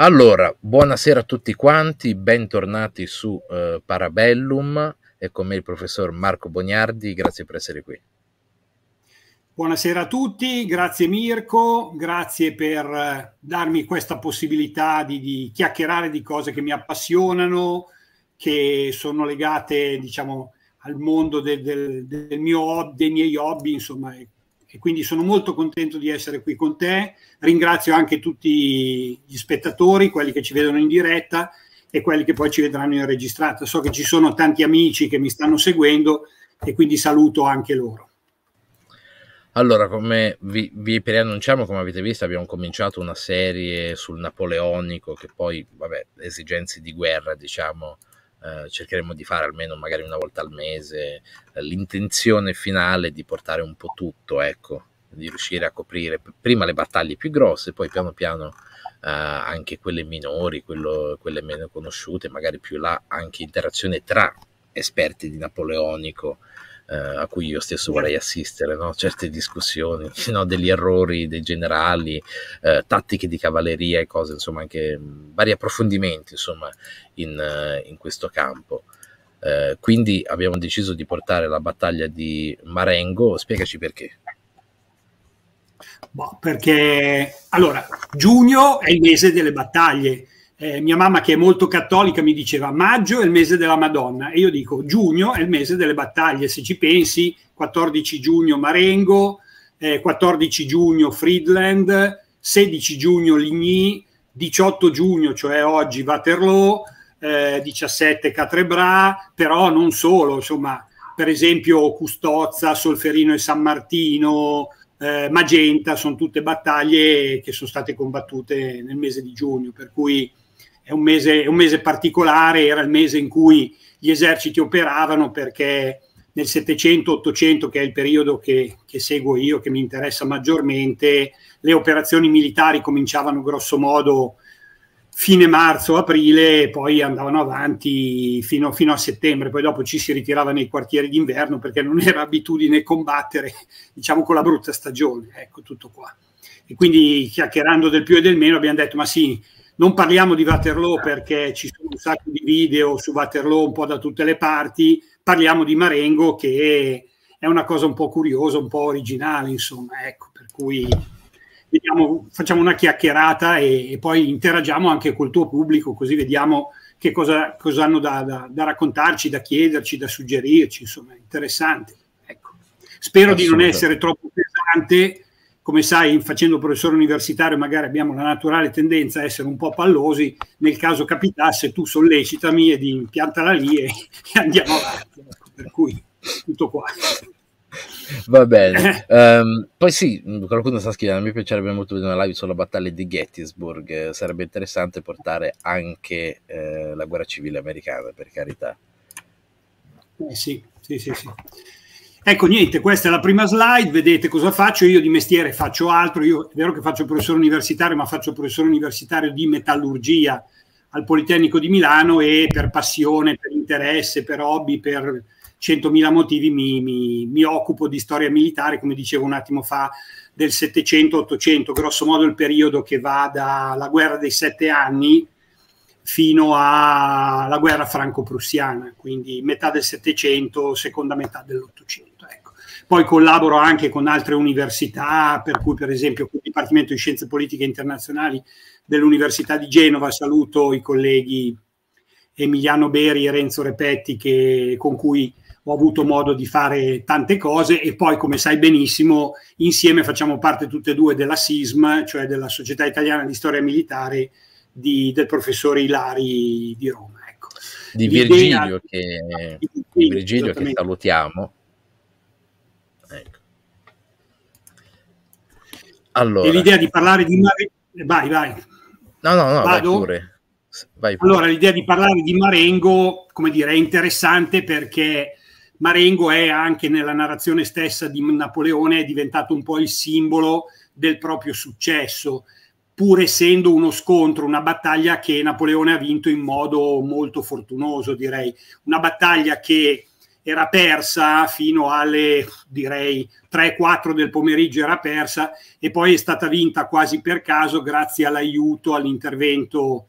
Allora, buonasera a tutti quanti, bentornati su eh, Parabellum e con me il professor Marco Bognardi, grazie per essere qui. Buonasera a tutti, grazie Mirko, grazie per eh, darmi questa possibilità di, di, chiacchierare di cose che mi appassionano, che sono legate diciamo al mondo del, del, del mio, dei miei hobby, insomma, e quindi sono molto contento di essere qui con te. Ringrazio anche tutti gli spettatori, quelli che ci vedono in diretta e quelli che poi ci vedranno in registrata. So che ci sono tanti amici che mi stanno seguendo e quindi saluto anche loro. Allora, come vi, vi, preannunciamo, come avete visto, abbiamo cominciato una serie sul napoleonico che poi, vabbè, esigenze di guerra, diciamo, eh, cercheremo di fare almeno magari una volta al mese. Eh, l'intenzione finale è di portare un po' tutto, ecco, di riuscire a coprire prima le battaglie più grosse, poi piano piano eh, anche quelle minori, quello, quelle meno conosciute, magari più là anche interazione tra esperti di Napoleonico eh, a cui io stesso vorrei assistere, no? certe discussioni no? degli errori dei generali, eh, tattiche di cavalleria e cose, insomma anche mm, vari approfondimenti insomma, in, eh, in questo campo. Eh, quindi abbiamo deciso di portare la battaglia di Marengo, spiegaci perché. Boh, perché allora, giugno è il mese delle battaglie, eh, mia mamma che è molto cattolica mi diceva maggio è il mese della Madonna e io dico giugno è il mese delle battaglie, se ci pensi 14 giugno Marengo, eh, 14 giugno Friedland, 16 giugno Ligny, 18 giugno cioè oggi Waterloo, eh, 17 Catrebra, però non solo, insomma per esempio Custozza, Solferino e San Martino, eh, Magenta, sono tutte battaglie che sono state combattute nel mese di giugno, per cui è un mese, un mese particolare, era il mese in cui gli eserciti operavano perché nel 700-800, che è il periodo che, che, seguo io, che mi interessa maggiormente, le operazioni militari cominciavano grosso modo fine marzo-aprile e poi andavano avanti fino, fino, a settembre, poi dopo ci si ritirava nei quartieri d'inverno perché non era abitudine combattere, diciamo, con la brutta stagione, ecco tutto qua. E quindi chiacchierando del più e del meno abbiamo detto, ma sì, non parliamo di Waterloo esatto. perché ci sono un sacco di video su Waterloo un po' da tutte le parti, parliamo di Marengo che è una cosa un po' curiosa, un po' originale, insomma, ecco, per cui vediamo, facciamo una chiacchierata e, e, poi interagiamo anche col tuo pubblico, così vediamo che cosa, cosa hanno da, da, da, raccontarci, da chiederci, da suggerirci, insomma, interessante. Ecco. Spero di non essere troppo pesante come sai, facendo professore universitario magari abbiamo la naturale tendenza a essere un po' pallosi, nel caso capitasse tu sollecitami e di piantala lì e, andiamo avanti. Ecco, per cui tutto qua. Va bene, um, poi sì, mm, qualcuno sta scrivendo. Mi piacerebbe molto vedere una live sulla battaglia di Gettysburg. Eh, sarebbe interessante portare anche eh, la guerra civile americana, per carità. Eh sì, sì, sì, sì. Ecco, niente, questa è la prima slide, vedete cosa faccio, io di mestiere faccio altro, io è vero che faccio professore universitario, ma faccio professore universitario di metallurgia al Politecnico di Milano e per passione, per interesse, per hobby, per centomila motivi mi, mi, mi occupo di storia militare, come dicevo un attimo fa, del 700-800, grosso modo il periodo che va dalla guerra dei sette anni fino alla guerra franco-prussiana, quindi metà del Settecento, seconda metà dell'Ottocento. Ecco. Poi collaboro anche con altre università, per cui per esempio con il Dipartimento di Scienze Politiche Internazionali dell'Università di Genova saluto i colleghi Emiliano Beri e Renzo Repetti che, con cui ho avuto modo di fare tante cose e poi, come sai benissimo, insieme facciamo parte tutte e due della SISM, cioè della Società Italiana di Storia Militare, di, del professore Ilari di Roma. Ecco. Di, Virgilio, che, di, di Virgilio che salutiamo. Ecco. Allora. E l'idea di parlare di... Vai, vai. No, no, no, vai pure. vai pure. Allora, l'idea di parlare di Marengo, come dire, è interessante perché... Marengo è anche nella narrazione stessa di Napoleone è diventato un po' il simbolo del proprio successo, pur essendo uno scontro, una battaglia che Napoleone ha vinto in modo molto fortunoso, direi. Una battaglia che era persa fino alle direi 3-4 del pomeriggio era persa e poi è stata vinta quasi per caso grazie all'aiuto, all'intervento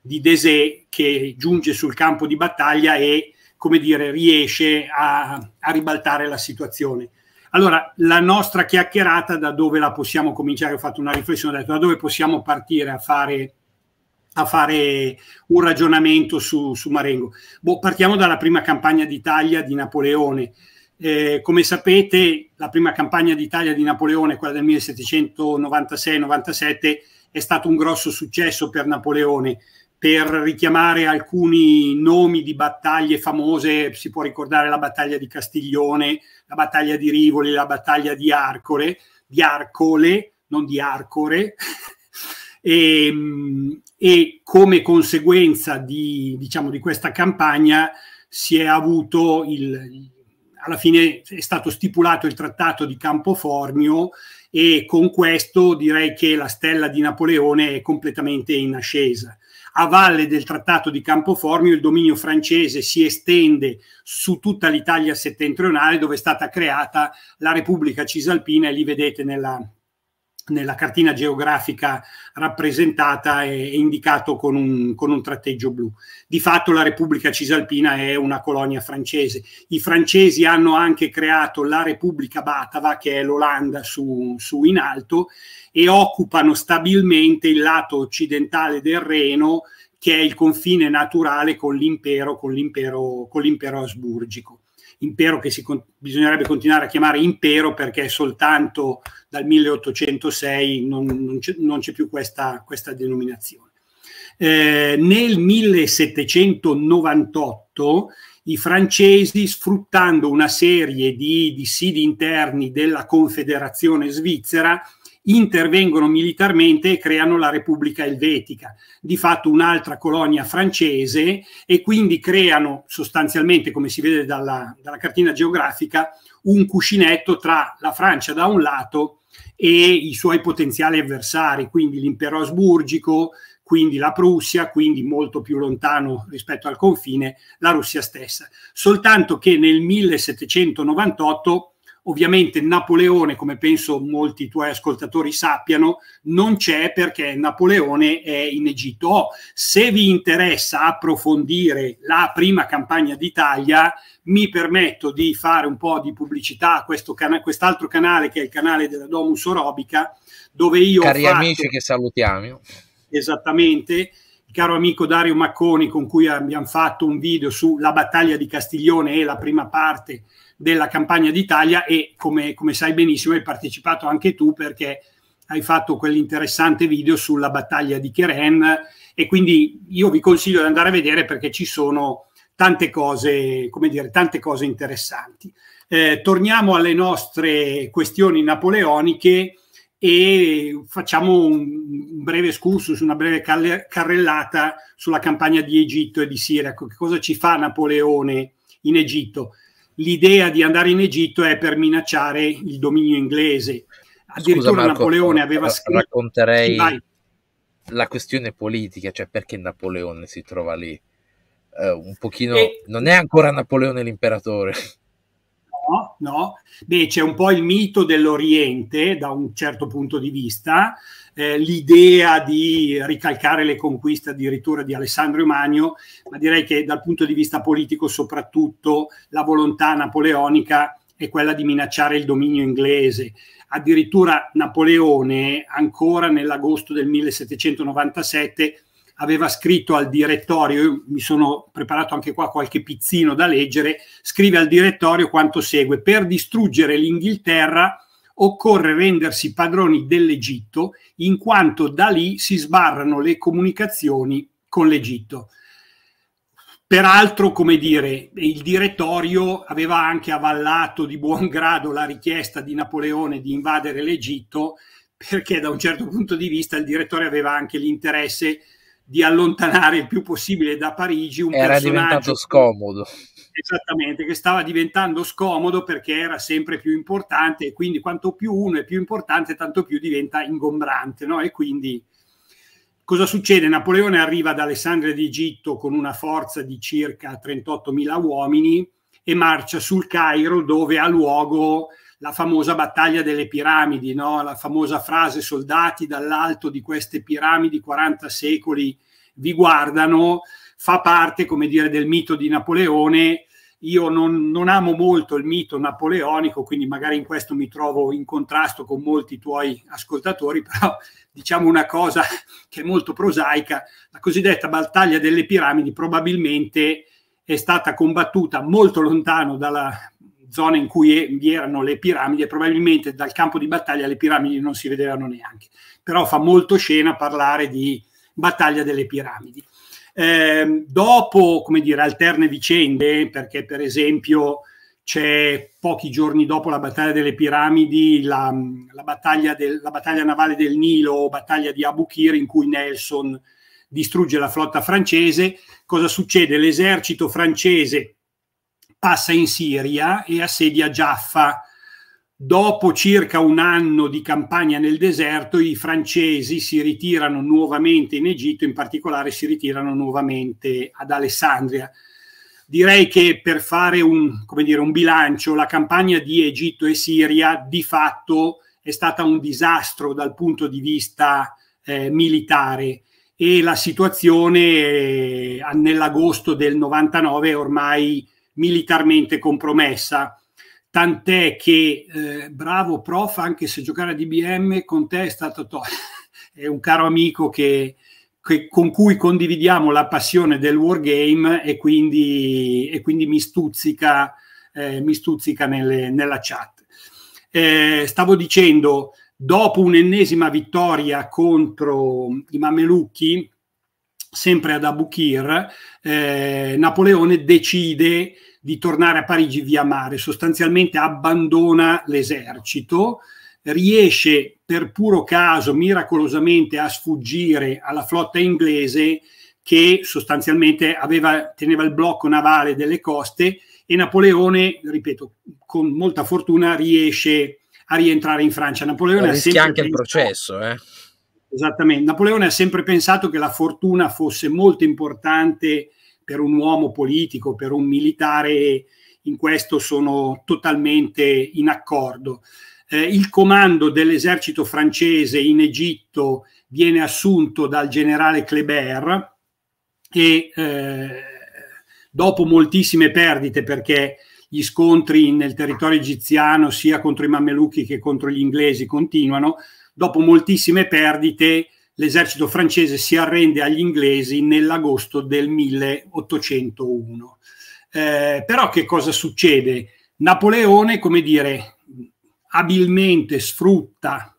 di Desè che giunge sul campo di battaglia e come dire riesce a, a ribaltare la situazione. Allora, la nostra chiacchierata da dove la possiamo cominciare? Ho fatto una riflessione, ho detto da dove possiamo partire a fare, a fare un ragionamento su, su Marengo. Boh, partiamo dalla prima campagna d'Italia di Napoleone. Eh, come sapete, la prima campagna d'Italia di Napoleone, quella del 1796-97, è stato un grosso successo per Napoleone per richiamare alcuni nomi di battaglie famose, si può ricordare la battaglia di Castiglione, la battaglia di Rivoli, la battaglia di Arcore, di Arcole, non di Arcore, e, ehm, e, come conseguenza di, diciamo, di questa campagna si è avuto il, alla fine è stato stipulato il trattato di Campoformio e con questo direi che la stella di Napoleone è completamente in ascesa a valle del Trattato di Campo Formio il dominio francese si estende su tutta l'Italia settentrionale dove è stata creata la Repubblica Cisalpina e lì vedete nella, nella cartina geografica rappresentata è indicato con un, con un, tratteggio blu. Di fatto la Repubblica Cisalpina è una colonia francese. I francesi hanno anche creato la Repubblica Batava, che è l'Olanda su, su in alto, e occupano stabilmente il lato occidentale del Reno, che è il confine naturale con l'impero, con l'impero, con l'impero asburgico impero che si con- bisognerebbe continuare a chiamare impero perché soltanto dal 1806 non, non, c'è, non c'è, più questa, questa denominazione. Eh, nel 1798 i francesi, sfruttando una serie di dissidi interni della Confederazione svizzera, intervengono militarmente e creano la Repubblica Elvetica, di fatto un'altra colonia francese e quindi creano sostanzialmente, come si vede dalla, dalla cartina geografica, un cuscinetto tra la Francia da un lato e i suoi potenziali avversari, quindi l'impero asburgico, quindi la Prussia, quindi molto più lontano rispetto al confine, la Russia stessa. Soltanto che nel 1798 Ovviamente Napoleone, come penso molti tuoi ascoltatori sappiano, non c'è perché Napoleone è in Egitto. Oh, se vi interessa approfondire la prima campagna d'Italia, mi permetto di fare un po' di pubblicità a questo can- quest'altro canale che è il canale della Domus Orobica, dove io... Cari fatto... amici che salutiamo. Esattamente caro amico Dario Macconi con cui abbiamo fatto un video sulla battaglia di Castiglione e la prima parte della campagna d'Italia e come, come sai benissimo hai partecipato anche tu perché hai fatto quell'interessante video sulla battaglia di Keren e quindi io vi consiglio di andare a vedere perché ci sono tante cose, come dire, tante cose interessanti. Eh, torniamo alle nostre questioni napoleoniche e facciamo un, breve scurso, una breve carrellata sulla campagna di Egitto e di Siria. Che cosa ci fa Napoleone in Egitto? l'idea di andare in Egitto è per minacciare il dominio inglese. Addirittura Scusa, Marco, Napoleone aveva scritto... Racconterei vai. la questione politica, cioè perché Napoleone si trova lì. Uh, un pochino... E... Non è ancora Napoleone l'imperatore. No, no. Beh, c'è un po' il mito dell'Oriente da un certo punto di vista, eh, l'idea di ricalcare le conquiste addirittura di Alessandro Magno, ma direi che dal punto di vista politico soprattutto la volontà napoleonica è quella di minacciare il dominio inglese. Addirittura Napoleone, ancora nell'agosto del 1797, aveva scritto al direttorio, io mi sono preparato anche qua qualche pizzino da leggere, scrive al direttorio quanto segue, per distruggere l'Inghilterra occorre rendersi padroni dell'Egitto, in quanto da lì si sbarrano le comunicazioni con l'Egitto. Peraltro, come dire, il direttorio aveva anche avallato di buon grado la richiesta di Napoleone di invadere l'Egitto, perché da un certo punto di vista il direttore aveva anche l'interesse di allontanare il più possibile da Parigi un Era personaggio... diventato scomodo. Esattamente, che stava diventando scomodo perché era sempre più importante e quindi quanto più uno è più importante, tanto più diventa ingombrante. No? E quindi cosa succede? Napoleone arriva ad Alessandria d'Egitto con una forza di circa 38.000 uomini e marcia sul Cairo dove ha luogo la famosa battaglia delle piramidi, no? la famosa frase soldati dall'alto di queste piramidi 40 secoli vi guardano, fa parte, come dire, del mito di Napoleone io non, non amo molto il mito napoleonico, quindi magari in questo mi trovo in contrasto con molti tuoi ascoltatori, però diciamo una cosa che è molto prosaica, la cosiddetta battaglia delle piramidi probabilmente è stata combattuta molto lontano dalla zona in cui vi erano le piramidi e probabilmente dal campo di battaglia le piramidi non si vedevano neanche. Però fa molto scena parlare di battaglia delle piramidi. Eh, dopo, come dire, alterne vicende, perché per esempio c'è pochi giorni dopo la battaglia delle piramidi la, la, battaglia, del, la battaglia, navale del Nilo, battaglia di Abukir, in cui Nelson distrugge la flotta francese. Cosa succede? L'esercito francese passa in Siria e assedia Jaffa, Dopo circa un anno di campagna nel deserto, i francesi si ritirano nuovamente in Egitto, in particolare si ritirano nuovamente ad Alessandria. Direi che per fare un, dire, un bilancio, la campagna di Egitto e Siria di fatto è stata un disastro dal punto di vista eh, militare e la situazione eh, nell'agosto del 99 è ormai militarmente compromessa tant'è che eh, bravo prof, anche se giocare a DBM con te è stato to- è un caro amico che, che, con cui condividiamo la passione del wargame e quindi, e quindi mi stuzzica, eh, mi stuzzica nelle, nella chat. Eh, stavo dicendo, dopo un'ennesima vittoria contro i mamelucchi, sempre ad Abukir, eh, Napoleone decide di tornare a Parigi via mare, sostanzialmente abbandona l'esercito, riesce per puro caso miracolosamente a sfuggire alla flotta inglese che sostanzialmente aveva, teneva il blocco navale delle coste e Napoleone, ripeto, con molta fortuna riesce a rientrare in Francia. Napoleone ha sempre anche pensato, il processo, eh. Esattamente. Napoleone ha sempre pensato che la fortuna fosse molto importante per un uomo politico, per un militare, in questo sono totalmente in accordo. Eh, il comando dell'esercito francese in Egitto viene assunto dal generale Kleber e eh, dopo moltissime perdite perché gli scontri nel territorio egiziano sia contro i mamelucchi che contro gli inglesi continuano, dopo moltissime perdite l'esercito francese si arrende agli inglesi nell'agosto del 1801. Eh, però che cosa succede? Napoleone, come dire, abilmente sfrutta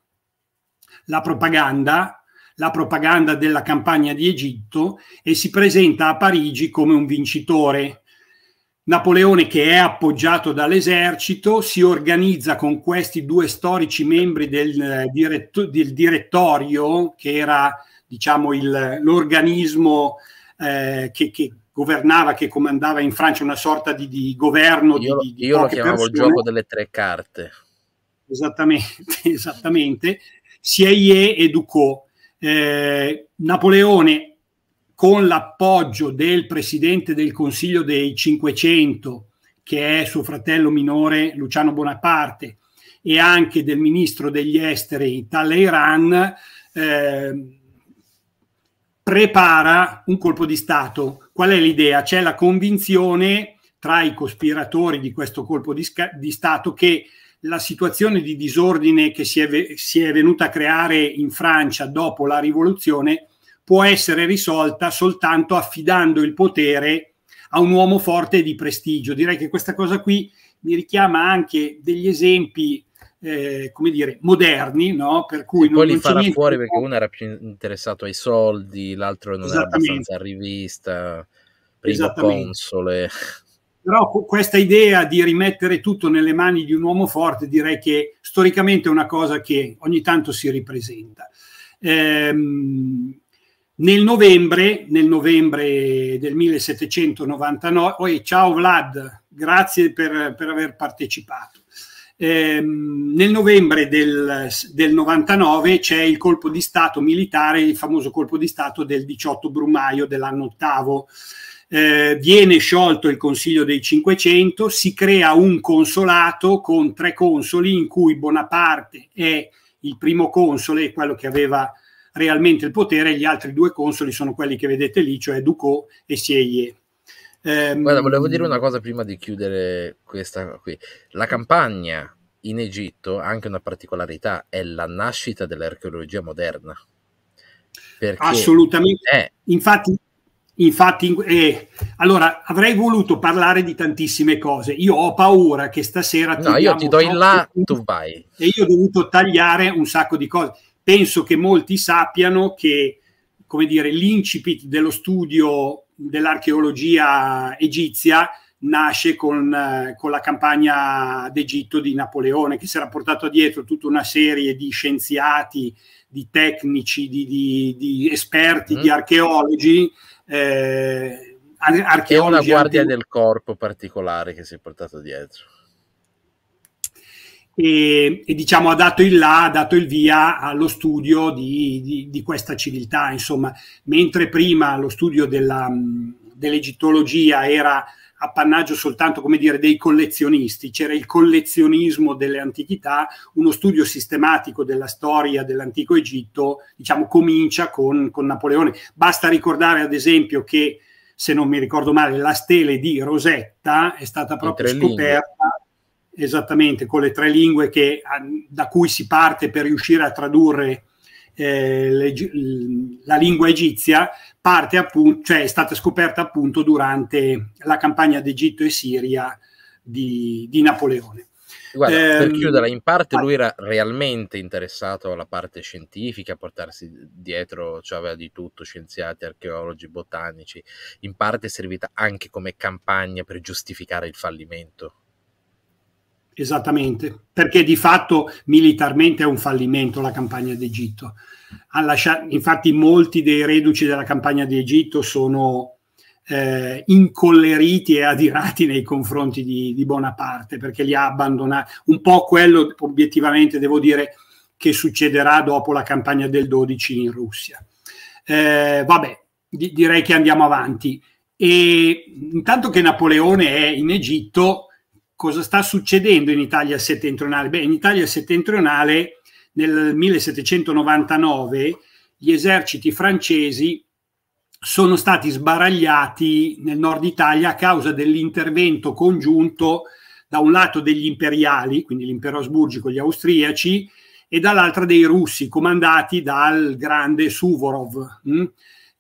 la propaganda, la propaganda della campagna di Egitto e si presenta a Parigi come un vincitore Napoleone, che è appoggiato dall'esercito, si organizza con questi due storici membri del, eh, diretto, del direttorio, che era diciamo, il, l'organismo eh, che, che, governava, che comandava in Francia, una sorta di, di governo. Io, di, di io lo chiamavo persone. il gioco delle tre carte. Esattamente, esattamente. Sieyé e Ducot. Eh, Napoleone con l'appoggio del presidente del Consiglio dei 500, che è suo fratello minore Luciano Bonaparte, e anche del ministro degli esteri Talleyrand, eh, prepara un colpo di Stato. Qual è l'idea? C'è la convinzione tra i cospiratori di questo colpo di, sca- di Stato che la situazione di disordine che si è, ve- si è venuta a creare in Francia dopo la rivoluzione può essere risolta soltanto affidando il potere a un uomo forte e di prestigio. Direi che questa cosa qui mi richiama anche degli esempi, eh, come dire, moderni, no? Per cui non, poi li farà fuori perché uno era più interessato ai soldi, l'altro non era abbastanza rivista, primo console. Però questa idea di rimettere tutto nelle mani di un uomo forte direi che storicamente è una cosa che ogni tanto si ripresenta. Ehm, nel novembre, nel novembre del 1799, oh, ciao Vlad, grazie per, per aver partecipato. Eh, nel novembre del, del 99 c'è il colpo di Stato militare, il famoso colpo di Stato del 18 Brumaio dell'anno ottavo. Eh, viene sciolto il Consiglio dei 500, si crea un consolato con tre consoli in cui Bonaparte è il primo console, quello che aveva realmente il potere, gli altri due consoli sono quelli che vedete lì, cioè Duco e Sieye. Ehm... Guarda, volevo dire una cosa prima di chiudere questa qui. La campagna in Egitto ha anche una particolarità, è la nascita dell'archeologia moderna. Perché Assolutamente. È... Infatti, infatti eh, allora avrei voluto parlare di tantissime cose. Io ho paura che stasera... No, io ti do in là, tu vai. E io ho dovuto tagliare un sacco di cose penso che molti sappiano che come dire, l'incipit dello studio dell'archeologia egizia nasce con, eh, con, la campagna d'Egitto di Napoleone, che si era portato dietro tutta una serie di scienziati, di tecnici, di, di, di esperti, mm. di mm-hmm. archeologi. Eh, archeologi è una guardia anche... del corpo particolare che si è portato dietro e, e, diciamo ha dato il là, ha dato il via allo studio di, di, di questa civiltà, insomma, mentre prima lo studio della, dell'egittologia era appannaggio soltanto come dire, dei collezionisti, c'era il collezionismo delle antichità, uno studio sistematico della storia dell'antico Egitto diciamo, comincia con, con Napoleone. Basta ricordare ad esempio che, se non mi ricordo male, la stele di Rosetta è stata proprio scoperta esattamente con le tre lingue che, da cui si parte per riuscire a tradurre eh, le, la lingua egizia, parte appunto, cioè è stata scoperta appunto durante la campagna d'Egitto e Siria di, di Napoleone. Guarda, eh, per ehm, chiudere, in parte ah. lui era realmente interessato alla parte scientifica, a portarsi dietro, cioè aveva di tutto, scienziati, archeologi, botanici, in parte è servita anche come campagna per giustificare il fallimento Esattamente, perché di fatto militarmente è un fallimento la campagna d'Egitto. infatti molti dei reduci della campagna d'Egitto sono eh, incolleriti e adirati nei confronti di, di Bonaparte, perché li ha abbandonati. Un po' quello, obiettivamente, devo dire, che succederà dopo la campagna del 12 in Russia. Eh, vabbè, di direi che andiamo avanti. E intanto che Napoleone è in Egitto, cosa sta succedendo in Italia settentrionale? Beh, in Italia settentrionale nel 1799 gli eserciti francesi sono stati sbaragliati nel nord Italia a causa dell'intervento congiunto da un lato degli imperiali, quindi l'impero asburgico, gli austriaci, e dall'altra dei russi comandati dal grande Suvorov. Mh? Hm?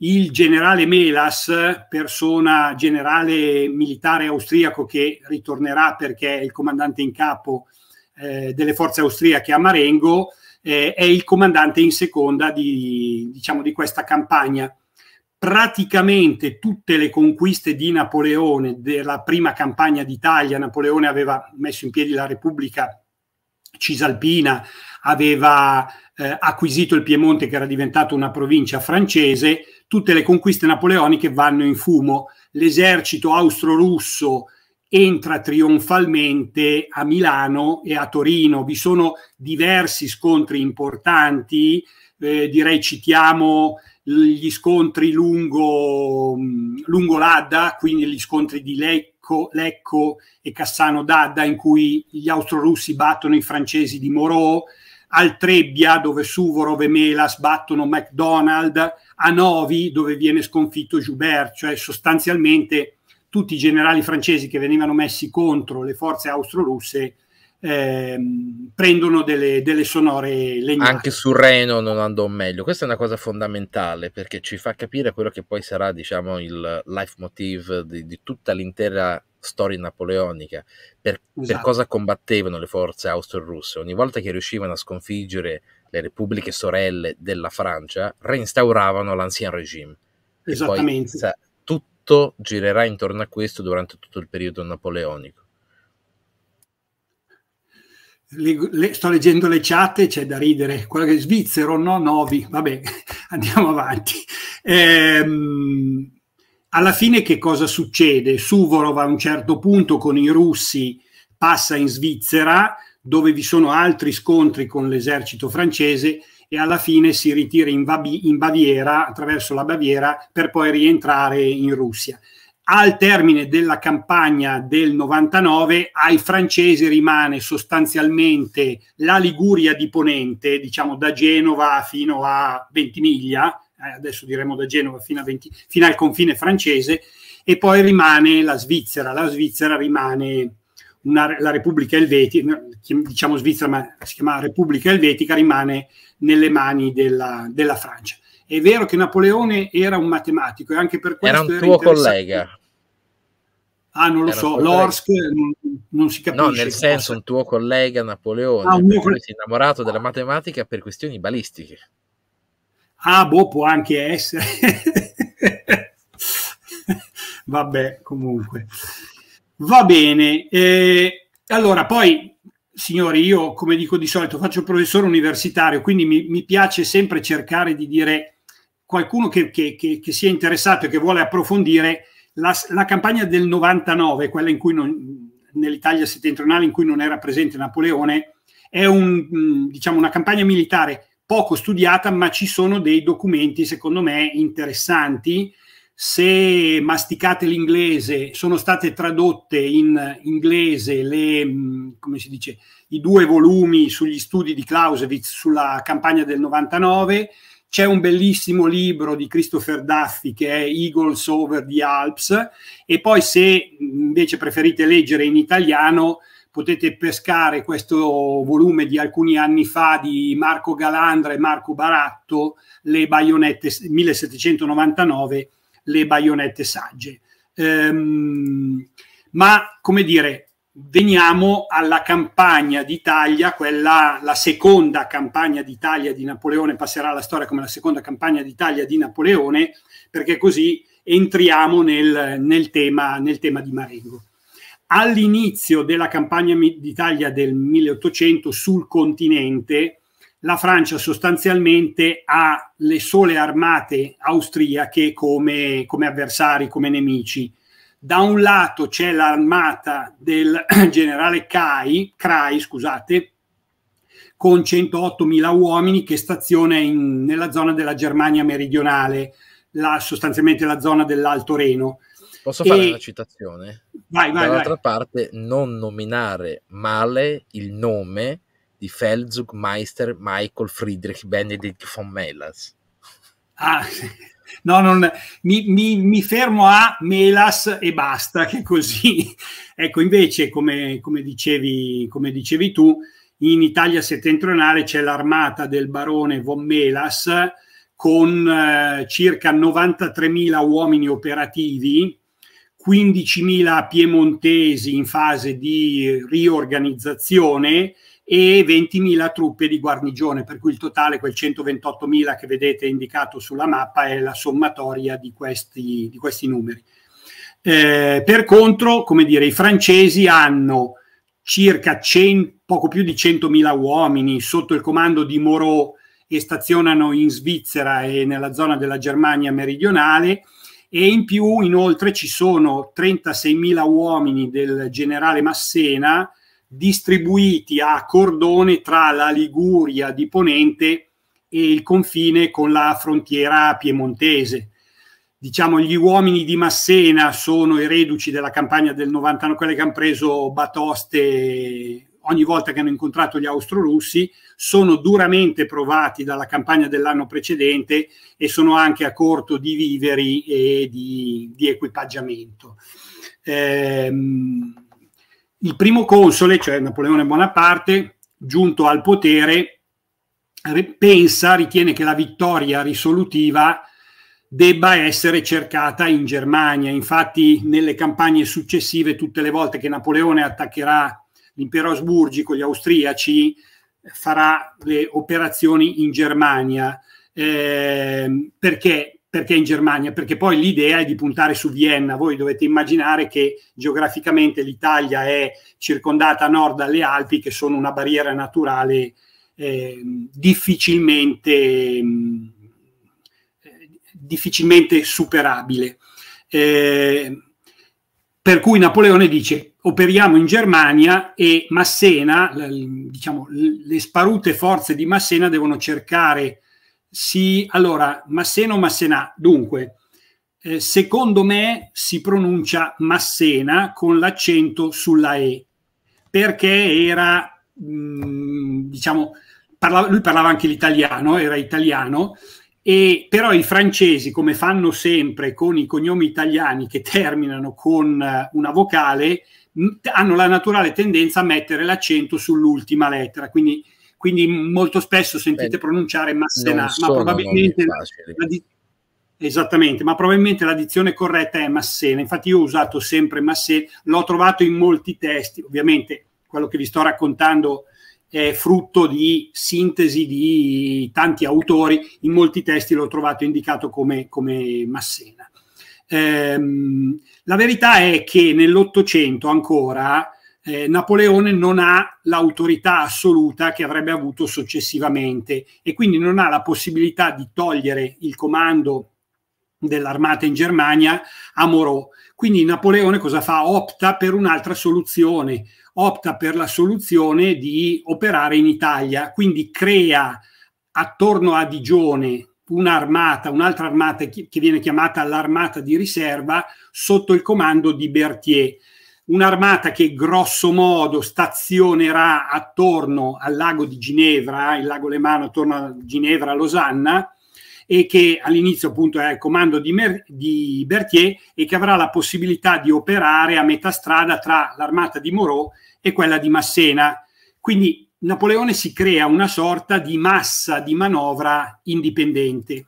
il generale Melas, persona generale militare austriaco che ritornerà perché è il comandante in capo eh, delle forze austriache a Marengo, eh, è il comandante in seconda di, diciamo, di questa campagna. Praticamente tutte le conquiste di Napoleone, della prima campagna d'Italia, Napoleone aveva messo in piedi la Repubblica Cisalpina, aveva eh, acquisito il Piemonte che era diventato una provincia francese, tutte le conquiste napoleoniche vanno in fumo. L'esercito austro-russo entra trionfalmente a Milano e a Torino. Vi sono diversi scontri importanti, eh, direi citiamo gli scontri lungo, lungo l'Adda, quindi gli scontri di Lecco, Lecco e Cassano d'Adda in cui gli austrorussi battono i francesi di Moreau, al Trebbia dove Suvorov e Melas battono MacDonald, a Novi dove viene sconfitto Joubert, cioè sostanzialmente tutti i generali francesi che venivano messi contro le forze austro-russe ehm, prendono delle, delle, sonore legnate. Anche sul Reno non andò meglio. Questa è una cosa fondamentale perché ci fa capire quello che poi sarà diciamo, il leitmotiv di, di tutta l'intera storia napoleonica, per, esatto. per cosa combattevano le forze austro-russe. Ogni volta che riuscivano a sconfiggere le repubbliche sorelle della Francia reinstauravano l'ancien regime. Esattamente. Poi, tutto girerà intorno a questo durante tutto il periodo napoleonico. Le, le, sto leggendo le chat c'è da ridere. Quello che è svizzero, no, Novi. Vabbè, andiamo avanti. Ehm, alla fine che cosa succede? Suvorov a un certo punto con i russi passa in Svizzera, dove vi sono altri scontri con l'esercito francese e alla fine si ritira in, Bavi- in Baviera, attraverso la Baviera, per poi rientrare in Russia. Al termine della campagna del 99 ai francesi rimane sostanzialmente la Liguria di Ponente, diciamo da Genova fino a Ventimiglia, eh, adesso diremo da Genova fino, 20, fino al confine francese, e poi rimane la Svizzera. La Svizzera rimane una, la Repubblica Elvetica, diciamo Svizzera, ma si chiama Repubblica Elvetica, rimane nelle mani della, della Francia. È vero che Napoleone era un matematico e anche per questo era un tuo era collega. Ah, non lo era so, l'Orsk non, non, si capisce. No, nel senso un tuo collega Napoleone ah, mio... si è innamorato della matematica per questioni balistiche. Ah, boh, può anche essere. Vabbè, comunque. Va bene. Eh, allora, poi, signori, io come dico di solito faccio il professore universitario, quindi mi, mi piace sempre cercare di dire qualcuno che, che, che, che sia interessato e che vuole approfondire la, la campagna del 99, quella in cui non, nell'Italia settentrionale in cui non era presente Napoleone, è un, mm, diciamo, una campagna militare poco studiata, ma ci sono dei documenti, secondo me, interessanti se masticate l'inglese, sono state tradotte in inglese le, mm, come si dice, i due volumi sugli studi di Clausewitz sulla campagna del 99, c'è un bellissimo libro di Christopher Duffy che è Eagles Over the Alps e poi se invece preferite leggere in italiano potete pescare questo volume di alcuni anni fa di Marco Galandra e Marco Baratto, Le baionette 1799 le baionette sagge. Ehm, ma, come dire, veniamo alla campagna d'Italia, quella, la seconda campagna d'Italia di Napoleone, passerà alla storia come la seconda campagna d'Italia di Napoleone, perché così entriamo nel, nel, tema, nel tema di Marengo. All'inizio della campagna d'Italia del 1800 sul continente, la Francia sostanzialmente ha le sole armate austriache come, come avversari, come nemici. Da un lato c'è l'armata del generale Kai, Crai, scusate, con 108.000 uomini che staziona in, nella zona della Germania meridionale, la, sostanzialmente la zona dell'Alto Reno. Posso fare e... una citazione? Vai, vai, Dall'altra vai. parte, non nominare male il nome di Felzug, Meister, Michael, Friedrich, Benedict von Melas. Ah, no, non, mi, mi, mi, fermo a Melas e basta, che così. ecco, invece, come, come, dicevi, come dicevi tu, in Italia settentrionale c'è l'armata del barone von Melas con eh, circa 93.000 uomini operativi, 15.000 piemontesi in fase di riorganizzazione, e 20.000 truppe di guarnigione, per cui il totale, quel 128.000 che vedete indicato sulla mappa, è la sommatoria di questi, di questi numeri. Eh, per contro, come dire, i francesi hanno circa 100, poco più di 100.000 uomini sotto il comando di Moreau e stazionano in Svizzera e nella zona della Germania meridionale e in più inoltre ci sono 36.000 uomini del generale Massena distribuiti a cordone tra la Liguria di Ponente e il confine con la frontiera piemontese. Diciamo, gli uomini di Massena sono i reduci della campagna del 99, quelli che hanno preso batoste ogni volta che hanno incontrato gli austrorussi, sono duramente provati dalla campagna dell'anno precedente e sono anche a corto di viveri e di, di equipaggiamento. Ehm, il primo console, cioè Napoleone Bonaparte, giunto al potere, pensa, ritiene che la vittoria risolutiva debba essere cercata in Germania. Infatti nelle campagne successive, tutte le volte che Napoleone attaccherà l'impero asburgico, gli austriaci, farà le operazioni in Germania. Eh, perché perché in Germania? Perché poi l'idea è di puntare su Vienna. Voi dovete immaginare che geograficamente l'Italia è circondata a nord dalle Alpi, che sono una barriera naturale eh, difficilmente, mh, ehm, difficilmente, superabile. Eh, per cui Napoleone dice operiamo in Germania e Massena, diciamo, le sparute forze di Massena devono cercare sì, allora, Masseno Massenà, dunque, eh, secondo me si pronuncia Massena con l'accento sulla E, perché era, mh, mm, diciamo, parla, lui parlava anche l'italiano, era italiano, e però i francesi, come fanno sempre con i cognomi italiani che terminano con eh, una vocale, hanno la naturale tendenza a mettere l'accento sull'ultima lettera. Quindi quindi molto spesso sentite Beh, pronunciare Massena, ma probabilmente... Esattamente, ma probabilmente la dizione corretta è Massena. Infatti io ho usato sempre Massena, l'ho trovato in molti testi. Ovviamente quello che vi sto raccontando è frutto di sintesi di tanti autori, in molti testi l'ho trovato indicato come, come Massena. Ehm, la verità è che nell'Ottocento ancora eh, Napoleone non ha l'autorità assoluta che avrebbe avuto successivamente e quindi non ha la possibilità di togliere il comando dell'armata in Germania a Moreau. Quindi Napoleone cosa fa? Opta per un'altra soluzione, opta per la soluzione di operare in Italia, quindi crea attorno a Digione un'armata, un'altra armata che viene chiamata l'armata di riserva sotto il comando di Berthier un'armata che grosso modo stazionerà attorno al lago di Ginevra, eh, il lago Lemano attorno a Ginevra, Losanna, e che all'inizio appunto è al comando di, Mer- di, Berthier e che avrà la possibilità di operare a metà strada tra l'armata di Moreau e quella di Massena. Quindi Napoleone si crea una sorta di massa di manovra indipendente.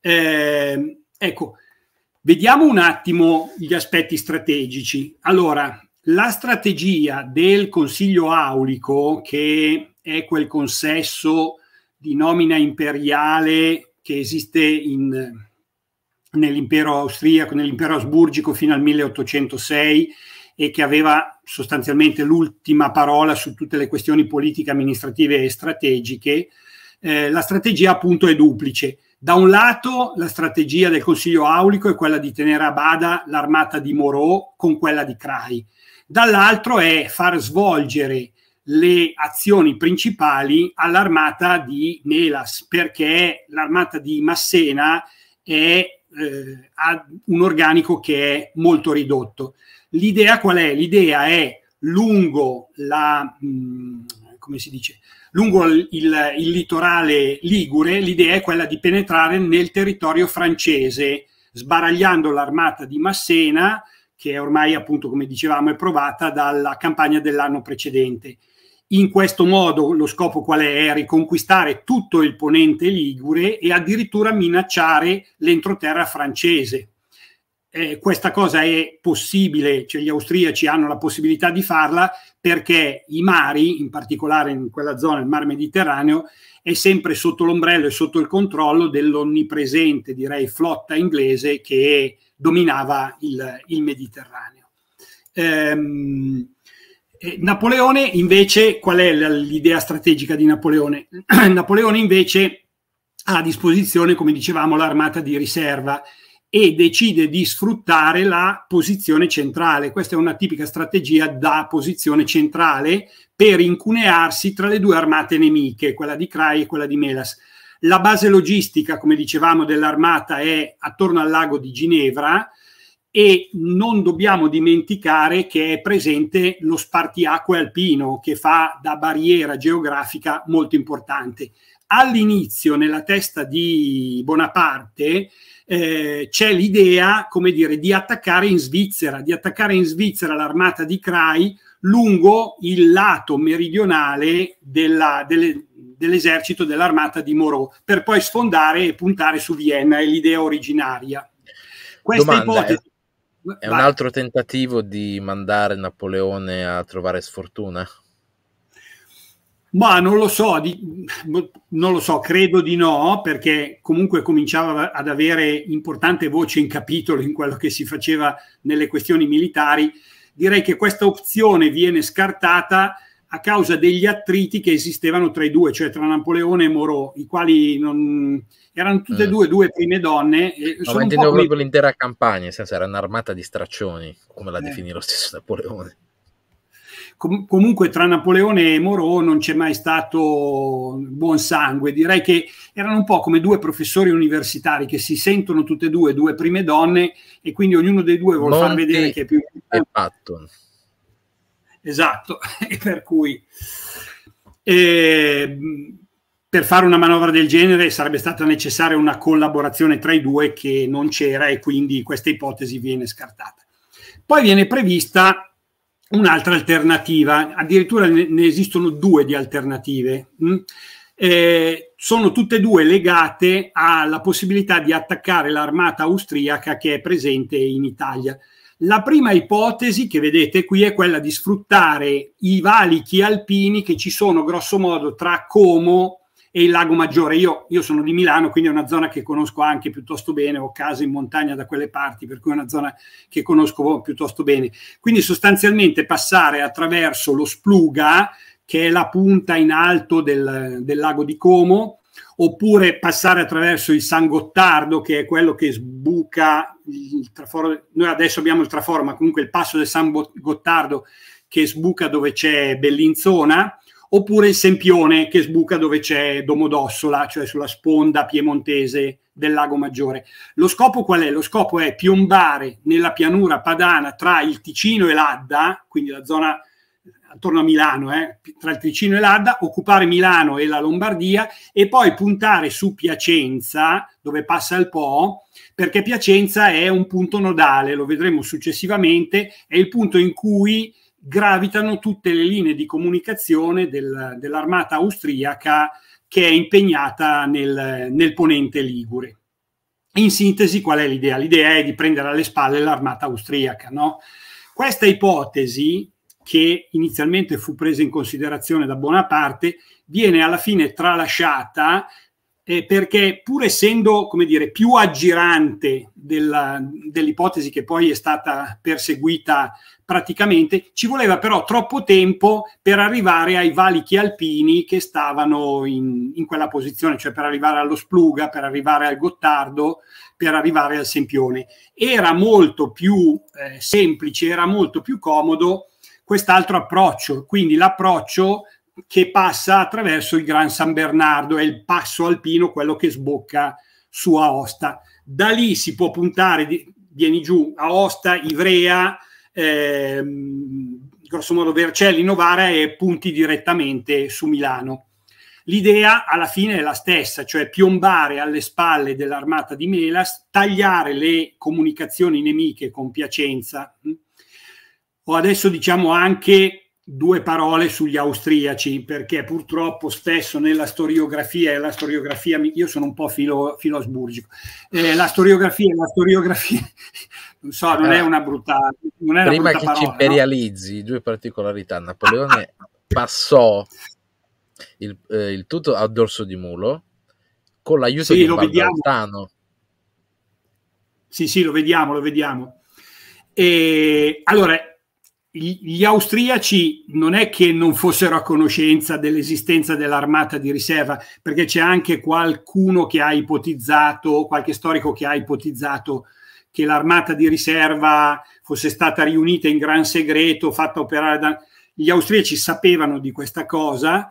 Eh, ecco, Vediamo un attimo gli aspetti strategici. Allora, la strategia del Consiglio Aulico, che è quel consesso di nomina imperiale che esiste in, nell'impero austriaco, nell'impero asburgico fino al 1806 e che aveva sostanzialmente l'ultima parola su tutte le questioni politiche, amministrative e strategiche, eh, la strategia appunto è duplice da un lato la strategia del Consiglio Aulico è quella di tenere a bada l'armata di Moreau con quella di Crai, dall'altro è far svolgere le azioni principali all'armata di Nelas, perché l'armata di Massena è, eh, ha un organico che è molto ridotto. L'idea qual è? L'idea è lungo la, mh, mm, come si dice, lungo il, il, litorale ligure, l'idea è quella di penetrare nel territorio francese, sbaragliando l'armata di Massena, che ormai appunto come dicevamo è provata dalla campagna dell'anno precedente. In questo modo lo scopo qual è? È riconquistare tutto il ponente ligure e addirittura minacciare l'entroterra francese eh, questa cosa è possibile, cioè gli austriaci hanno la possibilità di farla perché i mari, in particolare in quella zona, il mar Mediterraneo, è sempre sotto l'ombrello e sotto il controllo dell'onnipresente, direi, flotta inglese che dominava il, il Mediterraneo. Ehm, eh, Napoleone invece, qual è l'idea strategica di Napoleone? Napoleone invece ha a disposizione, come dicevamo, l'armata di riserva, e decide di sfruttare la posizione centrale. Questa è una tipica strategia da posizione centrale per incunearsi tra le due armate nemiche, quella di Crai e quella di Melas. La base logistica, come dicevamo, dell'armata è attorno al lago di Ginevra e non dobbiamo dimenticare che è presente lo spartiacque alpino che fa da barriera geografica molto importante. All'inizio, nella testa di Bonaparte, eh, c'è l'idea, come dire, di attaccare in Svizzera, di attaccare in Svizzera l'armata di Crai lungo il lato meridionale della, delle, dell'esercito dell'armata di Moreau, per poi sfondare e puntare su Vienna, è l'idea originaria. Questa Domanda, ipotesi... È, è un altro tentativo di mandare Napoleone a trovare sfortuna? Ma non lo so, di, non lo so, credo di no, perché comunque cominciava ad avere importante voce in capitolo in quello che si faceva nelle questioni militari. Direi che questa opzione viene scartata a causa degli attriti che esistevano tra i due, cioè tra Napoleone e Moreau, i quali non, erano tutte e mm. due due prime donne. E no, ma intendevo proprio l'intera campagna, nel senso era un'armata di straccioni, come la eh. definì lo stesso Napoleone. Com- comunque tra Napoleone e Moreau non c'è mai stato buon sangue, direi che erano un po' come due professori universitari che si sentono tutte e due, due prime donne e quindi ognuno dei due vuole far vedere che è più... importante. Esatto, e per cui... Eh, per fare una manovra del genere sarebbe stata necessaria una collaborazione tra i due che non c'era e quindi questa ipotesi viene scartata. Poi viene prevista un'altra alternativa, addirittura ne, ne, esistono due di alternative. Mm? Eh, sono tutte e due legate alla possibilità di attaccare l'armata austriaca che è presente in Italia. La prima ipotesi che vedete qui è quella di sfruttare i valichi alpini che ci sono grosso modo tra Como e il Lago Maggiore. Io, io, sono di Milano, quindi è una zona che conosco anche piuttosto bene, ho case in montagna da quelle parti, per cui è una zona che conosco piuttosto bene. Quindi sostanzialmente passare attraverso lo Spluga, che è la punta in alto del, del lago di Como, oppure passare attraverso il San Gottardo, che è quello che sbuca il traforo. Noi adesso abbiamo il traforo, ma comunque il passo del San Gottardo che sbuca dove c'è Bellinzona oppure il Sempione che sbuca dove c'è Domodossola, cioè sulla sponda piemontese del Lago Maggiore. Lo scopo qual è? Lo scopo è piombare nella pianura padana tra il Ticino e l'Adda, quindi la zona attorno a Milano, eh, tra il Ticino e l'Adda, occupare Milano e la Lombardia e poi puntare su Piacenza, dove passa il Po, perché Piacenza è un punto nodale, lo vedremo successivamente, è il punto in cui gravitano tutte le linee di comunicazione del, dell'armata austriaca che è impegnata nel, nel ponente ligure. In sintesi, qual è l'idea? L'idea è di prendere alle spalle l'armata austriaca. No? Questa ipotesi, che inizialmente fu presa in considerazione da Bonaparte, viene alla fine tralasciata eh, perché pur essendo come dire, più aggirante dell'ipotesi che poi è stata perseguita praticamente ci voleva però troppo tempo per arrivare ai valichi alpini che stavano in, in quella posizione, cioè per arrivare allo Spluga, per arrivare al Gottardo, per arrivare al Sempione. Era molto più eh, semplice, era molto più comodo quest'altro approccio, quindi l'approccio che passa attraverso il Gran San Bernardo, è il passo alpino, quello che sbocca su Aosta. Da lì si può puntare, vieni giù, Aosta, Ivrea, eh, grossomodo Vercelli, Novara e punti direttamente su Milano. L'idea alla fine è la stessa, cioè piombare alle spalle dell'armata di Melas, tagliare le comunicazioni nemiche con Piacenza o adesso diciamo anche due parole sugli austriaci, perché purtroppo spesso nella storiografia e la storiografia, io sono un po' filo, filosburgico, eh, la storiografia e la storiografia, non so, non è eh. una brutta... Non è Prima brutta che parola, ci imperializzi, no? due particolarità, Napoleone passò il, eh, il, tutto a dorso di mulo con l'aiuto sì, di Valvoltano. Sì, sì, lo vediamo, lo vediamo. E, allora, gli austriaci non è che non fossero a conoscenza dell'esistenza dell'armata di riserva, perché c'è anche qualcuno che ha ipotizzato, qualche storico che ha ipotizzato che l'armata di riserva fosse stata riunita in gran segreto, fatta operare da... Gli austriaci sapevano di questa cosa,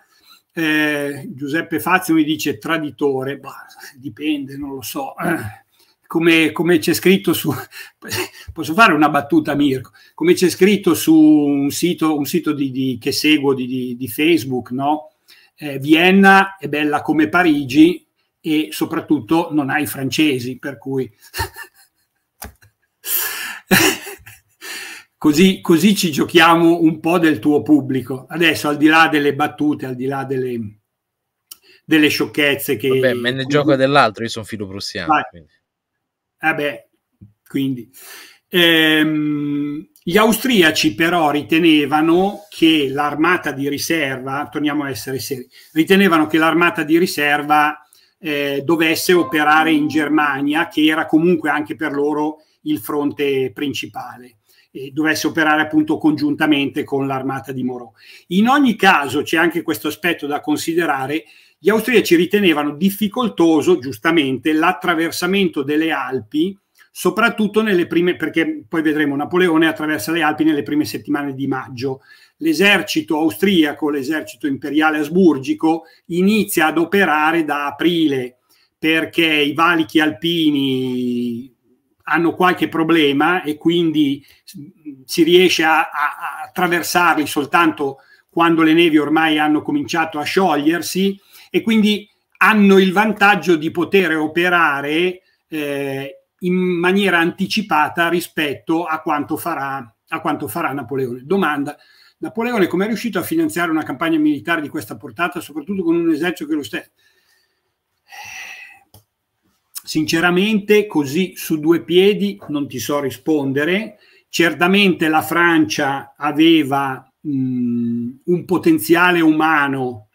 eh, Giuseppe Fazio mi dice traditore, bah, dipende, non lo so. Eh come, come c'è scritto su... posso fare una battuta Mirko? Come c'è scritto su un sito, un sito di, di, che seguo di, di Facebook, no? Eh, Vienna è bella come Parigi e soprattutto non ha i francesi, per cui... Così, così, ci giochiamo un po' del tuo pubblico. Adesso, al di là delle battute, al di là delle, delle sciocchezze che... Vabbè, me ne gioco dell'altro, io sono filo prussiano. Vai, eh beh, quindi. Ehm, gli austriaci però ritenevano che l'armata di riserva, torniamo a essere seri, ritenevano che l'armata di riserva eh, dovesse operare in Germania, che era comunque anche per loro il fronte principale e dovesse operare appunto congiuntamente con l'armata di Moro. In ogni caso c'è anche questo aspetto da considerare gli austriaci ritenevano difficoltoso, giustamente, l'attraversamento delle Alpi, soprattutto nelle prime, perché poi vedremo, Napoleone attraversa le Alpi nelle prime settimane di maggio. L'esercito austriaco, l'esercito imperiale asburgico, inizia ad operare da aprile perché i valichi alpini hanno qualche problema e quindi si riesce a, a, a attraversarli soltanto quando le nevi ormai hanno cominciato a sciogliersi e quindi hanno il vantaggio di poter operare eh, in maniera anticipata rispetto a quanto, farà, a quanto farà Napoleone. Domanda, Napoleone come è riuscito a finanziare una campagna militare di questa portata, soprattutto con un esercito che lo stesso? Sinceramente, così su due piedi non ti so rispondere. Certamente la Francia aveva mh, mm, un potenziale umano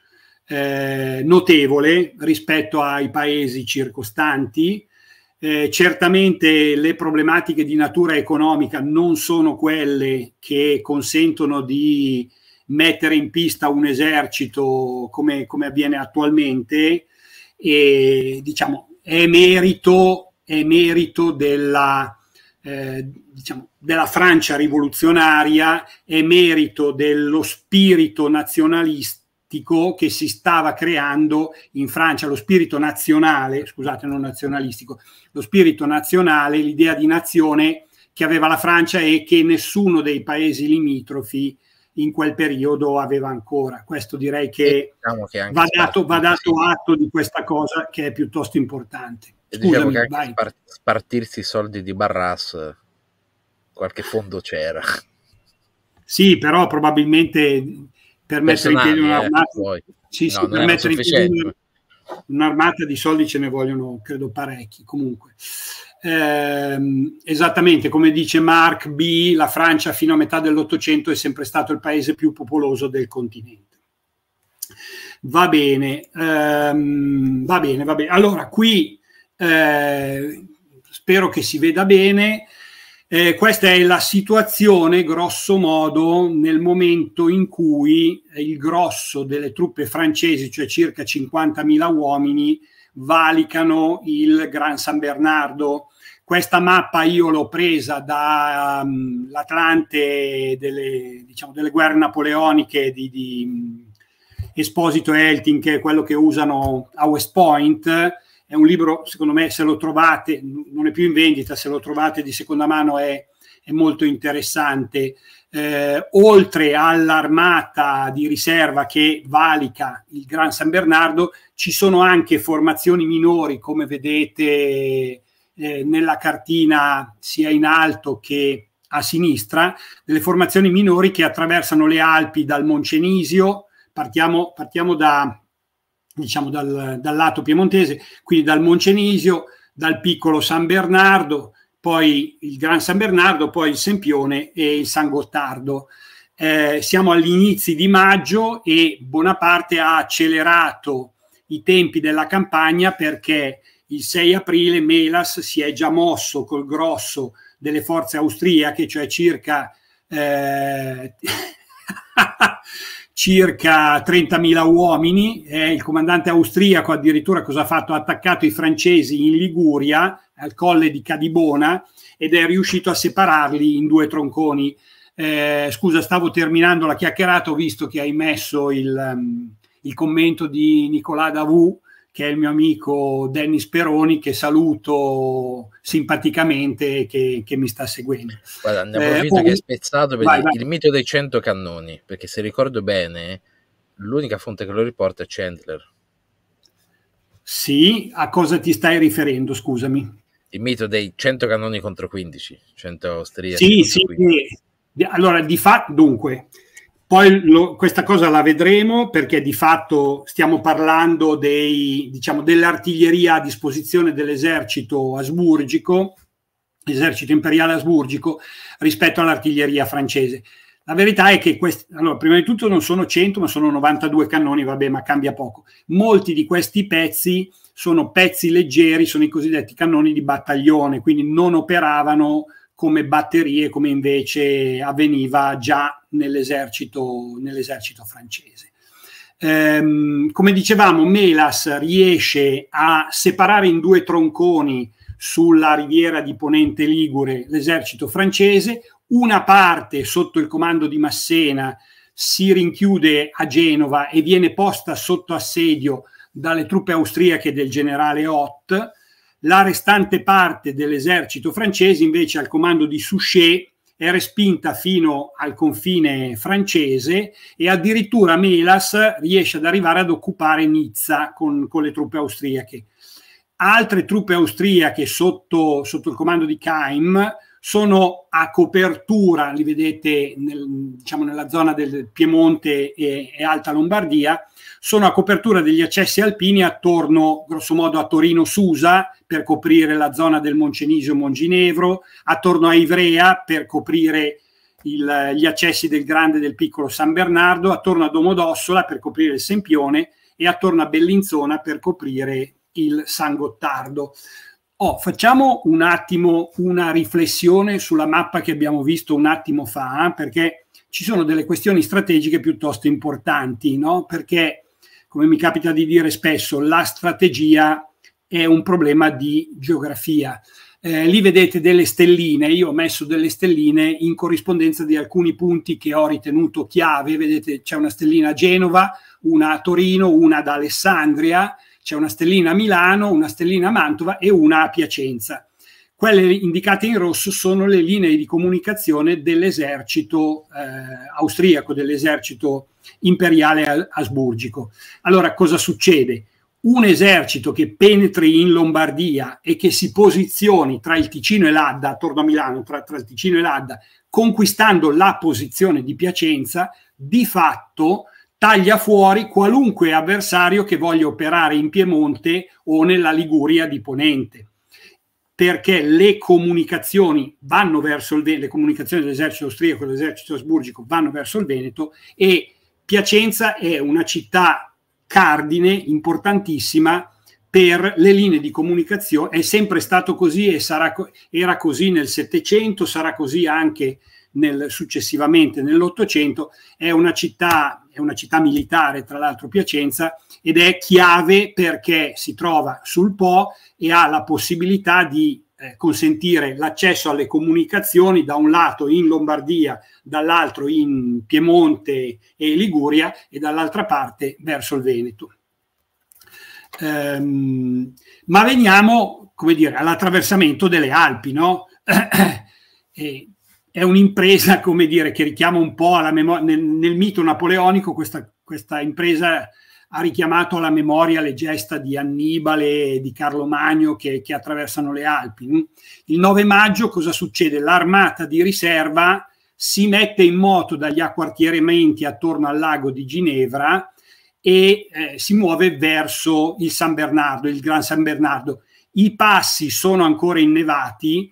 eh, notevole rispetto ai paesi circostanti. Eh, certamente le problematiche di natura economica non sono quelle che consentono di mettere in pista un esercito come, come avviene attualmente e diciamo è merito, è merito della, eh, diciamo, della Francia rivoluzionaria è merito dello spirito nazionalistico che si stava creando in Francia, lo spirito nazionale, scusate, non nazionalistico, lo spirito nazionale, l'idea di nazione che aveva la Francia e che nessuno dei paesi limitrofi in quel periodo aveva ancora. Questo direi che, diciamo che va, dato, va dato atto di questa cosa che è piuttosto importante. E diciamo che anche spart- spartirsi i soldi di Barras qualche fondo c'era. Sì, però probabilmente per mettere in piedi eh, un'armata, eh, sì, sì, no, per mettere in piedi un'armata di soldi ce ne vogliono, credo, parecchi. Comunque, eh, esattamente come dice Mark B., la Francia fino a metà dell'Ottocento è sempre stato il paese più popoloso del continente. Va bene, ehm, va bene, va bene. Allora, qui eh, spero che si veda bene. Eh, questa è la situazione, grosso modo, nel momento in cui il grosso delle truppe francesi, cioè circa 50.000 uomini, valicano il Gran San Bernardo. Questa mappa io l'ho presa dall'Atlante mm, um, delle, diciamo, delle, guerre napoleoniche di, di mm, Esposito Elting, che è quello che usano a West Point è un libro, secondo me, se lo trovate, non è più in vendita, se lo trovate di seconda mano è, è molto interessante. Eh, oltre all'armata di riserva che valica il Gran San Bernardo, ci sono anche formazioni minori, come vedete eh, nella cartina sia in alto che a sinistra, delle formazioni minori che attraversano le Alpi dal Moncenisio, partiamo, partiamo da, diciamo dal, dal lato piemontese, quindi dal Moncenisio, dal piccolo San Bernardo, poi il Gran San Bernardo, poi il Sempione e il San Gottardo. Eh, siamo agli inizi di maggio e Bonaparte ha accelerato i tempi della campagna perché il 6 aprile Melas si è già mosso col grosso delle forze austriache, cioè circa eh, circa 30.000 uomini, eh, il comandante austriaco addirittura cosa ha fatto? Ha attaccato i francesi in Liguria, al colle di Cadibona, ed è riuscito a separarli in due tronconi. Eh, scusa, stavo terminando la chiacchierata, ho visto che hai messo il, um, il commento di Nicolà Davù, che è il mio amico Dennis Peroni, che saluto simpaticamente che, che mi sta seguendo. Guarda, ne eh, approfitto eh, che è spezzato per vai, vai. il mito dei 100 cannoni, perché se ricordo bene, l'unica fonte che lo riporta è Chandler. Sì, a cosa ti stai riferendo, scusami? Il mito dei 100 cannoni contro 15, 100 austriaci. Sì, sì. 15. Allora, di fatto, dunque, poi lo, questa cosa la vedremo perché di fatto stiamo parlando dei, diciamo, dell'artiglieria a disposizione dell'esercito asburgico, esercito imperiale asburgico, rispetto all'artiglieria francese. La verità è che questi, allora, prima di tutto non sono 100 ma sono 92 cannoni, vabbè ma cambia poco. Molti di questi pezzi sono pezzi leggeri, sono i cosiddetti cannoni di battaglione, quindi non operavano come batterie, come invece avveniva già nell'esercito, nell'esercito francese. Ehm, come dicevamo, Melas riesce a separare in due tronconi sulla riviera di Ponente Ligure l'esercito francese, una parte sotto il comando di Massena si rinchiude a Genova e viene posta sotto assedio dalle truppe austriache del generale Ott, la restante parte dell'esercito francese, invece, al comando di Suchet, è respinta fino al confine francese e addirittura Melas riesce ad arrivare ad occupare Nizza con, con le truppe austriache. Altre truppe austriache sotto, sotto il comando di Caim sono a copertura, li vedete nel, diciamo nella zona del Piemonte e, e Alta Lombardia, sono a copertura degli accessi alpini attorno, grossomodo, a Torino-Susa per coprire la zona del Moncenisio-Monginevro, attorno a Ivrea per coprire il, gli accessi del Grande e del Piccolo San Bernardo, attorno a Domodossola per coprire il Sempione e attorno a Bellinzona per coprire il San Gottardo. Oh, facciamo un attimo una riflessione sulla mappa che abbiamo visto un attimo fa, eh, perché ci sono delle questioni strategiche piuttosto importanti, no? perché come mi capita di dire spesso, la strategia è un problema di geografia. Eh, lì vedete delle stelline, io ho messo delle stelline in corrispondenza di alcuni punti che ho ritenuto chiave, vedete c'è una stellina a Genova, una a Torino, una ad Alessandria, c'è una stellina a Milano, una stellina a Mantova e una a Piacenza. Quelle indicate in rosso sono le linee di comunicazione dell'esercito eh, austriaco, dell'esercito imperiale asburgico. Allora, cosa succede? Un esercito che penetri in Lombardia e che si posizioni tra il Ticino e l'Adda, attorno a Milano, tra, tra il Ticino e l'Adda, conquistando la posizione di Piacenza, di fatto taglia fuori qualunque avversario che voglia operare in Piemonte o nella Liguria di Ponente perché le comunicazioni vanno verso il Veneto, le comunicazioni dell'esercito austriaco e dell'esercito asburgico vanno verso il Veneto e Piacenza è una città cardine importantissima per le linee di comunicazione, è sempre stato così e sarà, era così nel Settecento, sarà così anche nel, successivamente nell'Ottocento, è una città è una città militare, tra l'altro Piacenza, ed è chiave perché si trova sul Po e ha la possibilità di eh, consentire l'accesso alle comunicazioni da un lato in Lombardia, dall'altro in Piemonte e Liguria e dall'altra parte verso il Veneto. Ehm, ma veniamo, come dire, all'attraversamento delle Alpi, no? e, è un'impresa, come dire, che richiama un po' alla memoria, nel, nel, mito napoleonico questa, questa impresa ha richiamato alla memoria le gesta di Annibale e di Carlo Magno che, che, attraversano le Alpi. Mm? Il 9 maggio cosa succede? L'armata di riserva si mette in moto dagli acquartieramenti attorno al lago di Ginevra e eh, si muove verso il San Bernardo, il Gran San Bernardo. I passi sono ancora innevati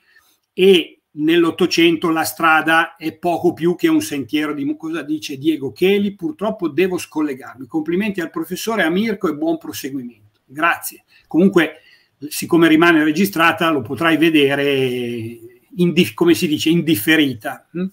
e nell'Ottocento la strada è poco più che un sentiero di cosa dice Diego Cheli. Purtroppo devo scollegarmi. Complimenti al professore, a Mirko e buon proseguimento. Grazie. Comunque, siccome rimane registrata, lo potrai vedere, in, come si dice, indifferita. Mm?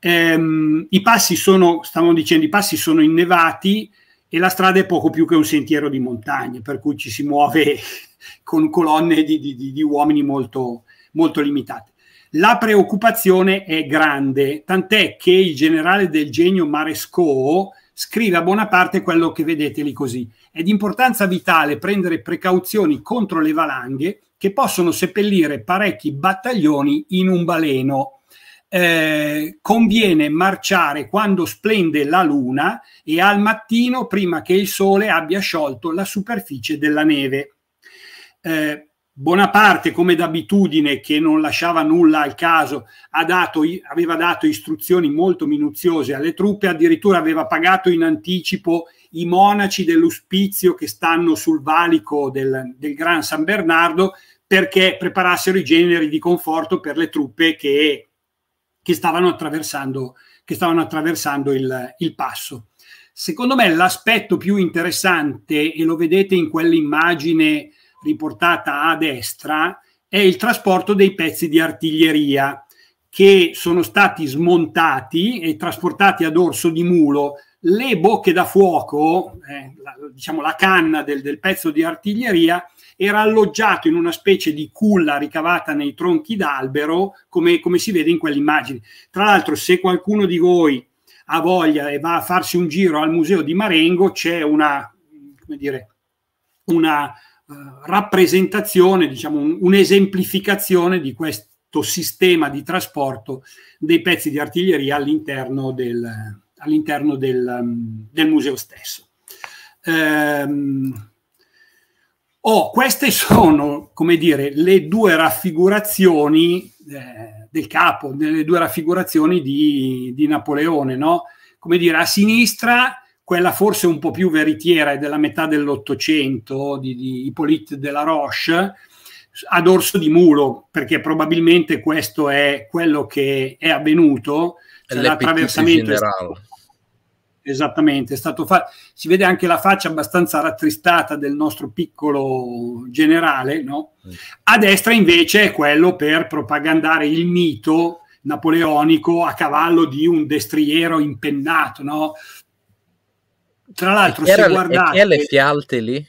Ehm, I passi sono, stavamo dicendo, i passi sono innevati e la strada è poco più che un sentiero di montagne, per cui ci si muove con colonne di, di, di uomini molto, molto limitate la preoccupazione è grande, tant'è che il generale del genio Maresco scrive a buona parte quello che vedete lì così. È di importanza vitale prendere precauzioni contro le valanghe che possono seppellire parecchi battaglioni in un baleno. Eh, conviene marciare quando splende la luna e al mattino prima che il sole abbia sciolto la superficie della neve. Eh, buona parte, come d'abitudine, che non lasciava nulla al caso, dato, aveva dato istruzioni molto minuziose alle truppe, addirittura aveva pagato in anticipo i monaci dell'ospizio che stanno sul valico del, del Gran San Bernardo perché preparassero i generi di conforto per le truppe che, che stavano attraversando, che stavano attraversando il, il passo. Secondo me l'aspetto più interessante, e lo vedete in quell'immagine riportata a destra, è il trasporto dei pezzi di artiglieria che sono stati smontati e trasportati a dorso di mulo. Le bocche da fuoco, eh, la, diciamo la canna del, del pezzo di artiglieria, era alloggiato in una specie di culla ricavata nei tronchi d'albero, come, come si vede in quell'immagine. Tra l'altro, se qualcuno di voi ha voglia e va a farsi un giro al museo di Marengo, c'è una, come dire, una eh, rappresentazione, diciamo un'esemplificazione di questo sistema di trasporto dei pezzi di artiglieria all'interno del, all'interno del, mm, del museo stesso. Ehm, oh, queste sono, come dire, le due raffigurazioni eh, del capo, le due raffigurazioni di, di Napoleone, no? Come dire, a sinistra quella forse un po' più veritiera è della metà dell'Ottocento di, di Hippolyte de Roche, ad orso di mulo, perché probabilmente questo è quello che è avvenuto, cioè l'attraversamento è stato, esattamente, è stato fatto. Si vede anche la faccia abbastanza rattristata del nostro piccolo generale, no? Mm. A destra invece è quello per propagandare il mito napoleonico a cavallo di un destriero impennato, no? Tra l'altro, se guardate... Chi le fialte lì?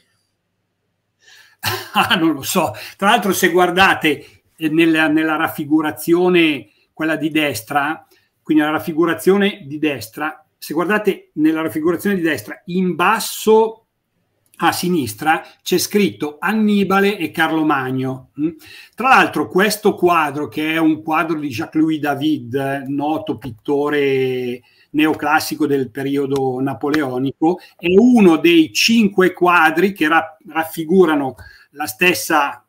ah, non lo so. Tra l'altro, se guardate eh, nella, nella raffigurazione, quella di destra, quindi la raffigurazione di destra, se guardate nella raffigurazione di destra, in basso a sinistra c'è scritto Annibale e Carlo Magno. Mm? Tra l'altro questo quadro, che è un quadro di Jacques-Louis David, eh, noto pittore neoclassico del periodo napoleonico, è uno dei cinque quadri che ra raffigurano la stessa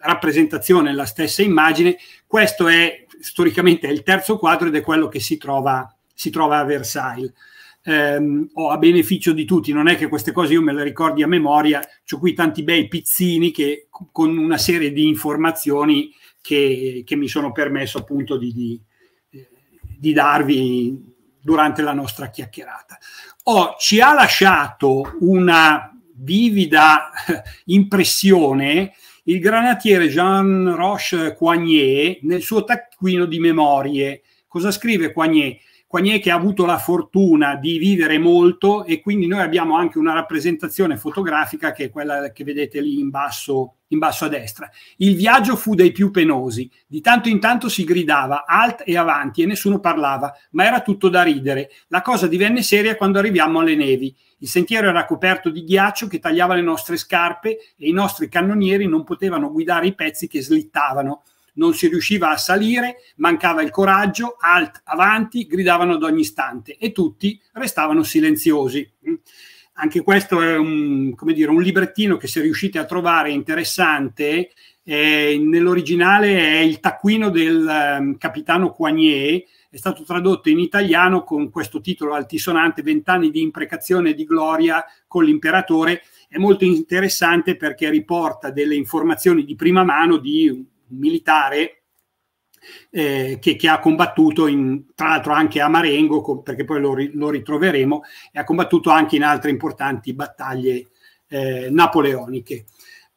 rappresentazione, la stessa immagine. Questo è storicamente è il terzo quadro ed è quello che si trova, si trova a Versailles. Ehm, o oh, a beneficio di tutti, non è che queste cose io me le ricordi a memoria, ho qui tanti bei pizzini che con una serie di informazioni che, che mi sono permesso appunto di, di, eh, di darvi durante la nostra chiacchierata. Oh, ci ha lasciato una vivida eh, impressione il granatiere Jean Roche Coignet nel suo taccuino di memorie. Cosa scrive Coignet? Quagnier che ha avuto la fortuna di vivere molto e quindi noi abbiamo anche una rappresentazione fotografica che è quella che vedete lì in basso, in basso a destra. Il viaggio fu dei più penosi, di tanto in tanto si gridava alt e avanti e nessuno parlava, ma era tutto da ridere. La cosa divenne seria quando arriviamo alle nevi. Il sentiero era coperto di ghiaccio che tagliava le nostre scarpe e i nostri cannonieri non potevano guidare i pezzi che slittavano non si riusciva a salire, mancava il coraggio, alt, avanti, gridavano ad ogni istante e tutti restavano silenziosi. Anche questo è un, dire, un librettino che se riuscite a trovare interessante, eh, nell'originale è il taccuino del um, capitano Coignet, è stato tradotto in italiano con questo titolo altisonante, Vent'anni di imprecazione e di gloria con l'imperatore, è molto interessante perché riporta delle informazioni di prima mano di militare eh, che, che, ha combattuto in, tra l'altro anche a Marengo, perché poi lo, ri, lo, ritroveremo, e ha combattuto anche in altre importanti battaglie eh, napoleoniche.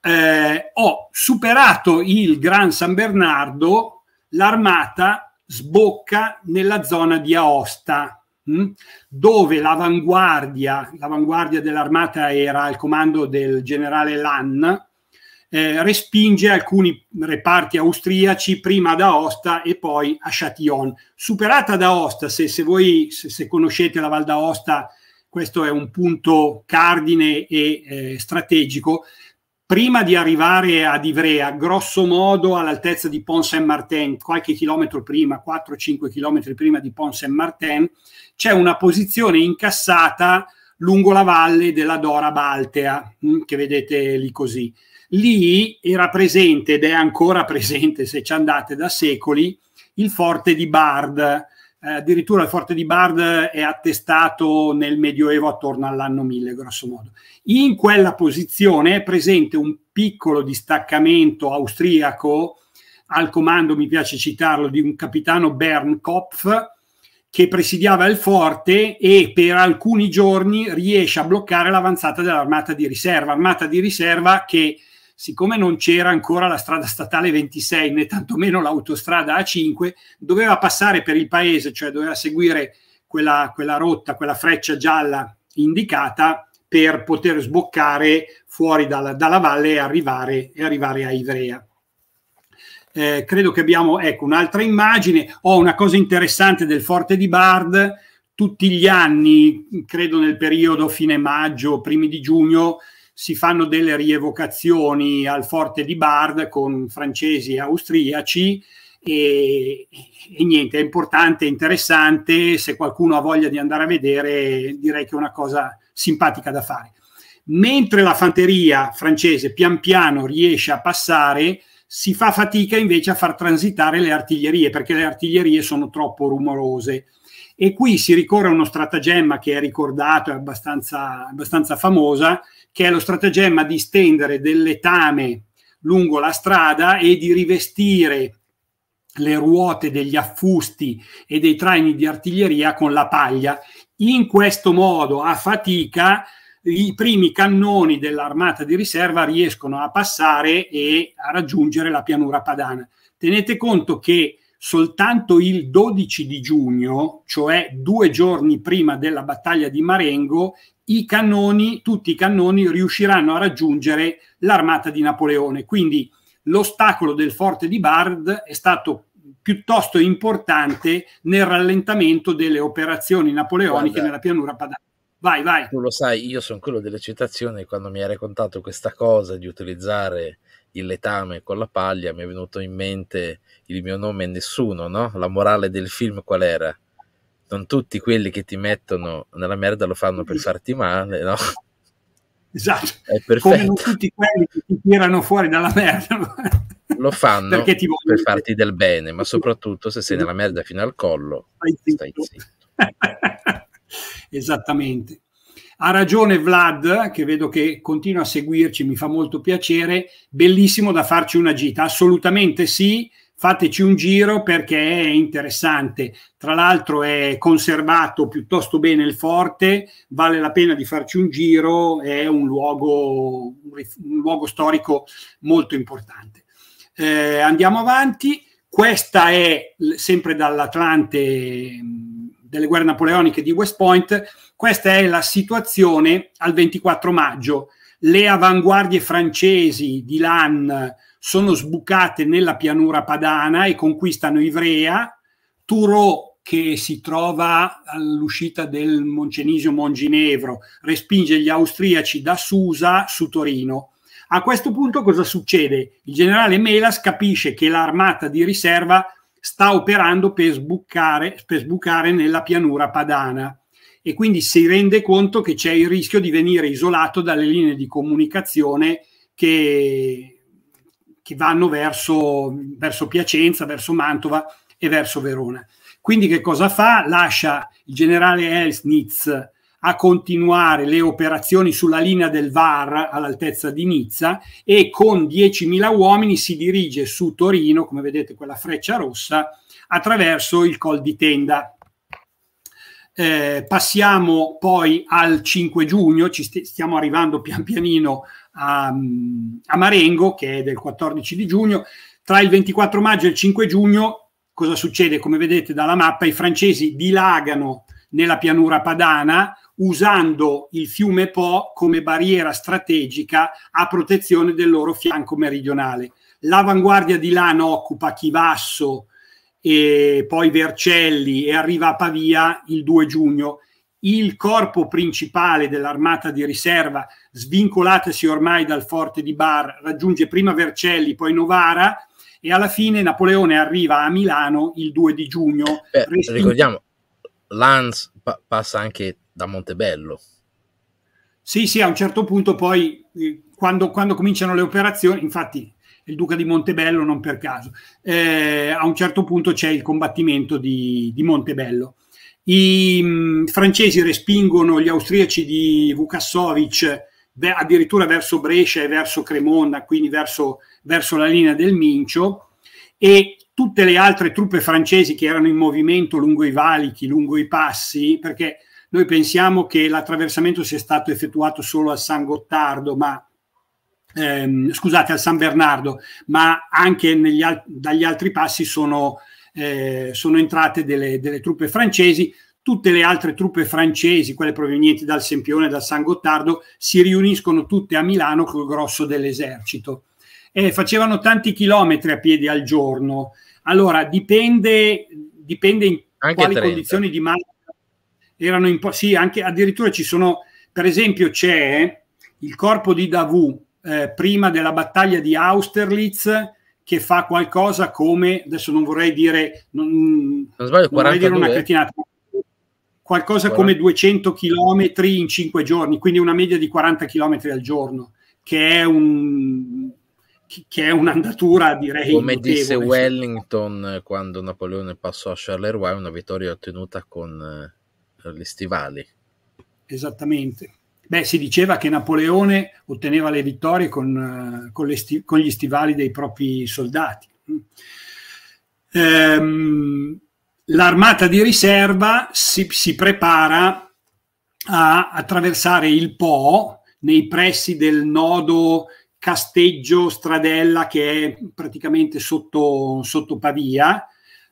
Eh, ho superato il Gran San Bernardo, l'armata sbocca nella zona di Aosta, mh, hm, dove l'avanguardia, l'avanguardia dell'armata era al comando del generale Lann, eh, respinge alcuni reparti austriaci prima ad Aosta e poi a Châtillon. Superata ad Aosta, se, se voi se, se conoscete la Val d'Aosta, questo è un punto cardine e eh, strategico, prima di arrivare ad Ivrea, grosso modo all'altezza di Pont-Saint-Martin, qualche chilometro prima, 4-5 chilometri prima di Pont-Saint-Martin, c'è una posizione incassata lungo la valle della Dora Baltea, mm, che vedete lì così. Lì era presente, ed è ancora presente se ci andate da secoli, il forte di Bard. Eh, addirittura il forte di Bard è attestato nel Medioevo attorno all'anno 1000, grosso modo. In quella posizione è presente un piccolo distaccamento austriaco al comando, mi piace citarlo, di un capitano Bernkopf, che presidiava il forte e per alcuni giorni riesce a bloccare l'avanzata dell'armata di riserva, armata di riserva che siccome non c'era ancora la strada statale 26 né tantomeno l'autostrada A5, doveva passare per il paese, cioè doveva seguire quella, quella rotta, quella freccia gialla indicata per poter sboccare fuori dalla, dalla valle e arrivare, e arrivare a Ivrea. Eh, credo che abbiamo ecco, un'altra immagine. Ho oh, una cosa interessante del forte di Bard. Tutti gli anni, credo nel periodo fine maggio, primi di giugno, si fanno delle rievocazioni al forte di Bard con francesi e austriaci e, e, niente, è importante, interessante, se qualcuno ha voglia di andare a vedere direi che è una cosa simpatica da fare. Mentre la fanteria francese pian piano riesce a passare, si fa fatica invece a far transitare le artiglierie perché le artiglierie sono troppo rumorose. E qui si ricorre a uno stratagemma che è ricordato, è abbastanza, abbastanza famosa, che è lo stratagemma di stendere del letame lungo la strada e di rivestire le ruote degli affusti e dei traini di artiglieria con la paglia. In questo modo, a fatica, i primi cannoni dell'armata di riserva riescono a passare e a raggiungere la pianura padana. Tenete conto che soltanto il 12 di giugno, cioè due giorni prima della battaglia di Marengo, i cannoni, tutti i cannoni riusciranno a raggiungere l'armata di Napoleone. Quindi l'ostacolo del forte di Bard è stato piuttosto importante nel rallentamento delle operazioni napoleoniche Guarda, nella pianura padana. Vai, vai. Tu lo sai, io sono quello delle citazioni quando mi ha raccontato questa cosa di utilizzare il letame con la paglia, mi è venuto in mente il mio nome nessuno, no? La morale del film qual era? Non tutti quelli che ti mettono nella merda lo fanno per farti male, no? Esatto. È perfetto. Come non tutti quelli che ti tirano fuori dalla merda. Lo fanno per farti del bene, ma soprattutto se sei nella merda fino al collo, stai zitto. Stai zitto. Esattamente. Ha ragione Vlad, che vedo che continua a seguirci, mi fa molto piacere, bellissimo da farci una gita, assolutamente sì, fateci un giro perché è interessante. Tra l'altro è conservato piuttosto bene il forte, vale la pena di farci un giro, è un luogo, un luogo storico molto importante. Eh, andiamo avanti, questa è sempre dall'Atlante delle guerre napoleoniche di West Point questa è la situazione al 24 maggio. Le avanguardie francesi di Lan sono sbucate nella pianura padana e conquistano Ivrea. Turò, che si trova all'uscita del Moncenisio Monginevro, respinge gli austriaci da Susa su Torino. A questo punto cosa succede? Il generale Melas capisce che l'armata di riserva sta operando per sbucare, per sbucare nella pianura padana e quindi si rende conto che c'è il rischio di venire isolato dalle linee di comunicazione che, che vanno verso, verso Piacenza, verso Mantova e verso Verona. Quindi che cosa fa? Lascia il generale Elsnitz a continuare le operazioni sulla linea del VAR all'altezza di Nizza e con 10.000 uomini si dirige su Torino, come vedete quella freccia rossa, attraverso il Col di Tenda, eh, passiamo poi al 5 giugno, ci st- stiamo arrivando pian pianino a, a Marengo, che è del 14 di giugno. Tra il 24 maggio e il 5 giugno, cosa succede? Come vedete dalla mappa, i francesi dilagano nella pianura padana usando il fiume Po come barriera strategica a protezione del loro fianco meridionale. L'avanguardia di Lano occupa Chivasso, e poi Vercelli e arriva a Pavia il 2 giugno. Il corpo principale dell'armata di riserva, svincolatasi ormai dal forte di Bar, raggiunge prima Vercelli, poi Novara e alla fine Napoleone arriva a Milano il 2 di giugno. Beh, resti... Ricordiamo, Lanz pa- passa anche da Montebello. Sì, sì, a un certo punto poi eh, quando, quando cominciano le operazioni, infatti il duca di Montebello non per caso. Eh, a un certo punto c'è il combattimento di, di Montebello. I mh, mm, francesi respingono gli austriaci di Vukasovic beh, addirittura verso Brescia e verso Cremona, quindi verso, verso la linea del Mincio, e tutte le altre truppe francesi che erano in movimento lungo i valichi, lungo i passi, perché noi pensiamo che l'attraversamento sia stato effettuato solo a San Gottardo, ma ehm, scusate, al San Bernardo, ma anche negli al- dagli altri passi sono, eh, sono entrate delle, delle truppe francesi. Tutte le altre truppe francesi, quelle provenienti dal Sempione e dal San Gottardo, si riuniscono tutte a Milano col grosso dell'esercito. Eh, facevano tanti chilometri a piedi al giorno. Allora, dipende, dipende in anche quali 30. condizioni di marcia erano in po- sì, anche addirittura ci sono, per esempio, c'è il corpo di Davù eh, prima della battaglia di Austerlitz che fa qualcosa come, adesso non vorrei dire, non, non sbaglio, non 42, dire una cretinata, qualcosa 40. come 200 km in 5 giorni, quindi una media di 40 km al giorno, che è un, che è un'andatura direi come notevole. disse Wellington eh, quando Napoleone passò a Charleroi una vittoria ottenuta con eh, gli stivali esattamente Beh, si diceva che Napoleone otteneva le vittorie con, eh, con, le sti, con gli stivali dei propri soldati. Ehm, l'armata di riserva si, si prepara a attraversare il Po nei pressi del nodo Casteggio Stradella che è praticamente sotto, sotto Pavia.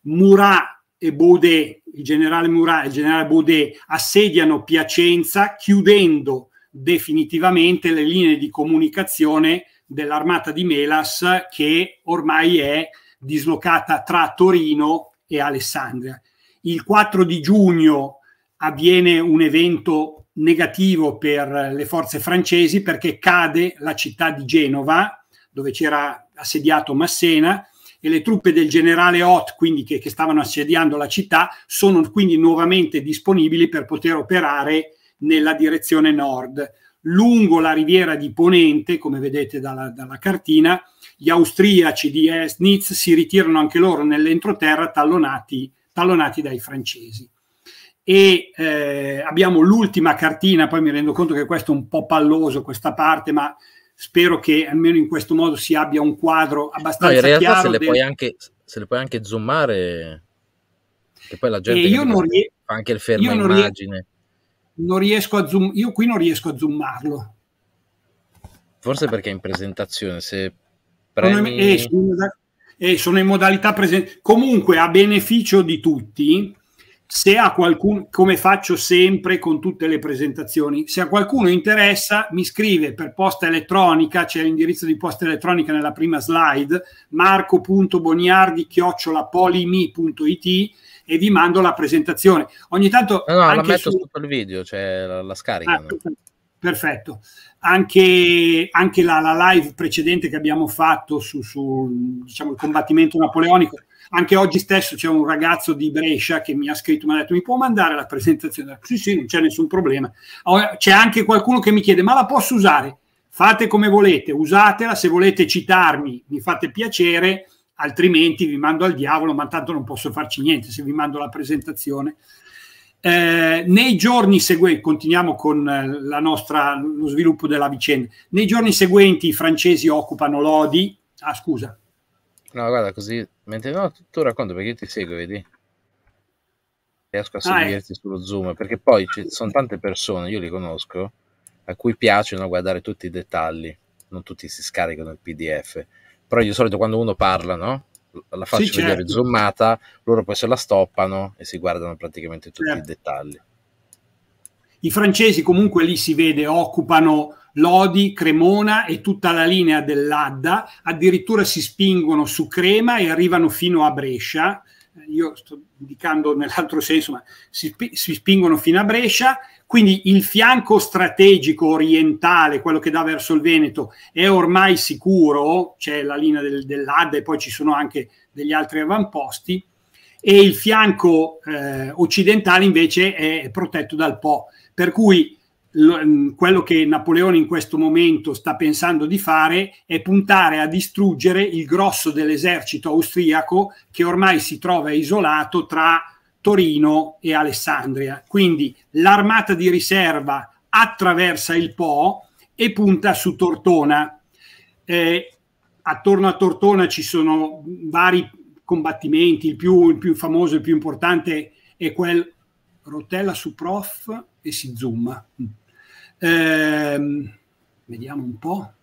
Murat e Baudet, il generale Murat e il generale Baudet assediano Piacenza chiudendo definitivamente le linee di comunicazione dell'armata di Melas che ormai è dislocata tra Torino e Alessandria. Il 4 di giugno avviene un evento negativo per le forze francesi perché cade la città di Genova, dove c'era assediato Massena, e le truppe del generale Ott, quindi che, che stavano assediando la città, sono quindi nuovamente disponibili per poter operare nella direzione nord. Lungo la riviera di Ponente, come vedete dalla, dalla cartina, gli austriaci di Esnitz si ritirano anche loro nell'entroterra tallonati, tallonati dai francesi e eh, abbiamo l'ultima cartina, poi mi rendo conto che questo è un po' palloso questa parte, ma spero che almeno in questo modo si abbia un quadro abbastanza no, in realtà chiaro. Se le, del... puoi anche, se le puoi anche zoomare, che poi la gente io rie... fa anche il fermo immagine. Rie non riesco a zoom, io qui non riesco a zoomarlo. Forse perché in presentazione, se premi... Eh, sono, eh, sono in modalità presente. Comunque, a beneficio di tutti, se a qualcuno, come faccio sempre con tutte le presentazioni, se a qualcuno interessa, mi scrive per posta elettronica, c'è l'indirizzo di posta elettronica nella prima slide, marco.boniardi-polimi.it e vi mando la presentazione. Ogni tanto... No, no anche la metto su... sotto il video, cioè la, la scaricano. Ah, perfetto. Anche, anche la, la, live precedente che abbiamo fatto sul su, diciamo, combattimento napoleonico, anche oggi stesso c'è un ragazzo di Brescia che mi ha scritto, mi ha detto mi può mandare la presentazione? Sì, sì, non c'è nessun problema. C'è anche qualcuno che mi chiede ma la posso usare? Fate come volete, usatela, se volete citarmi mi fate piacere, altrimenti vi mando al diavolo, ma tanto non posso farci niente se vi mando la presentazione. Eh, nei giorni seguenti, continuiamo con eh, nostra, lo sviluppo della vicenda, nei giorni seguenti i francesi occupano Lodi, ah scusa. No, guarda, così, mentre no, tu racconto perché io ti seguo, vedi? Riesco a ah, eh. seguirti ah, sullo Zoom, perché poi ci sono tante persone, io li conosco, a cui piacciono guardare tutti i dettagli, non tutti si scaricano il PDF però io di solito quando uno parla, no? la faccio sì, certo. vedere zoomata, loro poi se la stoppano e si guardano praticamente tutti certo. i dettagli. I francesi comunque lì si vede occupano Lodi, Cremona e tutta la linea dell'Adda, addirittura si spingono su Crema e arrivano fino a Brescia, io sto indicando nell'altro senso, ma si, si, spingono fino a Brescia, quindi il fianco strategico orientale, quello che dà verso il Veneto, è ormai sicuro, c'è la linea del, dell'Adda e poi ci sono anche degli altri avamposti, e il fianco eh, occidentale invece è protetto dal Po, per cui l- mm, quello che Napoleone in questo momento sta pensando di fare è puntare a distruggere il grosso dell'esercito austriaco che ormai si trova isolato tra Torino e Alessandria. Quindi l'armata di riserva attraversa il Po e punta su Tortona. Eh, attorno a Tortona ci sono vari combattimenti, il più, il più famoso, il più importante è quel Rotella su Prof e si zoom. Eh, vediamo un po'.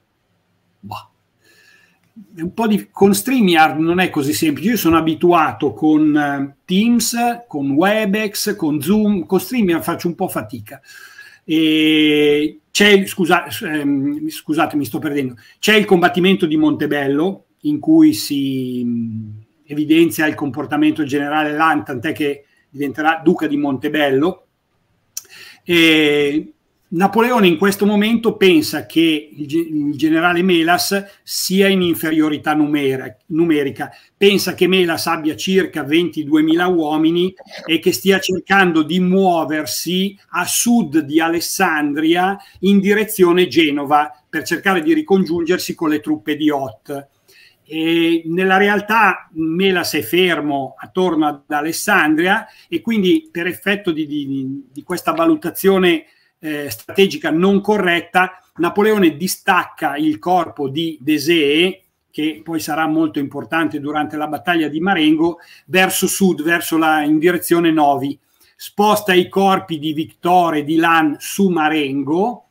Bah. È un po di, con StreamYard non è così semplice. Io sono abituato con eh, Teams, con Webex, con Zoom, con StreamYard faccio un po' fatica. E c'è, scusa, ehm, scusate, mi sto perdendo. C'è il combattimento di Montebello in cui si mm, evidenzia il comportamento generale Lan, tant'è che diventerà duca di Montebello e Napoleone in questo momento pensa che il, generale Melas sia in inferiorità numerica, pensa che Melas abbia circa 22.000 uomini e che stia cercando di muoversi a sud di Alessandria in direzione Genova per cercare di ricongiungersi con le truppe di Ott. E nella realtà Mela si è fermo attorno ad Alessandria e quindi per effetto di, di, di questa valutazione eh, strategica non corretta, Napoleone distacca il corpo di Desee, che poi sarà molto importante durante la battaglia di Marengo, verso sud, verso la, in direzione Novi. Sposta i corpi di Victor e di Lan su Marengo,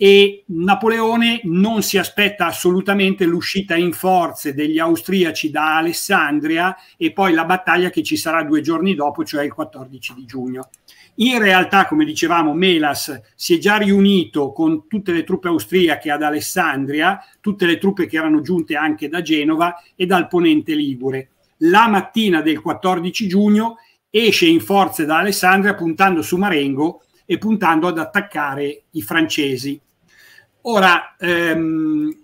e Napoleone non si aspetta assolutamente l'uscita in forze degli austriaci da Alessandria e poi la battaglia che ci sarà due giorni dopo, cioè il 14 di giugno. In realtà, come dicevamo, Melas si è già riunito con tutte le truppe austriache ad Alessandria, tutte le truppe che erano giunte anche da Genova e dal ponente Ligure. La mattina del 14 giugno esce in forze da Alessandria puntando su Marengo e puntando ad attaccare i francesi Ora, ehm,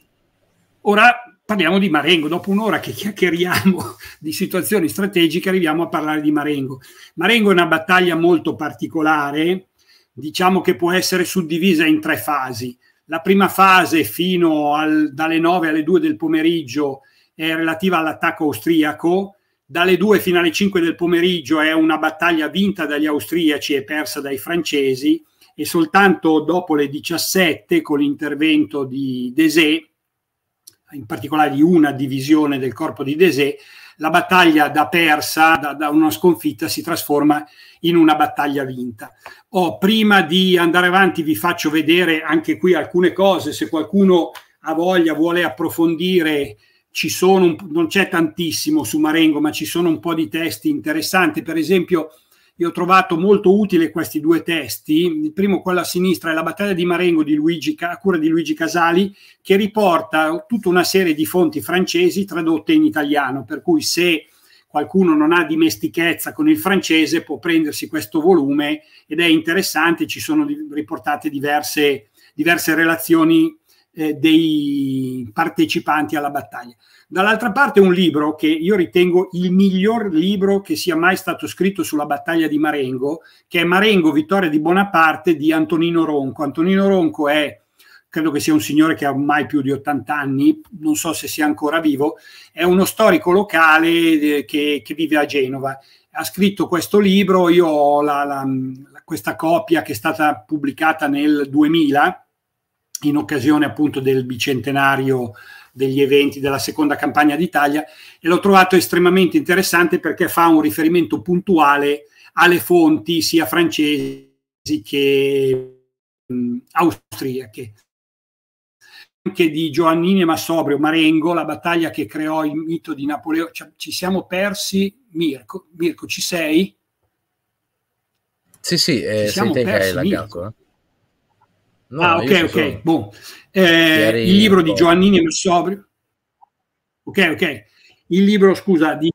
ora parliamo di Marengo. Dopo un'ora che chiacchieriamo di situazioni strategiche, arriviamo a parlare di Marengo. Marengo è una battaglia molto particolare, diciamo che può essere suddivisa in tre fasi. La prima fase, fino al, dalle 9 alle 2 del pomeriggio, è relativa all'attacco austriaco. Dalle 2 fino alle 5 del pomeriggio è una battaglia vinta dagli austriaci e persa dai francesi e soltanto dopo le 17 con l'intervento di Desè, in particolare di una divisione del corpo di Desè, la battaglia da persa, da, da, una sconfitta, si trasforma in una battaglia vinta. Oh, prima di andare avanti vi faccio vedere anche qui alcune cose, se qualcuno ha voglia, vuole approfondire, ci sono, non c'è tantissimo su Marengo, ma ci sono un po' di testi interessanti, per esempio io ho trovato molto utile questi due testi, il primo quello a sinistra è la battaglia di Marengo di Luigi, a cura di Luigi Casali, che riporta tutta una serie di fonti francesi tradotte in italiano, per cui se qualcuno non ha dimestichezza con il francese può prendersi questo volume ed è interessante, ci sono riportate diverse, diverse relazioni eh, dei partecipanti alla battaglia. Dall'altra parte un libro che io ritengo il miglior libro che sia mai stato scritto sulla battaglia di Marengo, che è Marengo, vittoria di Bonaparte di Antonino Ronco. Antonino Ronco è, credo che sia un signore che ha mai più di 80 anni, non so se sia ancora vivo, è uno storico locale eh, che, che vive a Genova. Ha scritto questo libro, io ho la, la, questa copia che è stata pubblicata nel 2000 in occasione appunto del bicentenario degli eventi della seconda campagna d'Italia e l'ho trovato estremamente interessante perché fa un riferimento puntuale alle fonti sia francesi che mh, austriache. Anche di Giovannini e Massobrio, Marengo, la battaglia che creò il mito di Napoleone. Cioè, ci siamo persi, Mirko, Mirko ci sei? Sì, sì, eh, ci sei te che hai lagato. Eh? No, ah, ok, ok. Sono... Boh. Eh, il libro di Giovannini e Sobrio. Ok, ok. Il libro, scusa, di...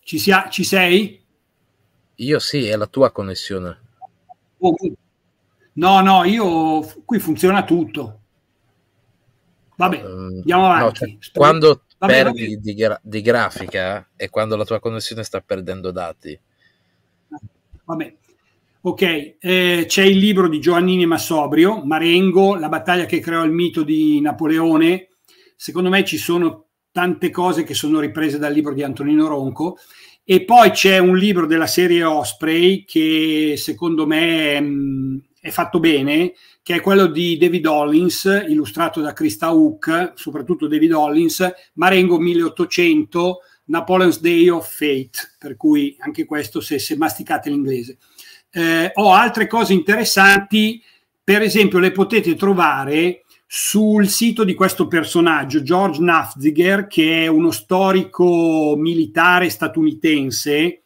Ci, sia... Ci sei? Io sì, è la tua connessione. Oh, boh. no, no, io qui funziona tutto. Vabbè, um, andiamo avanti. No, cioè, quando vabbè, perdi vabbè. Di, gra- di grafica è quando la tua connessione sta perdendo dati Vabbè. Ok, eh, c'è il libro di Giovannini Massobrio, Marengo, la battaglia che creò il mito di Napoleone. Secondo me ci sono tante cose che sono riprese dal libro di Antonino Ronco. E poi c'è un libro della serie Osprey che secondo me mh, mm, è fatto bene, che è quello di David Hollins, illustrato da Christa Hook, soprattutto David Hollins, Marengo 1800 Napoleon's Day of Fate, per cui anche questo se, se masticate l'inglese. Eh, ho altre cose interessanti, per esempio le potete trovare sul sito di questo personaggio, George Nafziger, che è uno storico militare statunitense,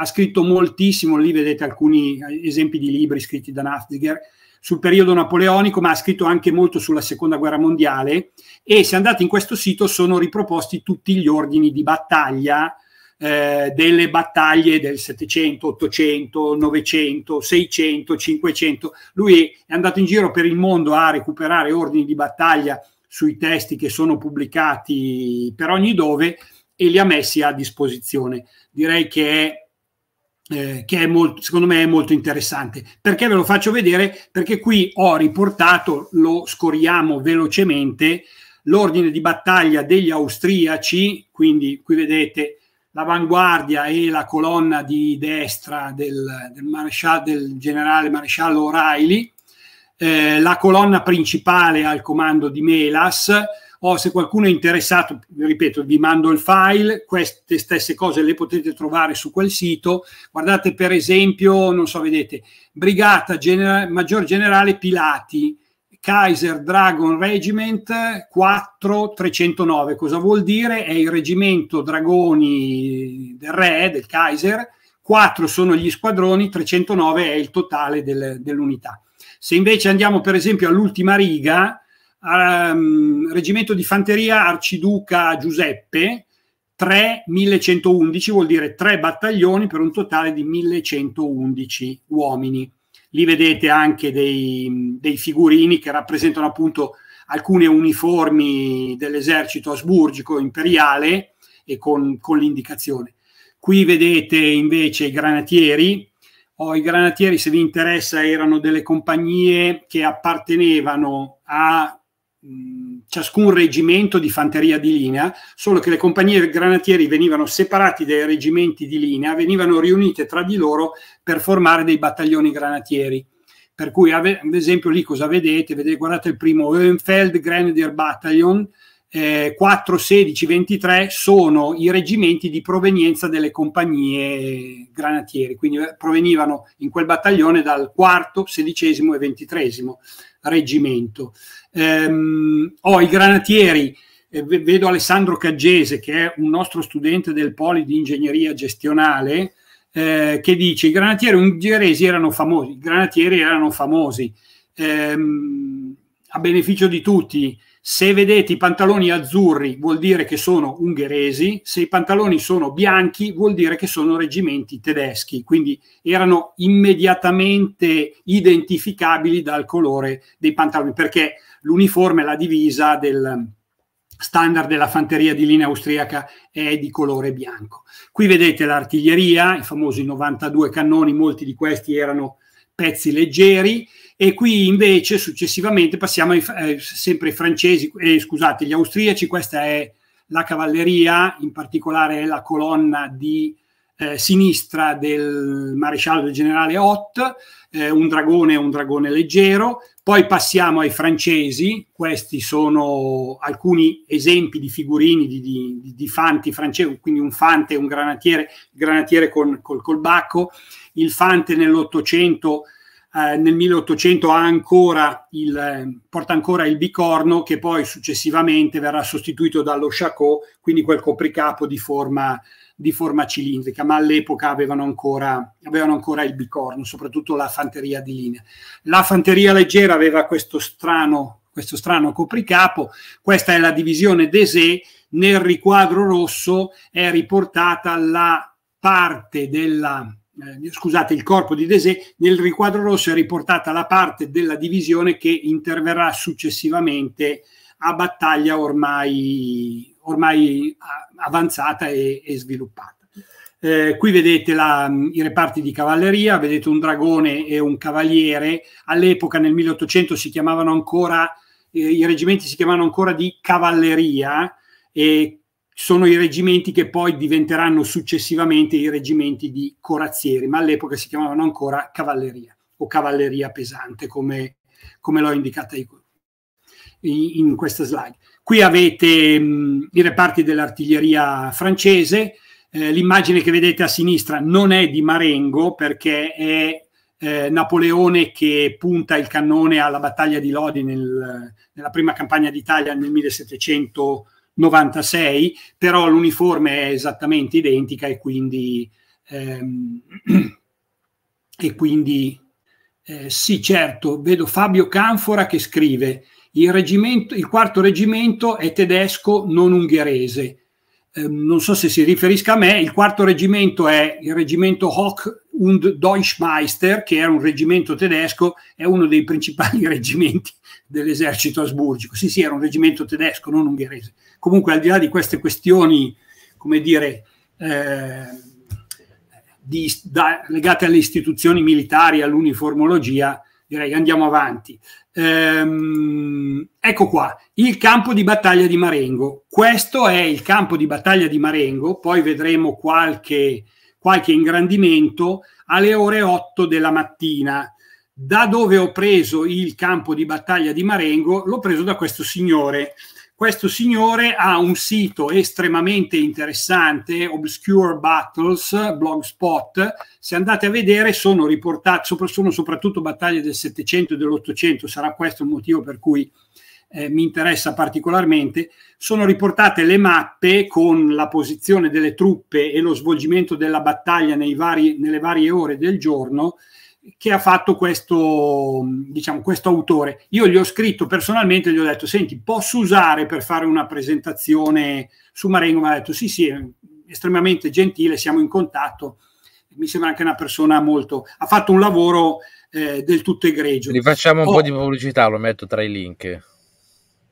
ha scritto moltissimo, lì vedete alcuni esempi di libri scritti da Nafziger, sul periodo napoleonico, ma ha scritto anche molto sulla seconda guerra mondiale e se andate in questo sito sono riproposti tutti gli ordini di battaglia eh, delle battaglie del 700, 800, 900, 600, 500. Lui è andato in giro per il mondo a recuperare ordini di battaglia sui testi che sono pubblicati per ogni dove e li ha messi a disposizione. Direi che è eh, che molto, secondo me è molto interessante. Perché ve lo faccio vedere? Perché qui ho riportato, lo scorriamo velocemente, l'ordine di battaglia degli austriaci, quindi qui vedete l'avanguardia e la colonna di destra del, del, del generale maresciallo O'Reilly, eh, la colonna principale al comando di Melas, o oh, se qualcuno è interessato, ripeto, vi mando il file, queste stesse cose le potete trovare su quel sito. Guardate per esempio, non so, vedete, Brigata General, Maggior Generale Pilati, Kaiser Dragon Regiment 4309. Cosa vuol dire? È il reggimento dragoni del re, del Kaiser, 4 sono gli squadroni, 309 è il totale del, dell'unità. Se invece andiamo per esempio all'ultima riga, um, reggimento di fanteria Arciduca Giuseppe, 1111 vuol dire tre battaglioni per un totale di 1.111 uomini. Lì vedete anche dei, dei figurini che rappresentano appunto alcune uniformi dell'esercito asburgico imperiale e con, con l'indicazione. Qui vedete invece i granatieri. Oh, I granatieri, se vi interessa, erano delle compagnie che appartenevano a ciascun reggimento di fanteria di linea, solo che le compagnie granatieri venivano separati dai reggimenti di linea, venivano riunite tra di loro per formare dei battaglioni granatieri. Per cui, ad esempio, lì cosa vedete? vedete guardate il primo Oenfeld Grenadier Battalion, eh, 4, 16, 23 sono i reggimenti di provenienza delle compagnie granatieri, quindi eh, provenivano in quel battaglione dal quarto, sedicesimo e ventitresimo reggimento. Ehm, ho i granatieri, eh, vedo Alessandro Caggese che è un nostro studente del Poli di Ingegneria Gestionale, eh, che dice i granatieri ungheresi erano famosi, i granatieri erano famosi, ehm, a beneficio di tutti, se vedete i pantaloni azzurri vuol dire che sono ungheresi, se i pantaloni sono bianchi vuol dire che sono reggimenti tedeschi, quindi erano immediatamente identificabili dal colore dei pantaloni, perché l'uniforme, la divisa del, standard della fanteria di linea austriaca è di colore bianco. Qui vedete l'artiglieria, i famosi 92 cannoni, molti di questi erano pezzi leggeri, e qui invece successivamente passiamo ai, eh, sempre ai francesi, eh, scusate, gli austriaci, questa è la cavalleria, in particolare è la colonna di eh, sinistra del maresciallo del generale Ott, eh, un dragone un dragone leggero. Poi passiamo ai francesi, questi sono alcuni esempi di figurini di, di, di fanti francesi, quindi un fante, un granatiere, granatiere con, col bacco, Il fante nell'Ottocento eh, nel 1800 ancora il, ehm, porta ancora il bicorno che poi successivamente verrà sostituito dallo Chacot, quindi quel copricapo di forma, di forma cilindrica, ma all'epoca avevano ancora, avevano ancora il bicorno, soprattutto la fanteria di linea. La fanteria leggera aveva questo strano, questo strano copricapo, questa è la divisione Desè, nel riquadro rosso è riportata la parte della eh, scusate, il corpo di Desè, nel riquadro rosso è riportata la parte della divisione che interverrà successivamente a battaglia ormai, ormai avanzata e, e sviluppata. Eh, qui vedete la, i reparti di cavalleria, vedete un dragone e un cavaliere. All'epoca, nel 1800, si chiamavano ancora, eh, i reggimenti si chiamavano ancora di cavalleria e sono i reggimenti che poi diventeranno successivamente i reggimenti di corazzieri, ma all'epoca si chiamavano ancora cavalleria o cavalleria pesante, come, come l'ho indicata in questa slide. Qui avete mh, i reparti dell'artiglieria francese, eh, l'immagine che vedete a sinistra non è di Marengo perché è eh, Napoleone che punta il cannone alla battaglia di Lodi nel, nella prima campagna d'Italia nel 1700. 96, però l'uniforme è esattamente identica e quindi, ehm, e quindi eh, sì, certo, vedo Fabio Canfora che scrive il, reggimento, il quarto reggimento è tedesco, non ungherese. Ehm, non so se si riferisca a me, il quarto reggimento è il reggimento Hock und Deutschmeister, che era un reggimento tedesco, è uno dei principali reggimenti dell'esercito asburgico. Sì, sì, era un reggimento tedesco, non ungherese. Comunque, al di là di queste questioni, come dire, eh, di, da, legate alle istituzioni militari, all'uniformologia, direi andiamo avanti. Ehm, ecco qua, il campo di battaglia di Marengo. Questo è il campo di battaglia di Marengo, poi vedremo qualche, qualche ingrandimento alle ore 8 della mattina. Da dove ho preso il campo di battaglia di Marengo? L'ho preso da questo signore questo signore ha un sito estremamente interessante, Obscure Battles, Blogspot, se andate a vedere sono riportate, sono soprattutto battaglie del Settecento e dell'Ottocento, sarà questo il motivo per cui eh, mi interessa particolarmente, sono riportate le mappe con la posizione delle truppe e lo svolgimento della battaglia vari, nelle varie ore del giorno che ha fatto questo, diciamo, questo autore. Io gli ho scritto personalmente, gli ho detto, senti, posso usare per fare una presentazione su Marengo? Mi ha detto, sì, sì, è estremamente gentile, siamo in contatto. Mi sembra anche una persona molto... ha fatto un lavoro eh, del tutto egregio. Gli facciamo un oh, po' di pubblicità, lo metto tra i link.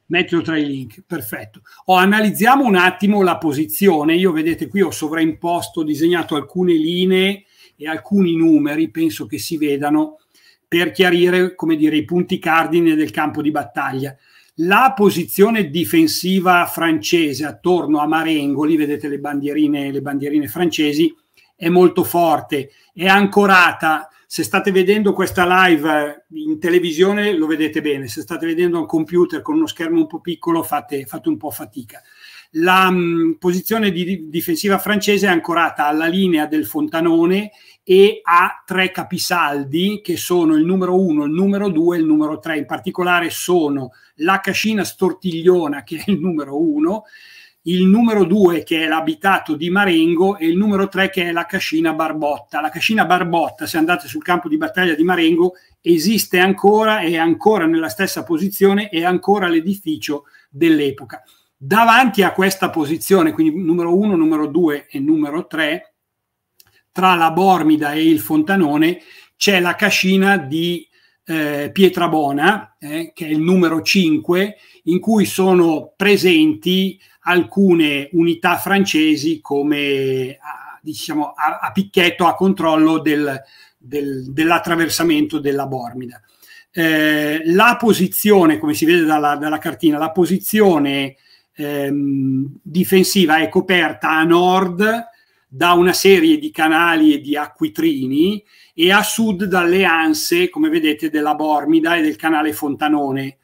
Metto tra i link, perfetto. Oh, analizziamo un attimo la posizione. Io vedete qui ho sovraimposto, disegnato alcune linee e alcuni numeri penso che si vedano per chiarire come dire, i punti cardine del campo di battaglia. La posizione difensiva francese attorno a Marengoli, vedete le bandierine, le bandierine francesi, è molto forte, è ancorata. Se state vedendo questa live eh, in televisione lo vedete bene, se state vedendo a un computer con uno schermo un po' piccolo fate, fate un po' fatica. La mh, mm, posizione di difensiva francese è ancorata alla linea del Fontanone e ha tre capisaldi che sono il numero uno, il numero due e il numero tre. In particolare sono la Cascina Stortigliona che è il numero uno, il numero due, che è l'abitato di Marengo e il numero tre, che è la Cascina Barbotta. La Cascina Barbotta, se andate sul campo di battaglia di Marengo, esiste ancora, è ancora nella stessa posizione, è ancora l'edificio dell'epoca. Davanti a questa posizione, quindi numero 1, numero 2 e numero 3, tra la Bormida e il Fontanone c'è la cascina di eh, Pietrabona, eh, che è il numero 5, in cui sono presenti alcune unità francesi come a, diciamo, a, a picchetto, a controllo del, del, dell'attraversamento della Bormida. Eh, la posizione, come si vede dalla, dalla cartina, la posizione ehm, difensiva è coperta a nord da una serie di canali e di acquitrini e a sud dalle anse, come vedete, della Bormida e del canale Fontanone.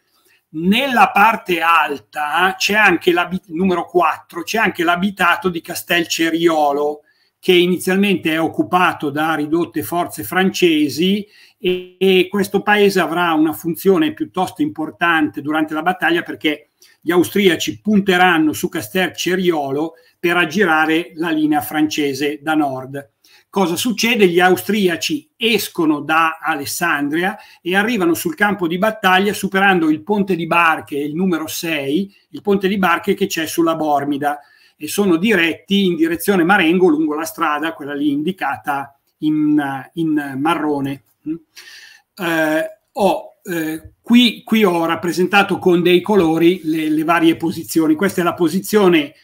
Nella parte alta c'è anche numero 4, c'è anche l'abitato di Castel Ceriolo, che inizialmente è occupato da ridotte forze francesi e, e questo paese avrà una funzione piuttosto importante durante la battaglia perché gli austriaci punteranno su Castel Ceriolo per aggirare la linea francese da nord. Cosa succede? Gli austriaci escono da Alessandria e arrivano sul campo di battaglia superando il ponte di barche, il numero 6, il ponte di barche che c'è sulla Bormida e sono diretti in direzione Marengo lungo la strada, quella lì indicata in, in marrone. Mm. Eh, ho eh, qui, qui, ho rappresentato con dei colori le, le varie posizioni. Questa è la posizione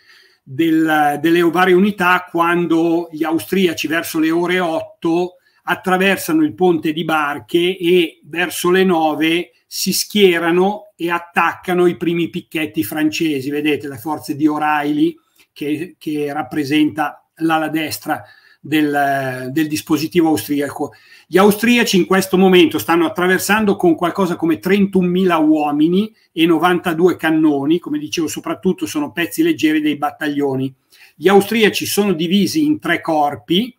del, delle varie unità quando gli austriaci verso le ore 8 attraversano il ponte di barche e verso le 9 si schierano e attaccano i primi picchetti francesi. Vedete le forze di O'Reilly che, che rappresenta l'ala destra del, eh, del dispositivo austriaco. Gli austriaci in questo momento stanno attraversando con qualcosa come 31.000 uomini e 92 cannoni, come dicevo soprattutto sono pezzi leggeri dei battaglioni. Gli austriaci sono divisi in tre corpi,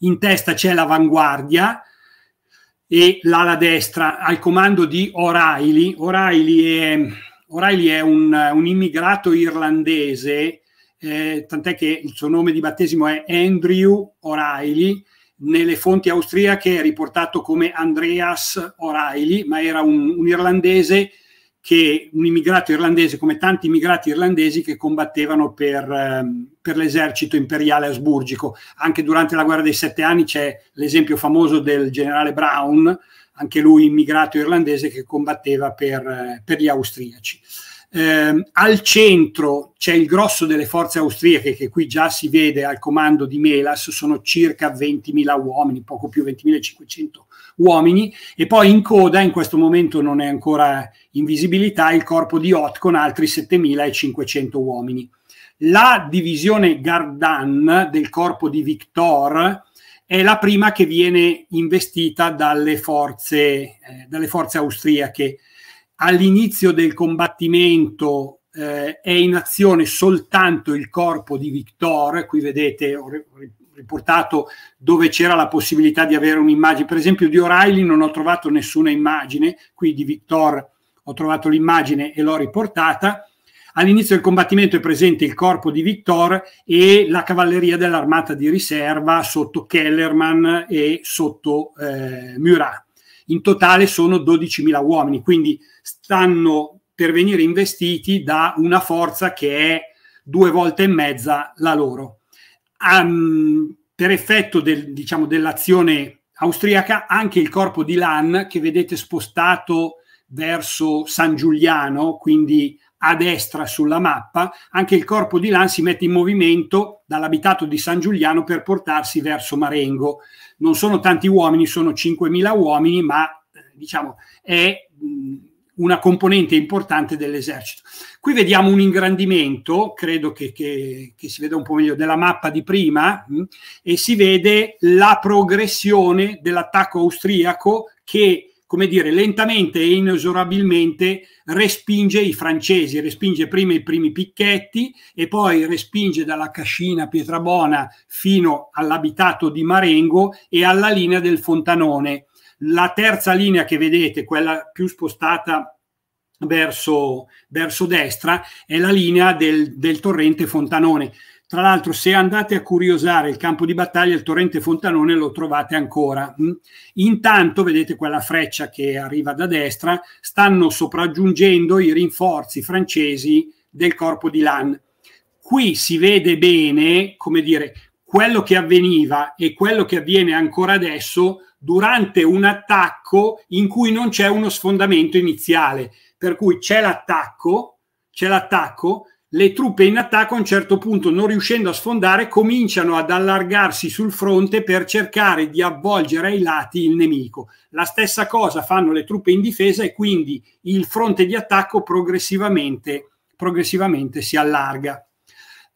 in testa c'è l'avanguardia, e l'ala destra al comando di O'Reilly. O'Reilly è, O'Reilly è un, un, immigrato irlandese eh, tant'è che il suo nome di battesimo è Andrew O'Reilly, nelle fonti austriache è riportato come Andreas O'Reilly, ma era un, un irlandese che un immigrato irlandese, come tanti immigrati irlandesi che combattevano per, ehm, per, l'esercito imperiale asburgico. Anche durante la guerra dei sette anni c'è l'esempio famoso del generale Brown, anche lui immigrato irlandese che combatteva per, eh, per gli austriaci. Eh, al centro c'è il grosso delle forze austriache che qui già si vede al comando di Melas, sono circa 20.000 uomini, poco più 20.500 uomini, e poi in coda, in questo momento non è ancora in visibilità, il corpo di Ott con altri 7.500 uomini. La divisione Gardan del corpo di Victor è la prima che viene investita dalle forze, eh, dalle forze austriache all'inizio del combattimento eh, è in azione soltanto il corpo di Victor, qui vedete ho riportato dove c'era la possibilità di avere un'immagine, per esempio di O'Reilly non ho trovato nessuna immagine, qui di Victor ho trovato l'immagine e l'ho riportata. All'inizio del combattimento è presente il corpo di Victor e la cavalleria dell'armata di riserva sotto Kellerman e sotto eh, Murat in totale sono 12.000 uomini, quindi stanno per venire investiti da una forza che è due volte e mezza la loro. Um, per effetto del, diciamo, dell'azione austriaca, anche il corpo di Lan, che vedete spostato verso San Giuliano, quindi a destra sulla mappa, anche il corpo di Lan si mette in movimento dall'abitato di San Giuliano per portarsi verso Marengo non sono tanti uomini, sono 5.000 uomini, ma eh, diciamo è una componente importante dell'esercito. Qui vediamo un ingrandimento, credo che, che, che, si veda un po' meglio, della mappa di prima mh, e si vede la progressione dell'attacco austriaco che come dire, lentamente e inesorabilmente respinge i francesi, respinge prima i primi picchetti e poi respinge dalla Cascina Pietrabona fino all'abitato di Marengo e alla linea del Fontanone. La terza linea che vedete, quella più spostata verso, verso destra, è la linea del, del torrente Fontanone. Tra l'altro, se andate a curiosare il campo di battaglia, il torrente Fontanone lo trovate ancora. Mm? Intanto, vedete quella freccia che arriva da destra, stanno sopraggiungendo i rinforzi francesi del corpo di Lan. Qui si vede bene, come dire, quello che avveniva e quello che avviene ancora adesso durante un attacco in cui non c'è uno sfondamento iniziale. Per cui c'è l'attacco, c'è l'attacco, le truppe in attacco a un certo punto, non riuscendo a sfondare, cominciano ad allargarsi sul fronte per cercare di avvolgere ai lati il nemico. La stessa cosa fanno le truppe in difesa e quindi il fronte di attacco progressivamente, progressivamente si allarga.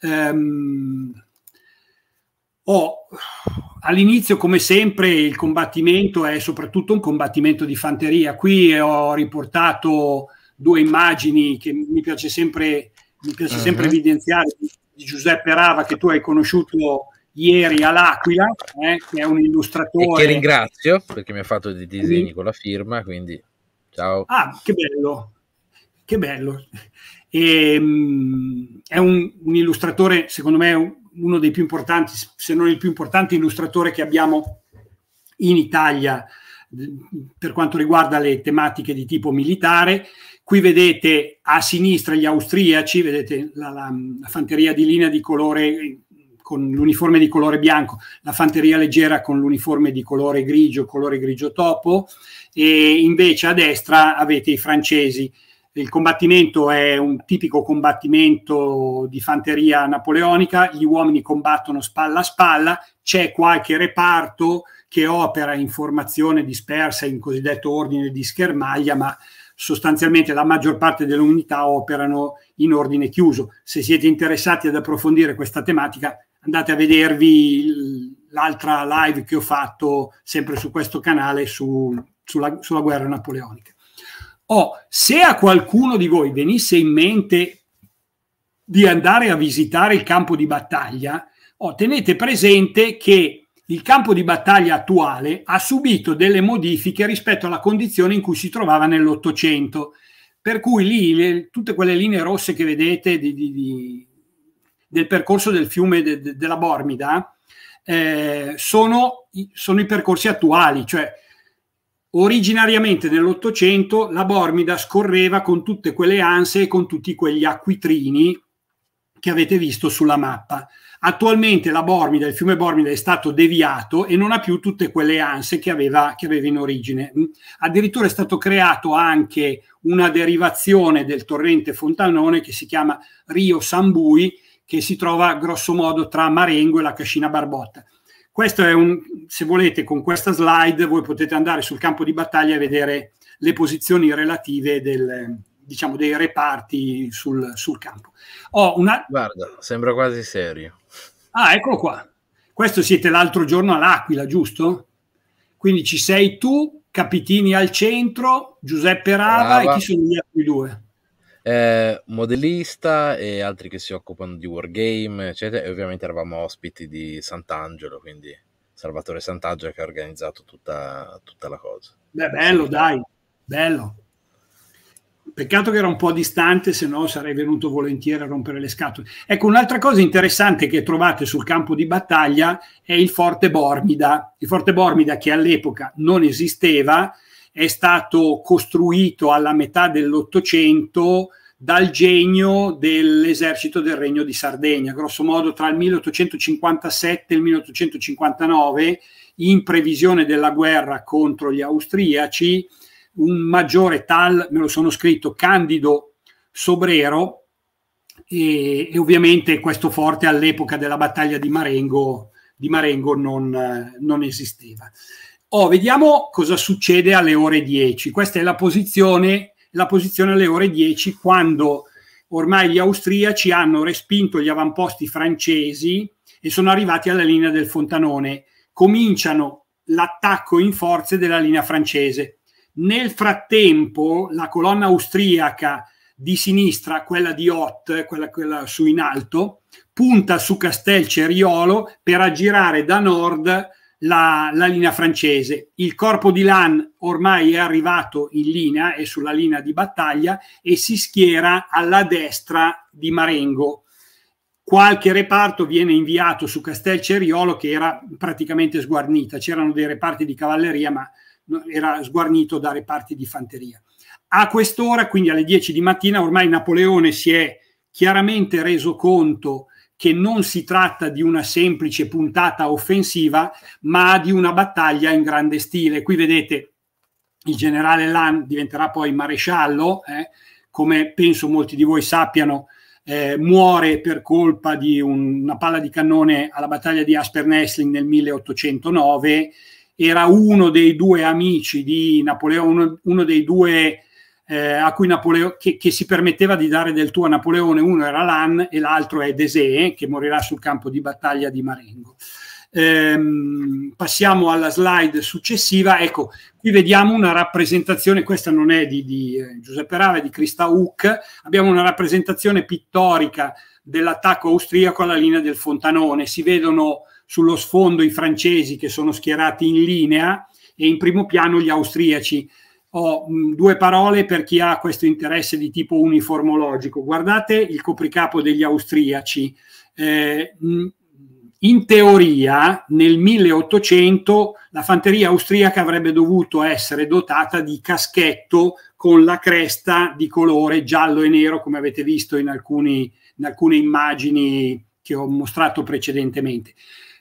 Um, oh, all'inizio, come sempre, il combattimento è soprattutto un combattimento di fanteria. Qui ho riportato due immagini che mi piace sempre mi piace uh ah, -huh. sempre ah. evidenziare di Giuseppe Rava che tu hai conosciuto ieri all'Aquila, eh, che è un illustratore. E che ringrazio perché mi ha fatto dei disegni mm. con la firma, quindi ciao. Ah, che bello, che bello. E, um, è un, un, illustratore, secondo me, uno dei più importanti, se non il più importante illustratore che abbiamo in Italia per quanto riguarda le tematiche di tipo militare Qui vedete a sinistra gli austriaci, vedete la, la, la fanteria di linea di colore con l'uniforme di colore bianco, la fanteria leggera con l'uniforme di colore grigio, colore grigio topo, e invece a destra avete i francesi. Il combattimento è un tipico combattimento di fanteria napoleonica, gli uomini combattono spalla a spalla, c'è qualche reparto che opera in formazione dispersa in cosiddetto ordine di schermaglia, ma sostanzialmente la maggior parte delle unità operano in ordine chiuso. Se siete interessati ad approfondire questa tematica, andate a vedervi l'altra live che ho fatto sempre su questo canale su, sulla, sulla, guerra napoleonica. Oh, se a qualcuno di voi venisse in mente di andare a visitare il campo di battaglia, oh, tenete presente che il campo di battaglia attuale ha subito delle modifiche rispetto alla condizione in cui si trovava nell'Ottocento, per cui lì le, tutte quelle linee rosse che vedete di, di, di, del percorso del fiume de, de, della Bormida eh, sono, sono i percorsi attuali, cioè originariamente nell'Ottocento la Bormida scorreva con tutte quelle anse e con tutti quegli acquitrini che avete visto sulla mappa. Attualmente la Bormida, il fiume Bormida è stato deviato e non ha più tutte quelle anse che aveva, che aveva in origine. Mm. Addirittura è stato creato anche una derivazione del torrente Fontanone che si chiama Rio Sambui, che si trova grossomodo tra Marengo e la Cascina Barbotta. Questo è un, se volete, con questa slide voi potete andare sul campo di battaglia e vedere le posizioni relative del, diciamo, dei reparti sul, sul campo. Una... Guarda, sembra quasi serio. Ah, eccolo qua. Questo siete l'altro giorno all'Aquila, giusto? Quindi ci sei tu, Capitini al centro, Giuseppe Rava, Rava. e chi sono gli altri due? Eh, modellista e altri che si occupano di wargame, eccetera. E ovviamente eravamo ospiti di Sant'Angelo, quindi Salvatore Sant'Angelo che ha organizzato tutta, tutta la cosa. Beh, bello, sì. dai, bello. Peccato che era un po' distante, se no sarei venuto volentieri a rompere le scatole. Ecco, un'altra cosa interessante che trovate sul campo di battaglia è il Forte Bormida. Il Forte Bormida, che all'epoca non esisteva, è stato costruito alla metà dell'Ottocento dal genio dell'esercito del Regno di Sardegna, grosso modo tra il 1857 e il 1859, in previsione della guerra contro gli austriaci un maggiore tal, me lo sono scritto, Candido Sobrero e, e ovviamente questo forte all'epoca della battaglia di Marengo, di Marengo non, non esisteva. Oh, vediamo cosa succede alle ore 10. Questa è la posizione, la posizione alle ore 10 quando ormai gli austriaci hanno respinto gli avamposti francesi e sono arrivati alla linea del Fontanone. Cominciano l'attacco in forze della linea francese. Nel frattempo la colonna austriaca di sinistra, quella di Ott, quella, quella su in alto, punta su Castel Ceriolo per aggirare da nord la, la, linea francese. Il corpo di Lan ormai è arrivato in linea, è sulla linea di battaglia e si schiera alla destra di Marengo. Qualche reparto viene inviato su Castel Ceriolo che era praticamente sguarnita, c'erano dei reparti di cavalleria ma era sguarnito da reparti di fanteria. A quest'ora, quindi alle 10 di mattina, ormai Napoleone si è chiaramente reso conto che non si tratta di una semplice puntata offensiva, ma di una battaglia in grande stile. Qui vedete il generale Lan diventerà poi maresciallo, eh, come penso molti di voi sappiano, eh, muore per colpa di un, una palla di cannone alla battaglia di Asper Nessling nel 1809 era uno dei due amici di Napoleone, uno, uno dei due eh, a cui Napoleone, che, che, si permetteva di dare del tuo a Napoleone, uno era Lan e l'altro è Desee, che morirà sul campo di battaglia di Marengo. Ehm, passiamo alla slide successiva, ecco, qui vediamo una rappresentazione, questa non è di, di eh, Giuseppe Rava, è di Christa Huck, abbiamo una rappresentazione pittorica dell'attacco austriaco alla linea del Fontanone, si vedono sullo sfondo i francesi che sono schierati in linea e in primo piano gli austriaci. Ho mh, mm, due parole per chi ha questo interesse di tipo uniformologico. Guardate il copricapo degli austriaci. Eh, mm, in teoria, nel 1800 la fanteria austriaca avrebbe dovuto essere dotata di caschetto con la cresta di colore giallo e nero, come avete visto in, alcuni, in alcune immagini che ho mostrato precedentemente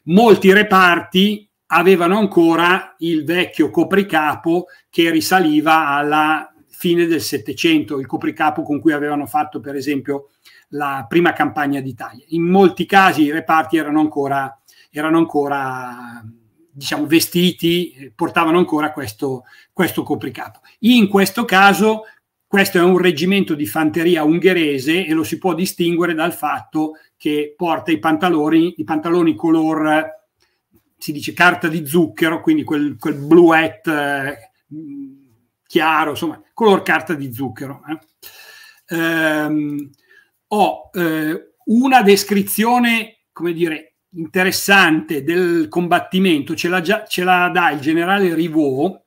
molti reparti avevano ancora il vecchio copricapo che risaliva alla fine del Settecento, il copricapo con cui avevano fatto per esempio la prima campagna d'Italia. In molti casi i reparti erano ancora, erano ancora diciamo, vestiti, eh, portavano ancora questo, questo copricapo. In questo caso questo è un reggimento di fanteria ungherese e lo si può distinguere dal fatto che porta i pantaloni, i pantaloni color, si dice carta di zucchero, quindi quel, quel bluette eh, chiaro, insomma, color carta di zucchero. Eh. Ehm, ho eh, una descrizione, come dire, interessante del combattimento, ce la, già, ce la dà il generale Rivaux,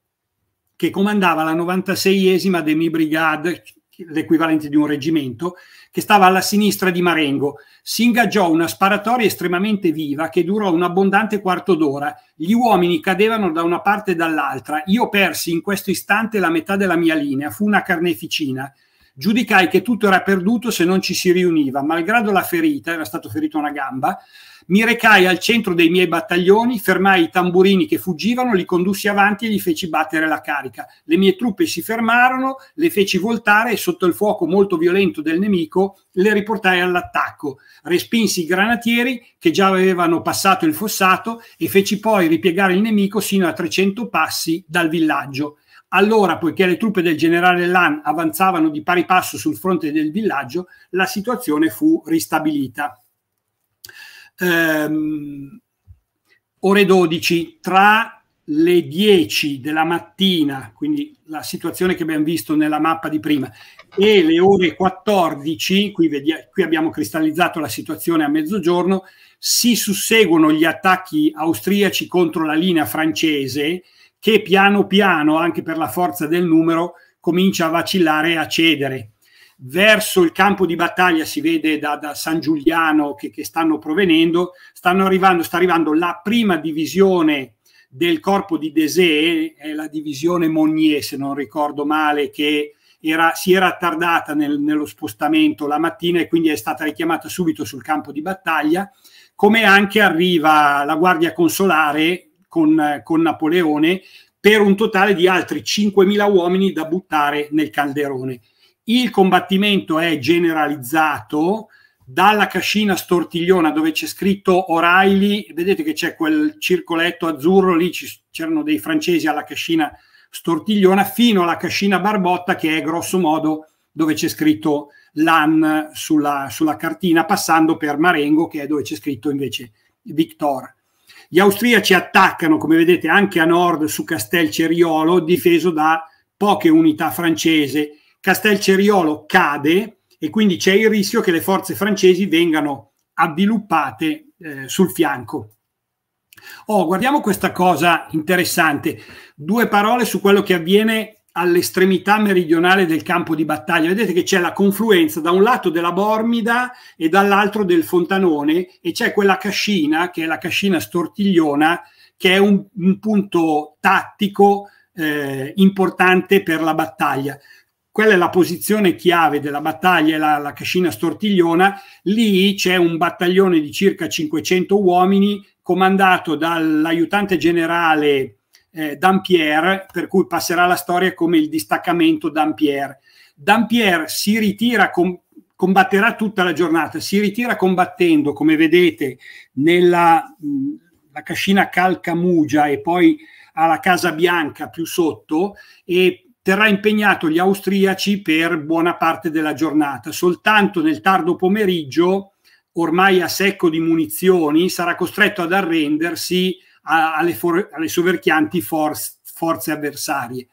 che comandava la 96esima Demi Brigade, l'equivalente di un reggimento, che stava alla sinistra di Marengo. Si ingaggiò una sparatoria estremamente viva che durò un abbondante quarto d'ora. Gli uomini cadevano da una parte e dall'altra. Io persi in questo istante la metà della mia linea. Fu una carneficina. Giudicai che tutto era perduto se non ci si riuniva. Malgrado la ferita, era stato ferito una gamba, mi recai al centro dei miei battaglioni, fermai i tamburini che fuggivano, li condussi avanti e gli feci battere la carica. Le mie truppe si fermarono, le feci voltare e sotto il fuoco molto violento del nemico le riportai all'attacco. Respinsi i granatieri che già avevano passato il fossato e feci poi ripiegare il nemico sino a 300 passi dal villaggio. Allora, poiché le truppe del generale Lan avanzavano di pari passo sul fronte del villaggio, la situazione fu ristabilita ehm, ore 12 tra le 10 della mattina, quindi la situazione che abbiamo visto nella mappa di prima, e le ore 14, qui, vediamo, qui abbiamo cristallizzato la situazione a mezzogiorno, si susseguono gli attacchi austriaci contro la linea francese che piano piano, anche per la forza del numero, comincia a vacillare e a cedere verso il campo di battaglia, si vede da, da San Giuliano che, che stanno provenendo, stanno arrivando, sta arrivando la prima divisione del corpo di Desè, è la divisione Monnier, se non ricordo male, che era, si era attardata nel, nello spostamento la mattina e quindi è stata richiamata subito sul campo di battaglia, come anche arriva la Guardia Consolare con, con Napoleone per un totale di altri 5.000 uomini da buttare nel calderone il combattimento è generalizzato dalla cascina stortigliona dove c'è scritto O'Reilly, vedete che c'è quel circoletto azzurro lì, c'erano dei francesi alla cascina stortigliona, fino alla cascina Barbotta che è grosso modo dove c'è scritto LAN sulla, sulla cartina, passando per Marengo che è dove c'è scritto invece Victor. Gli austriaci attaccano, come vedete, anche a nord su Castel Ceriolo, difeso da poche unità francese Castel Ceriolo cade e quindi c'è il rischio che le forze francesi vengano avviluppate eh, sul fianco. Oh, guardiamo questa cosa interessante. Due parole su quello che avviene all'estremità meridionale del campo di battaglia. Vedete che c'è la confluenza da un lato della Bormida e dall'altro del Fontanone e c'è quella cascina, che è la cascina Stortigliona, che è un, un punto tattico eh, importante per la battaglia quella è la posizione chiave della battaglia, la, la cascina stortigliona, lì c'è un battaglione di circa 500 uomini comandato dall'aiutante generale eh, Dampierre, per cui passerà la storia come il distaccamento Dampierre. Dampierre si ritira, com- combatterà tutta la giornata, si ritira combattendo, come vedete, nella mh, cascina Calcamugia e poi alla Casa Bianca più sotto e terrà impegnato gli austriaci per buona parte della giornata. Soltanto nel tardo pomeriggio, ormai a secco di munizioni, sarà costretto ad arrendersi a, alle, for- alle, soverchianti forz- forze avversarie.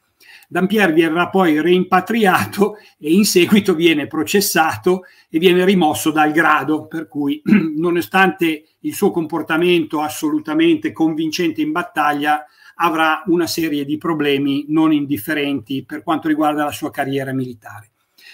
Dampier verrà poi rimpatriato e in seguito viene processato e viene rimosso dal grado, per cui nonostante il suo comportamento assolutamente convincente in battaglia, avrà una serie di problemi non indifferenti per quanto riguarda la sua carriera militare.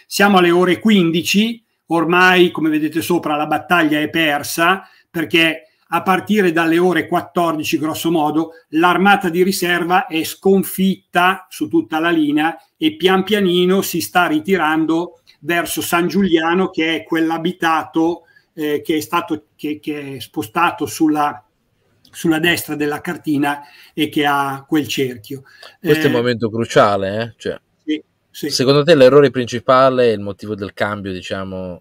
Siamo alle ore 15, ormai come vedete sopra la battaglia è persa perché a partire dalle ore 14 grosso modo l'armata di riserva è sconfitta su tutta la linea e pian pianino si sta ritirando verso San Giuliano che è quell'abitato eh, che è stato che, che è spostato sulla sulla destra della cartina e che ha quel cerchio. Questo eh, è un eh, momento cruciale, eh? cioè, sì, sì. secondo te l'errore principale, il motivo del cambio, diciamo,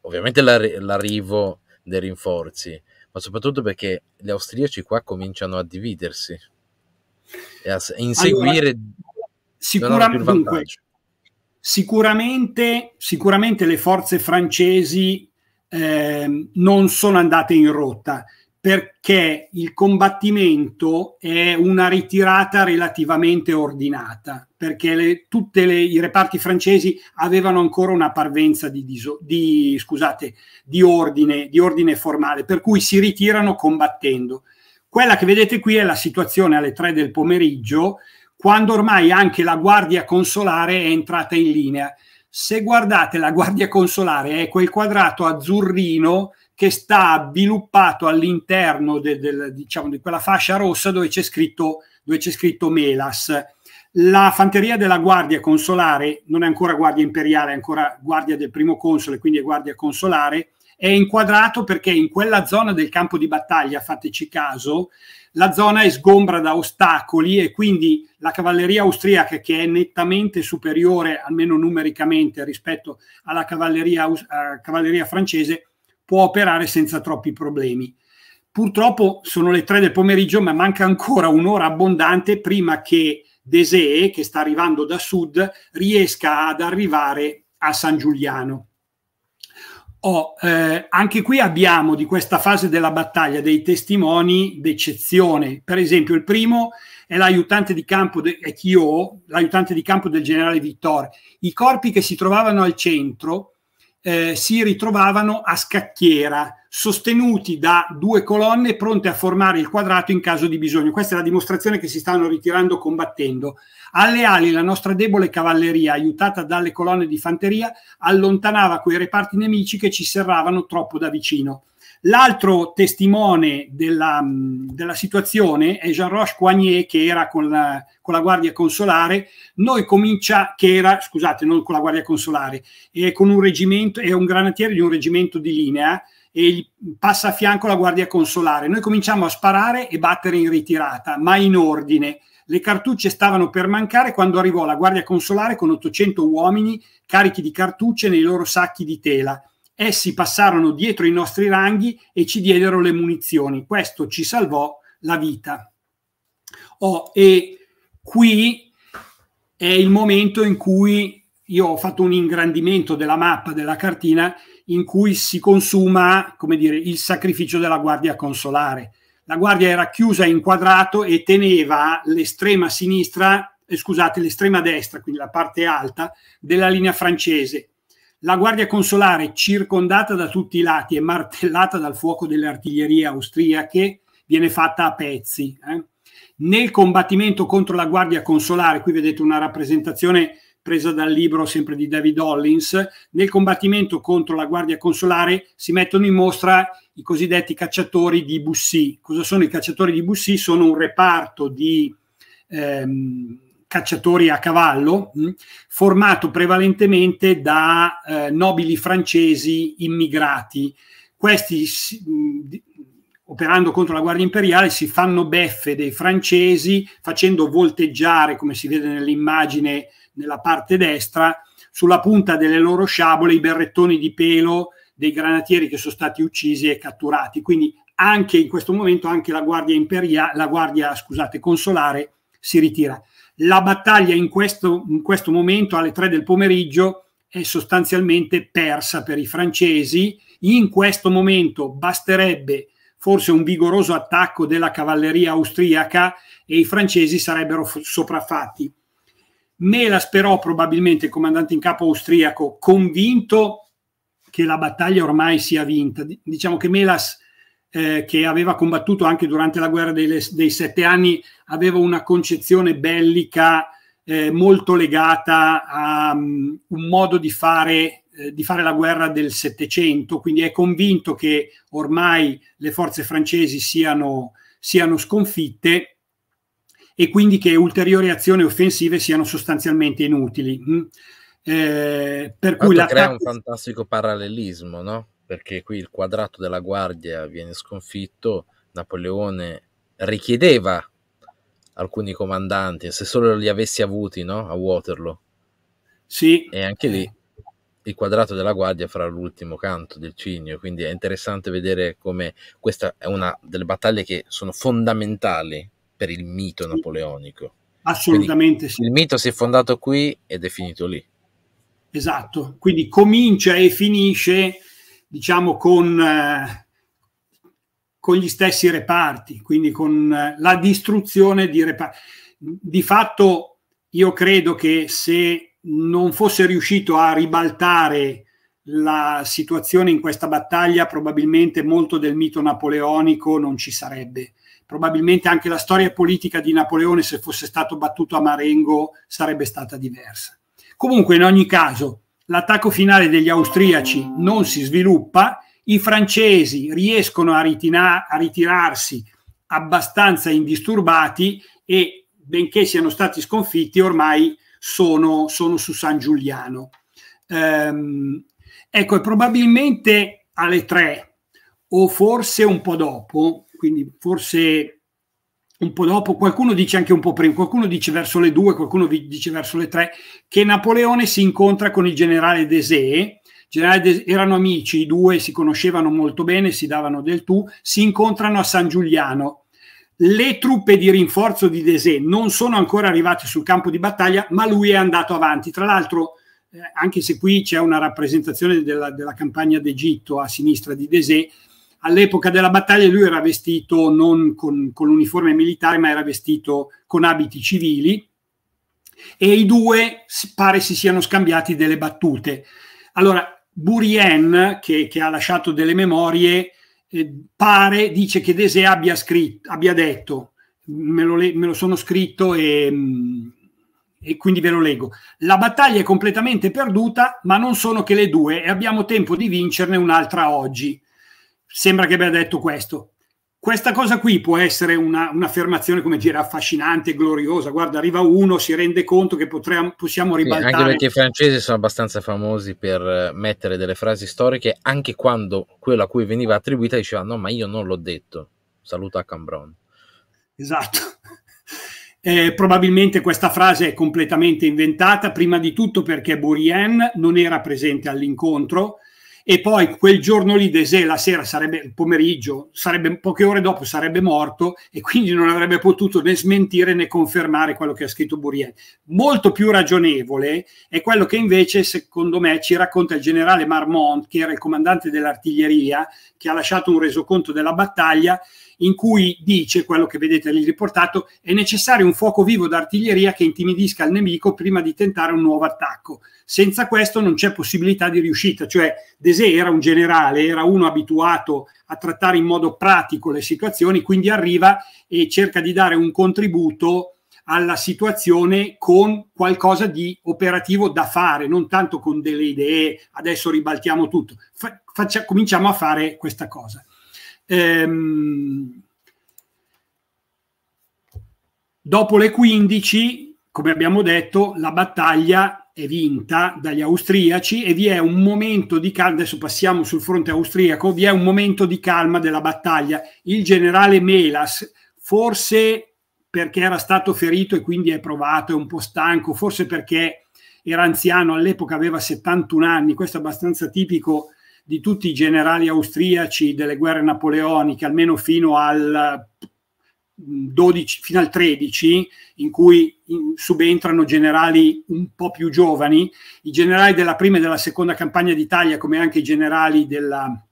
ovviamente l'ar- l'arrivo dei rinforzi, ma soprattutto perché gli austriaci qua cominciano a dividersi e a inseguire allora, sicuramente, dunque, sicuramente, sicuramente le forze francesi eh, non sono andate in rotta perché il combattimento è una ritirata relativamente ordinata, perché tutti i reparti francesi avevano ancora una parvenza di, di, scusate, di, ordine, di ordine formale, per cui si ritirano combattendo. Quella che vedete qui è la situazione alle tre del pomeriggio, quando ormai anche la guardia consolare è entrata in linea se guardate la guardia consolare, è quel quadrato azzurrino che sta avviluppato all'interno del, del, diciamo, di quella fascia rossa dove c'è, scritto, dove c'è scritto Melas. La fanteria della guardia consolare non è ancora guardia imperiale, è ancora guardia del primo console, quindi è guardia consolare è inquadrato perché in quella zona del campo di battaglia, fateci caso, la zona è sgombra da ostacoli e quindi la cavalleria austriaca, che è nettamente superiore, almeno numericamente, rispetto alla cavalleria, uh, cavalleria francese, può operare senza troppi problemi. Purtroppo sono le tre del pomeriggio, ma manca ancora un'ora abbondante prima che Desee, che sta arrivando da sud, riesca ad arrivare a San Giuliano. Oh, eh, anche qui abbiamo di questa fase della battaglia dei testimoni d'eccezione. Per esempio, il primo è l'aiutante di campo, de- è Chio, l'aiutante di campo del generale Vittor. I corpi che si trovavano al centro eh, si ritrovavano a scacchiera, sostenuti da due colonne pronte a formare il quadrato in caso di bisogno. Questa è la dimostrazione che si stanno ritirando combattendo. Alle ali la nostra debole cavalleria, aiutata dalle colonne di fanteria, allontanava quei reparti nemici che ci serravano troppo da vicino. L'altro testimone della, mm, della, situazione è Jean-Roche Coignet, che era con la, con la, Guardia Consolare. Noi comincia, che era, scusate, non con la Guardia Consolare, è, con un reggimento, è un granatiere di un reggimento di linea e gli passa a fianco la guardia consolare. Noi cominciamo a sparare e battere in ritirata, ma in ordine. Le cartucce stavano per mancare quando arrivò la guardia consolare con 800 uomini carichi di cartucce nei loro sacchi di tela. Essi passarono dietro i nostri ranghi e ci diedero le munizioni. Questo ci salvò la vita. Oh, e qui è il momento in cui io ho fatto un ingrandimento della mappa, della cartina, in cui si consuma come dire, il sacrificio della guardia consolare. La guardia era chiusa in quadrato e teneva l'estrema sinistra, eh, scusate, l'estrema destra, quindi la parte alta della linea francese. La guardia consolare, circondata da tutti i lati e martellata dal fuoco delle artiglierie austriache, viene fatta a pezzi. Eh. Nel combattimento contro la guardia consolare, qui vedete una rappresentazione presa dal libro sempre di David Hollins, nel combattimento contro la Guardia Consolare si mettono in mostra i cosiddetti cacciatori di Bussi. Cosa sono i cacciatori di Bussi? Sono un reparto di ehm, cacciatori a cavallo, mh, hm, formato prevalentemente da eh, nobili francesi immigrati. Questi mh, operando contro la Guardia Imperiale, si fanno beffe dei francesi facendo volteggiare, come si vede nell'immagine, nella parte destra, sulla punta delle loro sciabole i berrettoni di pelo dei granatieri che sono stati uccisi e catturati. Quindi anche in questo momento anche la guardia, imperia, la guardia scusate, consolare si ritira. La battaglia in questo, in questo momento alle 3 del pomeriggio è sostanzialmente persa per i francesi. In questo momento basterebbe forse un vigoroso attacco della cavalleria austriaca e i francesi sarebbero sopraffatti. Melas però probabilmente il comandante in capo austriaco convinto che la battaglia ormai sia vinta. Diciamo che Melas, eh, che aveva combattuto anche durante la guerra dei, dei sette anni, aveva una concezione bellica eh, molto legata a um, un modo di fare, eh, di fare la guerra del Settecento, quindi è convinto che ormai le forze francesi siano, siano sconfitte e quindi che ulteriori azioni offensive siano sostanzialmente inutili. Mm. Eh, per cui la crea un fantastico parallelismo, no? Perché qui il quadrato della guardia viene sconfitto, Napoleone richiedeva alcuni comandanti, se solo li avessi avuti, no? A Waterloo. Sì. E anche lì eh. il quadrato della guardia farà l'ultimo canto del cigno, quindi è interessante vedere come questa è una delle battaglie che sono fondamentali per il mito napoleonico. Assolutamente Quindi, sì. Il mito si è fondato qui ed è finito lì. Esatto, quindi comincia e finisce, diciamo, con, eh, con gli stessi reparti, quindi con eh, la distruzione di reparti. Di fatto io credo che se non fosse riuscito a ribaltare la situazione in questa battaglia, probabilmente molto del mito napoleonico non ci sarebbe probabilmente anche la storia politica di Napoleone, se fosse stato battuto a Marengo, sarebbe stata diversa. Comunque, in ogni caso, l'attacco finale degli austriaci non si sviluppa, i francesi riescono a, ritina- a ritirarsi abbastanza indisturbati e, benché siano stati sconfitti, ormai sono, sono su San Giuliano. Ehm, ecco, probabilmente alle tre o forse un po' dopo, quindi forse un po' dopo, qualcuno dice anche un po' prima, qualcuno dice verso le due, qualcuno dice verso le tre, che Napoleone si incontra con il generale Desè, generale Desè erano amici, i due si conoscevano molto bene, si davano del tu, si incontrano a San Giuliano. Le truppe di rinforzo di Desè non sono ancora arrivate sul campo di battaglia, ma lui è andato avanti. Tra l'altro, eh, anche se qui c'è una rappresentazione della, della campagna d'Egitto a sinistra di Desè, all'epoca della battaglia lui era vestito non con, con l'uniforme militare, ma era vestito con abiti civili e i due pare si siano scambiati delle battute. Allora, Burien, che, che ha lasciato delle memorie, eh, pare, dice che Dese abbia, abbia detto, me lo, le, me lo sono scritto e, mm, e quindi ve lo leggo. La battaglia è completamente perduta, ma non sono che le due e abbiamo tempo di vincerne un'altra oggi sembra che abbia detto questo. Questa cosa qui può essere una, un'affermazione, come dire, affascinante, gloriosa. Guarda, arriva uno, si rende conto che potremmo, possiamo ribaltare. Sì, anche perché i francesi sono abbastanza famosi per eh, mettere delle frasi storiche, anche quando quella a cui veniva attribuita diceva no, ma io non l'ho detto. Saluta a Cambron. Esatto. Eh, probabilmente questa frase è completamente inventata, prima di tutto perché Bourrienne non era presente all'incontro, e poi quel giorno lì Desè la sera sarebbe il pomeriggio, sarebbe, poche ore dopo sarebbe morto e quindi non avrebbe potuto né smentire né confermare quello che ha scritto Burien. Molto più ragionevole è quello che invece secondo me ci racconta il generale Marmont, che era il comandante dell'artiglieria, che ha lasciato un resoconto della battaglia in cui dice quello che vedete lì riportato, è necessario un fuoco vivo d'artiglieria che intimidisca il nemico prima di tentare un nuovo attacco. Senza questo non c'è possibilità di riuscita, cioè Desè era un generale, era uno abituato a trattare in modo pratico le situazioni, quindi arriva e cerca di dare un contributo alla situazione con qualcosa di operativo da fare, non tanto con delle idee, adesso ribaltiamo tutto. Faccia, cominciamo a fare questa cosa. Ehm, dopo le 15, come abbiamo detto, la battaglia è vinta dagli austriaci e vi è un momento di calma, adesso passiamo sul fronte austriaco, vi è un momento di calma della battaglia. Il generale Melas, forse perché era stato ferito e quindi è provato, è un po' stanco, forse perché era anziano, all'epoca aveva 71 anni, questo è abbastanza tipico di tutti i generali austriaci delle guerre napoleoniche, almeno fino al 12, mm, fino al 13, in cui subentrano generali un po' più giovani, i generali della prima e della seconda campagna d'Italia, come anche i generali della,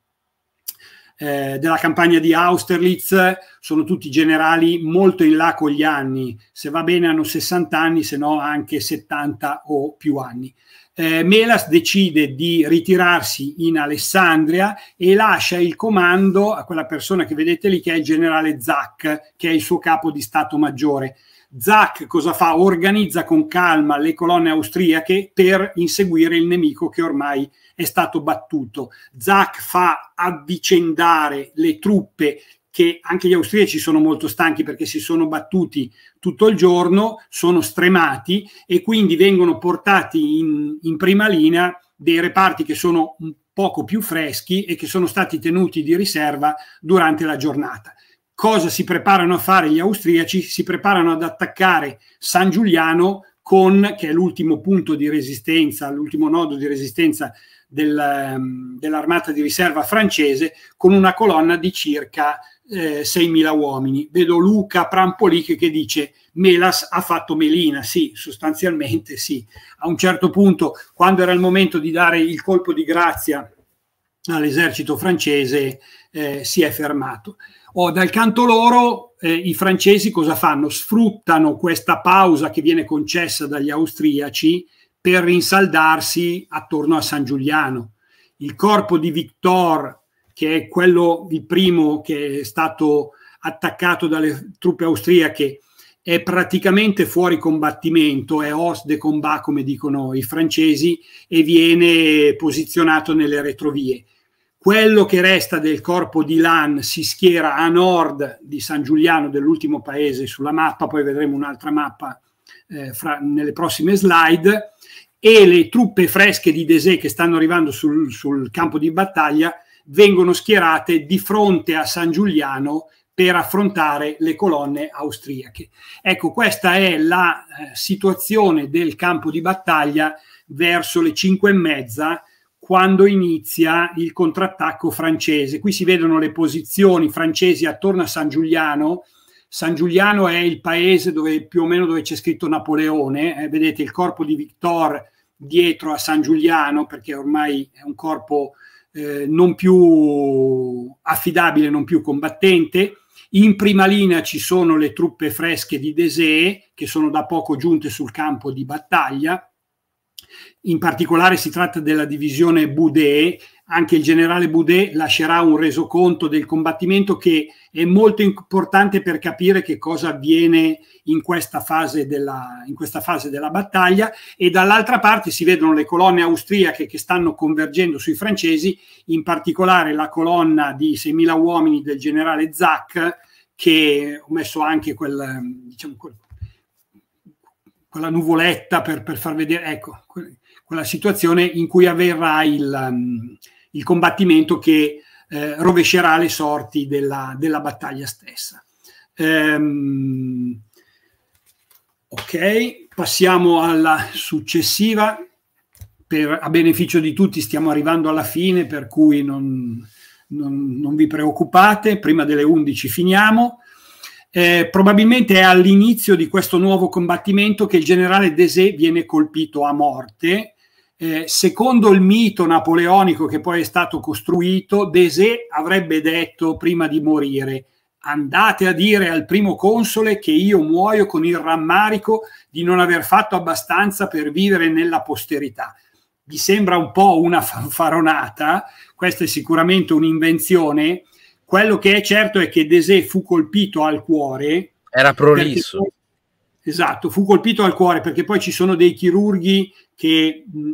eh, della campagna di Austerlitz, sono tutti generali molto in là con gli anni, se va bene hanno 60 anni, se no anche 70 o più anni. Eh, Melas decide di ritirarsi in Alessandria e lascia il comando a quella persona che vedete lì, che è il generale Zac, che è il suo capo di Stato Maggiore. Zac cosa fa? Organizza con calma le colonne austriache per inseguire il nemico che ormai è stato battuto. Zac fa avvicendare le truppe che anche gli austriaci sono molto stanchi perché si sono battuti tutto il giorno, sono stremati e quindi vengono portati in, in prima linea dei reparti che sono un poco più freschi e che sono stati tenuti di riserva durante la giornata. Cosa si preparano a fare gli austriaci? Si preparano ad attaccare San Giuliano con, che è l'ultimo punto di resistenza, l'ultimo nodo di resistenza del, ehm, dell'armata di riserva francese, con una colonna di circa eh, 6.000 uomini. Vedo Luca Prampolic che dice Melas ha fatto Melina, sì, sostanzialmente sì. A un certo punto, quando era il momento di dare il colpo di grazia all'esercito francese, eh, si è fermato. Oh, dal canto loro, eh, i francesi cosa fanno? Sfruttano questa pausa che viene concessa dagli austriaci per rinsaldarsi attorno a San Giuliano. Il corpo di Victor che è quello, il primo che è stato attaccato dalle truppe austriache, è praticamente fuori combattimento, è hors de combat come dicono i francesi e viene posizionato nelle retrovie. Quello che resta del corpo di Lan si schiera a nord di San Giuliano, dell'ultimo paese sulla mappa, poi vedremo un'altra mappa eh, fra, nelle prossime slide, e le truppe fresche di Desè che stanno arrivando sul, sul campo di battaglia vengono schierate di fronte a San Giuliano per affrontare le colonne austriache. Ecco, questa è la eh, situazione del campo di battaglia verso le cinque e mezza quando inizia il contrattacco francese. Qui si vedono le posizioni francesi attorno a San Giuliano. San Giuliano è il paese dove più o meno dove c'è scritto Napoleone, eh, vedete il corpo di Victor dietro a San Giuliano perché ormai è un corpo eh, non più affidabile, non più combattente. In prima linea ci sono le truppe fresche di Desee, che sono da poco giunte sul campo di battaglia. In particolare si tratta della divisione Boudet, anche il generale Boudet lascerà un resoconto del combattimento che è molto importante per capire che cosa avviene in questa fase della, questa fase della battaglia e dall'altra parte si vedono le colonne austriache che stanno convergendo sui francesi, in particolare la colonna di 6.000 uomini del generale Zac che ho messo anche quel, diciamo, quel, quella nuvoletta per, per, far vedere, ecco, quella situazione in cui avverrà il... Um, il combattimento che eh, rovescerà le sorti della, della battaglia stessa. Ehm, ok, passiamo alla successiva. Per, a beneficio di tutti stiamo arrivando alla fine, per cui non, non, non vi preoccupate, prima delle 11 finiamo. Eh, probabilmente è all'inizio di questo nuovo combattimento che il generale Desè viene colpito a morte eh, secondo il mito napoleonico che poi è stato costruito, Desè avrebbe detto prima di morire andate a dire al primo console che io muoio con il rammarico di non aver fatto abbastanza per vivere nella posterità. Vi sembra un po' una fanfaronata, questa è sicuramente un'invenzione, quello che è certo è che Desè fu colpito al cuore. Era prolisso. Poi, esatto, fu colpito al cuore perché poi ci sono dei chirurghi che mh,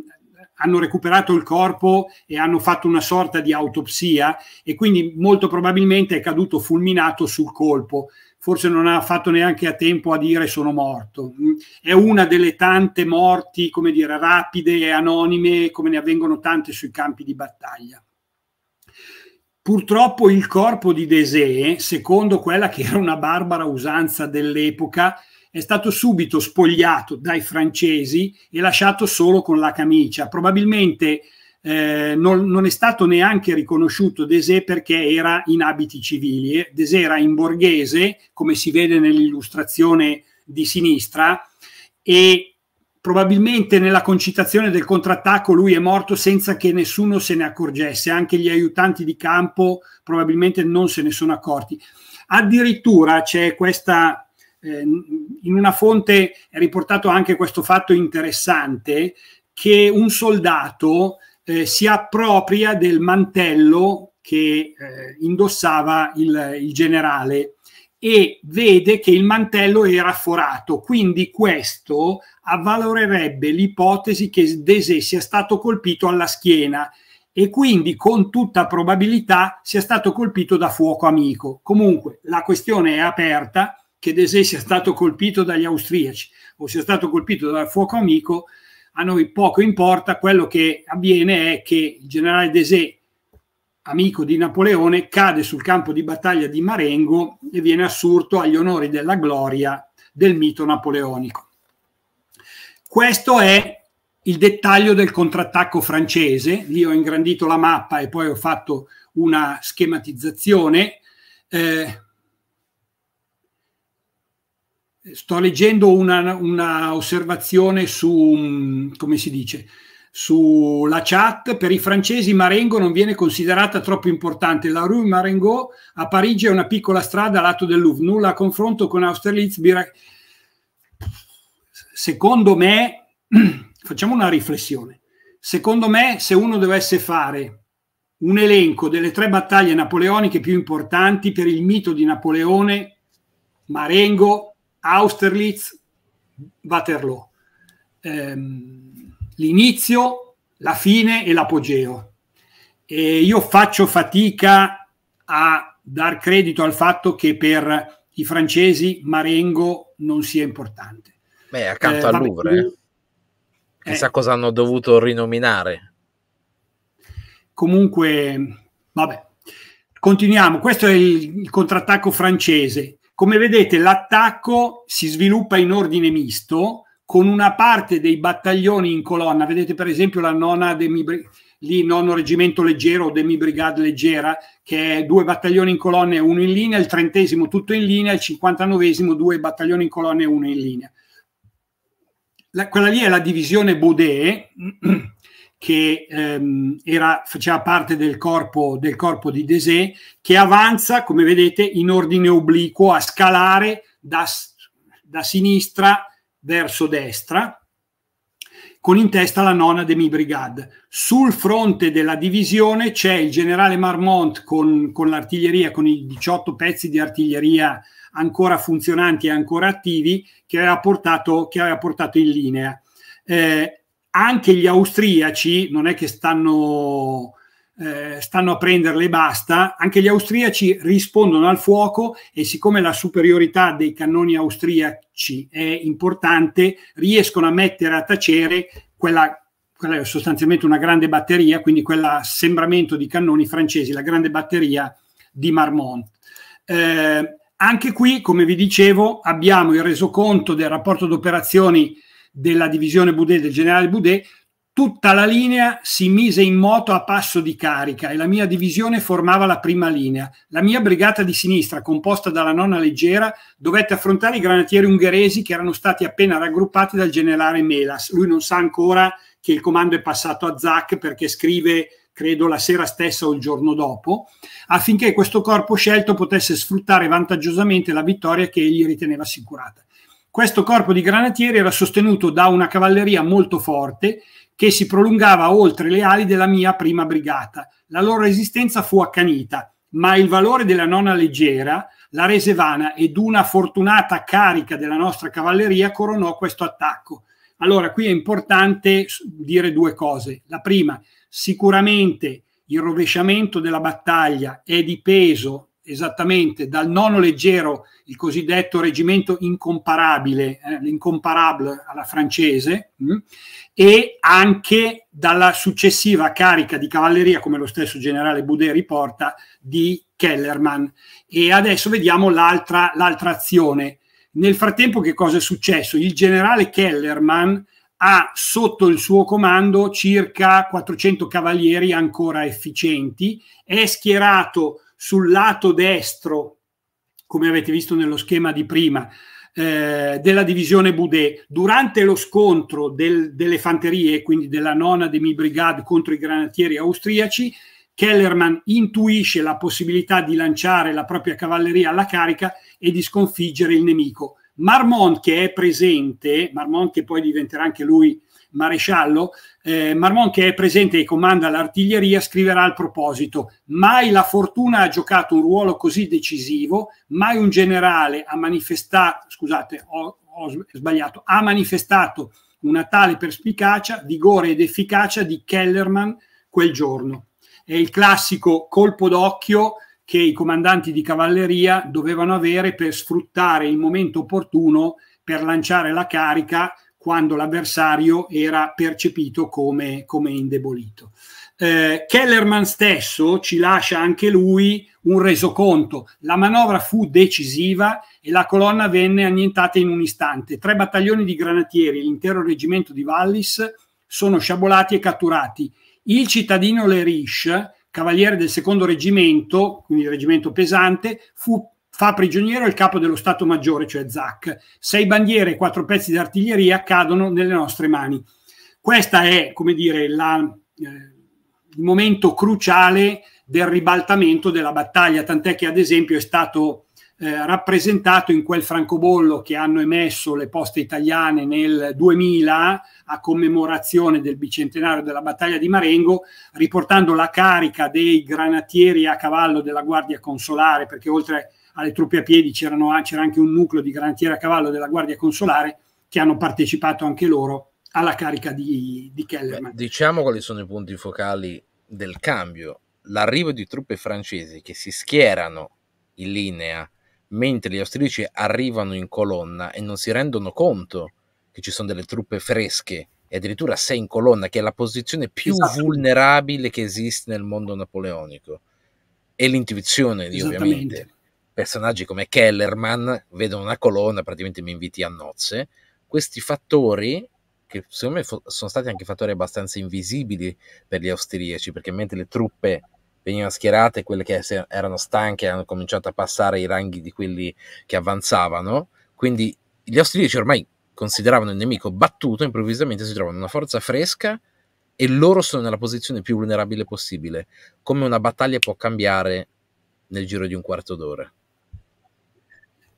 hanno recuperato il corpo e hanno fatto una sorta di autopsia e quindi molto probabilmente è caduto fulminato sul colpo. Forse non ha fatto neanche a tempo a dire sono morto. È una delle tante morti, come dire, rapide e anonime, come ne avvengono tante sui campi di battaglia. Purtroppo il corpo di Desè, secondo quella che era una barbara usanza dell'epoca, è stato subito spogliato dai francesi e lasciato solo con la camicia. Probabilmente eh, non, non, è stato neanche riconosciuto Desè perché era in abiti civili. Desè era in borghese, come si vede nell'illustrazione di sinistra, e probabilmente nella concitazione del contrattacco lui è morto senza che nessuno se ne accorgesse, anche gli aiutanti di campo probabilmente non se ne sono accorti. Addirittura c'è questa eh, in una fonte è riportato anche questo fatto interessante che un soldato eh, si appropria del mantello che eh, indossava il, il generale e vede che il mantello era forato, quindi questo avvalorerebbe l'ipotesi che Dese sia stato colpito alla schiena e quindi con tutta probabilità sia stato colpito da fuoco amico. Comunque la questione è aperta, che Desè sia stato colpito dagli austriaci o sia stato colpito dal fuoco amico, a noi poco importa, quello che avviene è che il generale Desè, amico di Napoleone, cade sul campo di battaglia di Marengo e viene assurto agli onori della gloria del mito napoleonico. Questo è il dettaglio del contrattacco francese, lì ho ingrandito la mappa e poi ho fatto una schematizzazione. Eh, sto leggendo una, una osservazione su, mm, come si dice, sulla chat, per i francesi Marengo non viene considerata troppo importante. La Rue Marengo a Parigi è una piccola strada a lato del Louvre, nulla a confronto con Austerlitz. Birac... Secondo me, facciamo una riflessione. Secondo me, se uno dovesse fare un elenco delle tre battaglie napoleoniche più importanti per il mito di Napoleone, Marengo, Austerlitz, Waterloo. Ehm, l'inizio, la fine e l'apogeo. E io faccio fatica a dar credito al fatto che per i francesi Marengo non sia importante. Beh, accanto eh, al Louvre, eh. eh. chissà eh, cosa hanno dovuto rinominare. Comunque, vabbè, continuiamo. Questo è il, il contrattacco francese come vedete, l'attacco si sviluppa in ordine misto con una parte dei battaglioni in colonna. Vedete, per esempio, la nona demi, lì, nono reggimento leggero o demi-brigade leggera, che è due battaglioni in colonne e uno in linea, il trentesimo tutto in linea, il cinquantanovesimo due battaglioni in colonne e uno in linea. La, quella lì è la divisione Baudet che ehm, era, faceva parte del corpo, del corpo di Desè, che avanza, come vedete, in ordine obliquo a scalare da, da sinistra verso destra, con in testa la nona demi-brigade. Sul fronte della divisione c'è il generale Marmont con, con l'artiglieria, con i 18 pezzi di artiglieria ancora funzionanti e ancora attivi, che aveva portato, che aveva portato in linea. Eh, anche gli austriaci non è che stanno, eh, stanno a prenderle e basta, anche gli austriaci rispondono al fuoco e siccome la superiorità dei cannoni austriaci è importante, riescono a mettere a tacere quella quella è sostanzialmente una grande batteria, quindi quell'assembramento di cannoni francesi, la grande batteria di Marmont. Eh, anche qui, come vi dicevo, abbiamo il resoconto del rapporto d'operazioni della divisione Boudet, del generale Boudet, tutta la linea si mise in moto a passo di carica e la mia divisione formava la prima linea. La mia brigata di sinistra, composta dalla nonna leggera, dovette affrontare i granatieri ungheresi che erano stati appena raggruppati dal generale Melas. Lui non sa ancora che il comando è passato a Zac perché scrive credo la sera stessa o il giorno dopo, affinché questo corpo scelto potesse sfruttare vantaggiosamente la vittoria che egli riteneva assicurata. Questo corpo di granatieri era sostenuto da una cavalleria molto forte che si prolungava oltre le ali della mia prima brigata. La loro resistenza fu accanita, ma il valore della nona leggera la rese vana ed una fortunata carica della nostra cavalleria coronò questo attacco. Allora, qui è importante dire due cose. La prima, sicuramente il rovesciamento della battaglia è di peso esattamente dal nono leggero, il cosiddetto reggimento incomparabile, eh, l'incomparable alla francese, mh, mm, e anche dalla successiva carica di cavalleria, come lo stesso generale Boudet riporta, di Kellerman. E adesso vediamo l'altra, l'altra azione. Nel frattempo che cosa è successo? Il generale Kellerman ha sotto il suo comando circa 400 cavalieri ancora efficienti, è schierato sul lato destro, come avete visto nello schema di prima, eh, della divisione Boudet, durante lo scontro del, delle fanterie, quindi della nona demi-brigade contro i granatieri austriaci, Kellerman intuisce la possibilità di lanciare la propria cavalleria alla carica e di sconfiggere il nemico. Marmont, che è presente, Marmont che poi diventerà anche lui maresciallo, eh, Marmon che è presente e comanda l'artiglieria scriverà al proposito mai la fortuna ha giocato un ruolo così decisivo, mai un generale ha manifestato, scusate ho, ho sbagliato, ha manifestato una tale perspicacia, vigore ed efficacia di Kellerman quel giorno. È il classico colpo d'occhio che i comandanti di cavalleria dovevano avere per sfruttare il momento opportuno per lanciare la carica quando l'avversario era percepito come, come indebolito. Eh, Kellerman stesso ci lascia anche lui un resoconto. La manovra fu decisiva e la colonna venne annientata in un istante. Tre battaglioni di granatieri e l'intero reggimento di Wallis sono sciabolati e catturati. Il cittadino Lerish, cavaliere del secondo reggimento, quindi il reggimento pesante, fu fa prigioniero il capo dello Stato Maggiore, cioè Zac. Sei bandiere e quattro pezzi di artiglieria cadono nelle nostre mani. Questo è, come dire, la, eh, il momento cruciale del ribaltamento della battaglia, tant'è che ad esempio è stato eh, rappresentato in quel francobollo che hanno emesso le poste italiane nel 2000 a commemorazione del bicentenario della battaglia di Marengo, riportando la carica dei granatieri a cavallo della Guardia Consolare, perché oltre a alle truppe a piedi c'era anche un nucleo di garantiere a cavallo della Guardia Consolare che hanno partecipato anche loro alla carica di, di Kellerman. Beh, diciamo quali sono i punti focali del cambio. L'arrivo di truppe francesi che si schierano in linea mentre gli austriaci arrivano in colonna e non si rendono conto che ci sono delle truppe fresche e addirittura sei in colonna, che è la posizione più esatto. vulnerabile che esiste nel mondo napoleonico. E l'intuizione, ovviamente personaggi come Kellerman vedono una colonna, praticamente mi inviti a nozze, questi fattori che secondo me sono stati anche fattori abbastanza invisibili per gli austriaci, perché mentre le truppe venivano schierate, quelle che erano stanche hanno cominciato a passare i ranghi di quelli che avanzavano, quindi gli austriaci ormai consideravano il nemico battuto, improvvisamente si trovano una forza fresca e loro sono nella posizione più vulnerabile possibile, come una battaglia può cambiare nel giro di un quarto d'ora.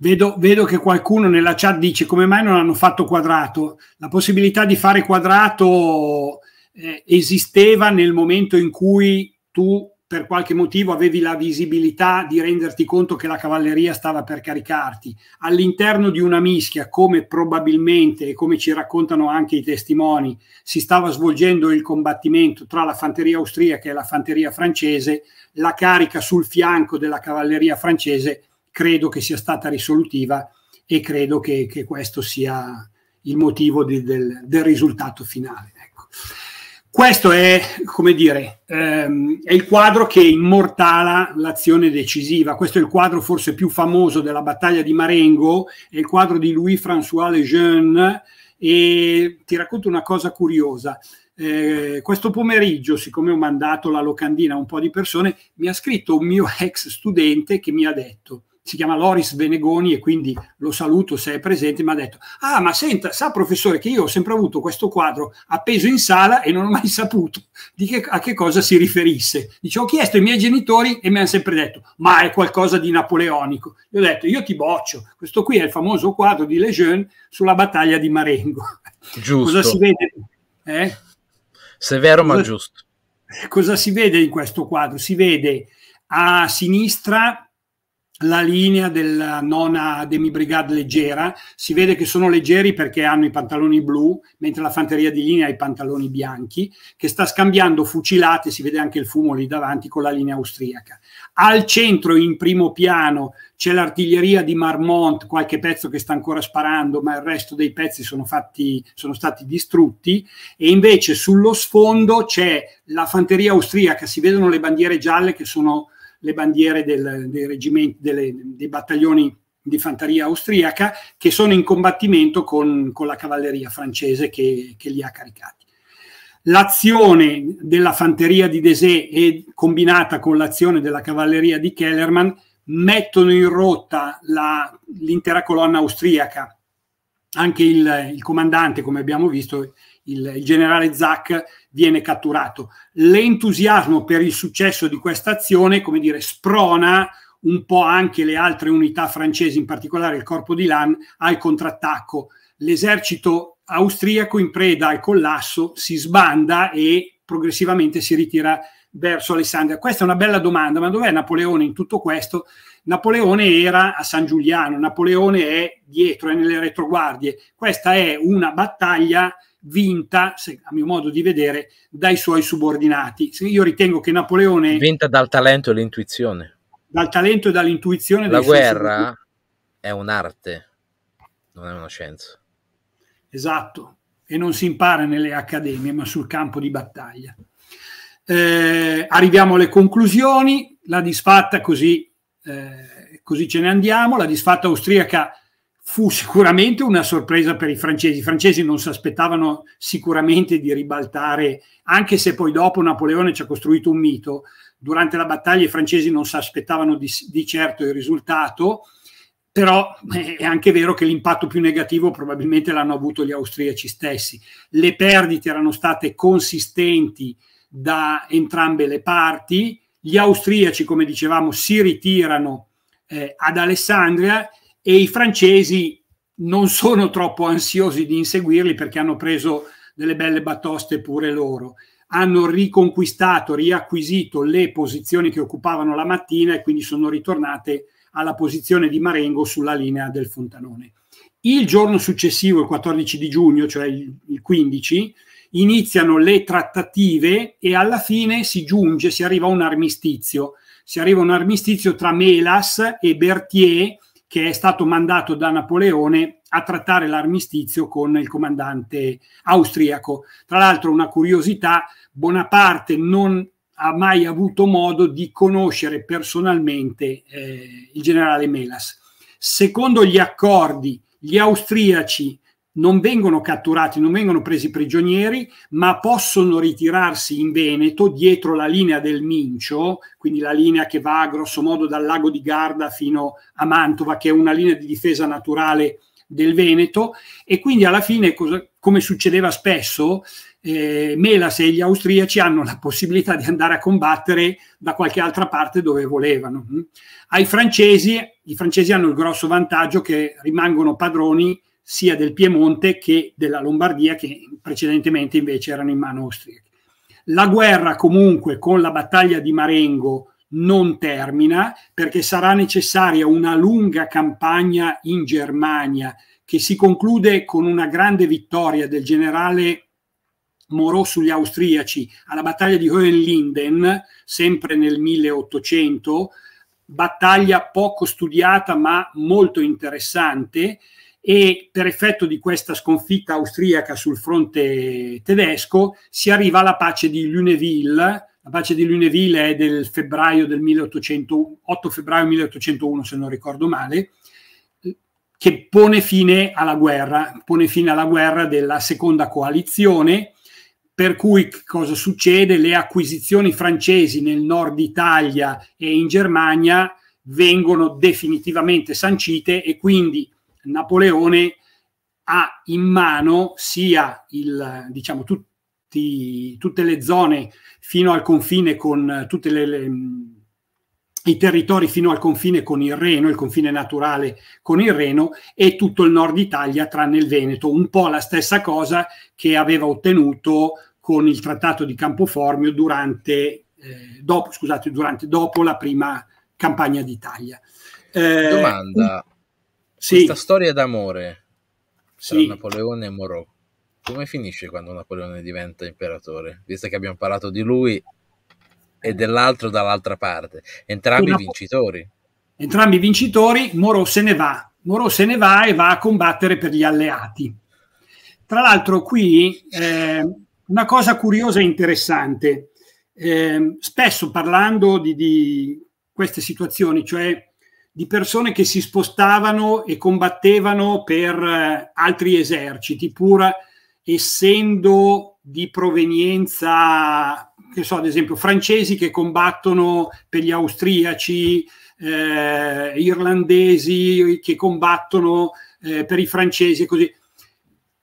Vedo, vedo, che qualcuno nella chat dice come mai non hanno fatto quadrato. La possibilità di fare quadrato eh, esisteva nel momento in cui tu per qualche motivo avevi la visibilità di renderti conto che la cavalleria stava per caricarti. All'interno di una mischia, come probabilmente e come ci raccontano anche i testimoni, si stava svolgendo il combattimento tra la fanteria austriaca e la fanteria francese, la carica sul fianco della cavalleria francese credo che sia stata risolutiva e credo che, che questo sia il motivo di, del, del, risultato finale. Ecco. Questo è, come dire, ehm, è il quadro che immortala l'azione decisiva. Questo è il quadro forse più famoso della battaglia di Marengo, è il quadro di Louis-François Lejeune. E ti racconto una cosa curiosa. Eh, questo pomeriggio, siccome ho mandato la locandina a un po' di persone, mi ha scritto un mio ex studente che mi ha detto si chiama Loris Venegoni e quindi lo saluto se è presente, mi ha detto, ah ma senta, sa professore che io ho sempre avuto questo quadro appeso in sala e non ho mai saputo che, a che cosa si riferisse. Dice, ho chiesto ai miei genitori e mi hanno sempre detto, ma è qualcosa di napoleonico. Gli ho detto, io ti boccio, questo qui è il famoso quadro di Lejeune sulla battaglia di Marengo. Giusto. Cosa si vede? Eh? Severo cosa, ma giusto. Cosa si vede in questo quadro? Si vede a sinistra la linea della nona demibrigade leggera, si vede che sono leggeri perché hanno i pantaloni blu, mentre la fanteria di linea ha i pantaloni bianchi, che sta scambiando fucilate, si vede anche il fumo lì davanti, con la linea austriaca. Al centro, in primo piano, c'è l'artiglieria di Marmont, qualche pezzo che sta ancora sparando, ma il resto dei pezzi sono, fatti, sono stati distrutti, e invece sullo sfondo c'è la fanteria austriaca, si vedono le bandiere gialle che sono le bandiere del, dei reggimenti, delle, dei battaglioni di fanteria austriaca che sono in combattimento con, con la cavalleria francese che, che, li ha caricati. L'azione della fanteria di Desè e combinata con l'azione della cavalleria di Kellerman mettono in rotta la, l'intera colonna austriaca. Anche il, il comandante, come abbiamo visto, il, il generale Zach viene catturato. L'entusiasmo per il successo di questa azione, come dire, sprona un po' anche le altre unità francesi, in particolare il corpo di Lan, al contrattacco. L'esercito austriaco in preda al collasso si sbanda e progressivamente si ritira verso Alessandria. Questa è una bella domanda, ma dov'è Napoleone in tutto questo? Napoleone era a San Giuliano, Napoleone è dietro, è nelle retroguardie. Questa è una battaglia vinta, se, a mio modo di vedere, dai suoi subordinati. Io ritengo che Napoleone... Vinta dal talento e l'intuizione. Dal talento e dall'intuizione. La guerra è un'arte, non è una scienza. Esatto, e non si impara nelle accademie, ma sul campo di battaglia. Eh, arriviamo alle conclusioni, la disfatta così, eh, così ce ne andiamo, la disfatta austriaca fu sicuramente una sorpresa per i francesi. I francesi non si aspettavano sicuramente di ribaltare, anche se poi dopo Napoleone ci ha costruito un mito. Durante la battaglia i francesi non si aspettavano di, di certo il risultato, però eh, è anche vero che l'impatto più negativo probabilmente l'hanno avuto gli austriaci stessi. Le perdite erano state consistenti da entrambe le parti. Gli austriaci, come dicevamo, si ritirano eh, ad Alessandria e i francesi non sono troppo ansiosi di inseguirli perché hanno preso delle belle batoste pure loro. Hanno riconquistato, riacquisito le posizioni che occupavano la mattina e quindi sono ritornate alla posizione di Marengo sulla linea del Fontanone. Il giorno successivo, il 14 di giugno, cioè il 15, iniziano le trattative e alla fine si giunge, si arriva a un armistizio. Si arriva a un armistizio tra Melas e Berthier, che è stato mandato da Napoleone a trattare l'armistizio con il comandante austriaco. Tra l'altro, una curiosità, Bonaparte non ha mai avuto modo di conoscere personalmente eh, il generale Melas. Secondo gli accordi, gli austriaci non vengono catturati, non vengono presi prigionieri, ma possono ritirarsi in Veneto dietro la linea del Mincio, quindi la linea che va grosso modo dal lago di Garda fino a Mantova, che è una linea di difesa naturale del Veneto, e quindi alla fine, cosa, come succedeva spesso, eh, Melas e gli austriaci hanno la possibilità di andare a combattere da qualche altra parte dove volevano. Ai francesi, i francesi hanno il grosso vantaggio che rimangono padroni sia del Piemonte che della Lombardia che precedentemente invece erano in mano austriache. La guerra comunque con la battaglia di Marengo non termina perché sarà necessaria una lunga campagna in Germania che si conclude con una grande vittoria del generale Morò sugli austriaci alla battaglia di Hohenlinden, sempre nel 1800, battaglia poco studiata ma molto interessante, e per effetto di questa sconfitta austriaca sul fronte tedesco si arriva alla pace di Luneville. La pace di Luneville è del febbraio del 1800, 8 febbraio 1801, se non ricordo male, che pone fine alla guerra, pone fine alla guerra della seconda coalizione, per cui cosa succede? Le acquisizioni francesi nel nord Italia e in Germania vengono definitivamente sancite e quindi Napoleone ha in mano sia il, diciamo, tutti, tutte le zone fino al confine con tutti mm, i territori fino al confine con il Reno, il confine naturale con il Reno e tutto il nord Italia tranne il Veneto, un po' la stessa cosa che aveva ottenuto con il trattato di Campoformio durante, eh, dopo, scusate, durante, dopo la prima campagna d'Italia. Eh, Domanda, sì. questa storia d'amore tra sì. Napoleone e Moreau come finisce quando Napoleone diventa imperatore? Visto che abbiamo parlato di lui e dell'altro dall'altra parte, entrambi Una... vincitori. Entrambi vincitori, Moreau se ne va. Moreau se ne va e va a combattere per gli alleati. Tra l'altro qui eh, una cosa curiosa e interessante, eh, spesso parlando di, di queste situazioni, cioè di persone che si spostavano e combattevano per eh, altri eserciti, pur essendo di provenienza, che so, ad esempio, francesi che combattono per gli austriaci, eh, irlandesi che combattono eh, per i francesi e così.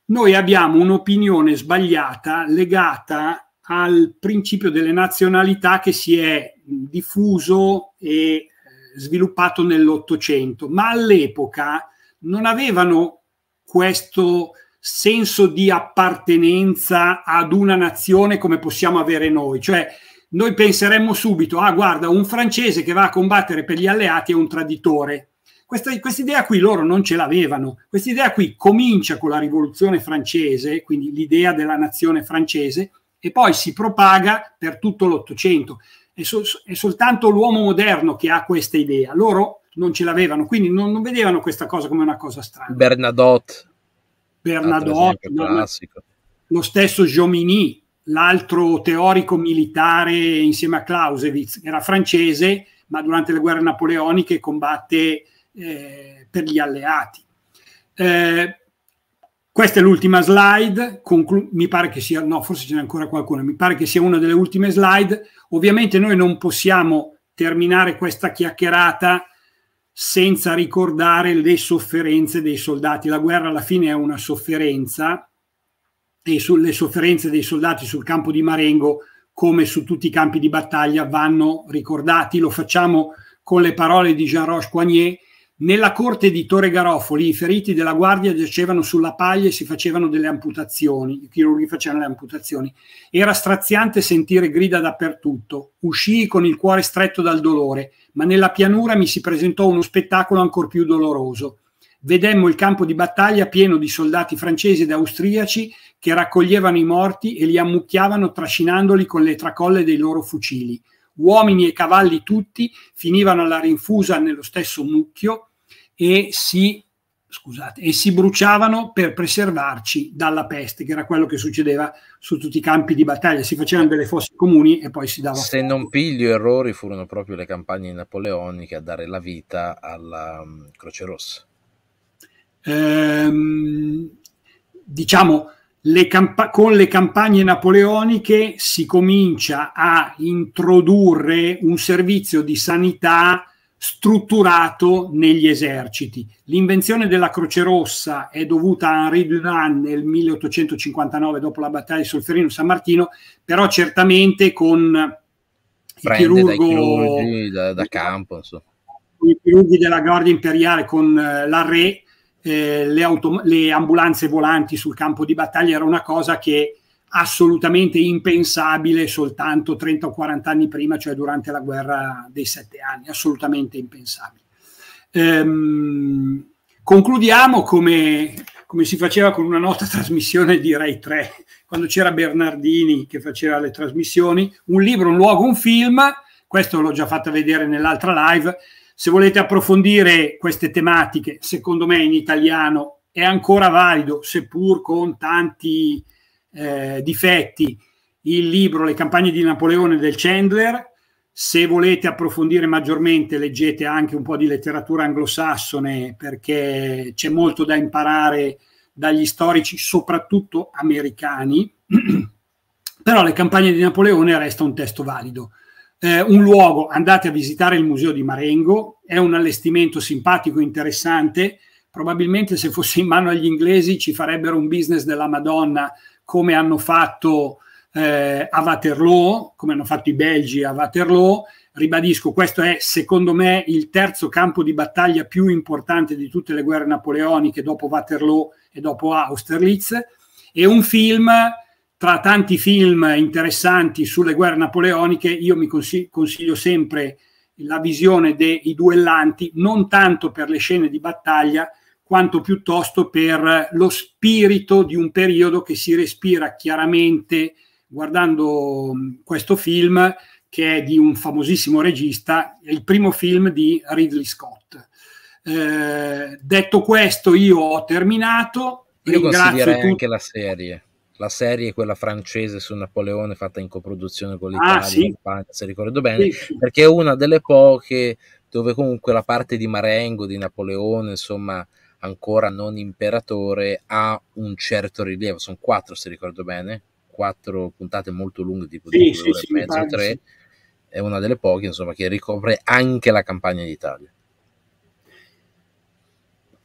Noi abbiamo un'opinione sbagliata legata al principio delle nazionalità che si è diffuso e sviluppato nell'Ottocento, ma all'epoca non avevano questo senso di appartenenza ad una nazione come possiamo avere noi. Cioè, noi penseremmo subito, ah guarda, un francese che va a combattere per gli alleati è un traditore. Questa, idea qui loro non ce l'avevano. Questa idea qui comincia con la rivoluzione francese, quindi l'idea della nazione francese, e poi si propaga per tutto l'Ottocento è, sol- è soltanto l'uomo moderno che ha questa idea, loro non ce l'avevano, quindi non, non vedevano questa cosa come una cosa strana. Bernadotte. Bernadotte, no, lo stesso Jomini, l'altro teorico militare insieme a Clausewitz, era francese, ma durante le guerre napoleoniche combatte eh, per gli alleati. Eh, questa è l'ultima slide, conclu- mi pare che sia, no, forse ce n'è ancora qualcuno, mi pare che sia una delle ultime slide. Ovviamente noi non possiamo terminare questa chiacchierata senza ricordare le sofferenze dei soldati. La guerra alla fine è una sofferenza e sulle sofferenze dei soldati sul campo di Marengo, come su tutti i campi di battaglia, vanno ricordati. Lo facciamo con le parole di Jean-Roch Coignet nella corte di Torre Garofoli i feriti della guardia giacevano sulla paglia e si facevano delle amputazioni, i chirurghi facevano le amputazioni. Era straziante sentire grida dappertutto. Uscii con il cuore stretto dal dolore, ma nella pianura mi si presentò uno spettacolo ancor più doloroso. Vedemmo il campo di battaglia pieno di soldati francesi ed austriaci che raccoglievano i morti e li ammucchiavano trascinandoli con le tracolle dei loro fucili. Uomini e cavalli tutti finivano alla rinfusa nello stesso mucchio e si, scusate, e si bruciavano per preservarci dalla peste, che era quello che succedeva su tutti i campi di battaglia. Si facevano delle fosse comuni e poi si dava... Se fuoco. non piglio errori furono proprio le campagne napoleoniche a dare la vita alla um, Croce Rossa. Ehm, diciamo, le con le campagne napoleoniche si comincia a introdurre un servizio di sanità strutturato negli eserciti. L'invenzione della Croce Rossa è dovuta a Henri Dunant nel 1859 dopo la battaglia di Solferino-San Martino, però certamente con il chirurgo chirurgi, da, da campo, insomma. i chirurghi della Guardia Imperiale con eh, la Re, eh, le, autom- le ambulanze volanti sul campo di battaglia era una cosa che assolutamente impensabile soltanto 30 o 40 anni prima, cioè durante la guerra dei sette anni, assolutamente impensabile. Ehm, concludiamo come, come, si faceva con una nota trasmissione di Rai 3, quando c'era Bernardini che faceva le trasmissioni, un libro, un luogo, un film, questo l'ho già fatto vedere nell'altra live, se volete approfondire queste tematiche, secondo me in italiano è ancora valido, seppur con tanti eh, difetti il libro Le campagne di Napoleone del Chandler. Se volete approfondire maggiormente leggete anche un po' di letteratura anglosassone perché c'è molto da imparare dagli storici, soprattutto americani. Però le campagne di Napoleone resta un testo valido. Eh, un luogo, andate a visitare il museo di Marengo, è un allestimento simpatico, interessante. Probabilmente se fosse in mano agli inglesi ci farebbero un business della Madonna come hanno fatto eh, a Waterloo, come hanno fatto i belgi a Waterloo. Ribadisco, questo è secondo me il terzo campo di battaglia più importante di tutte le guerre napoleoniche dopo Waterloo e dopo Austerlitz. E un film, tra tanti film interessanti sulle guerre napoleoniche, io mi consig consiglio sempre la visione dei duellanti, non tanto per le scene di battaglia, quanto piuttosto per lo spirito di un periodo che si respira chiaramente guardando mm, questo film che è di un famosissimo regista, è il primo film di Ridley Scott. Eh, detto questo, io ho terminato. Io consiglierei tu... anche la serie. La serie, quella francese su Napoleone, fatta in coproduzione con ah, l'Italia, ah, sì? se ricordo bene, sì. perché è una delle poche dove comunque la parte di Marengo, di Napoleone, insomma, ancora non imperatore, ha un certo rilievo. Sono quattro, se ricordo bene, quattro puntate molto lunghe, tipo sì, di sì, sì, e mezzo, tre. Sì. È una delle poche, insomma, che ricopre anche la campagna d'Italia.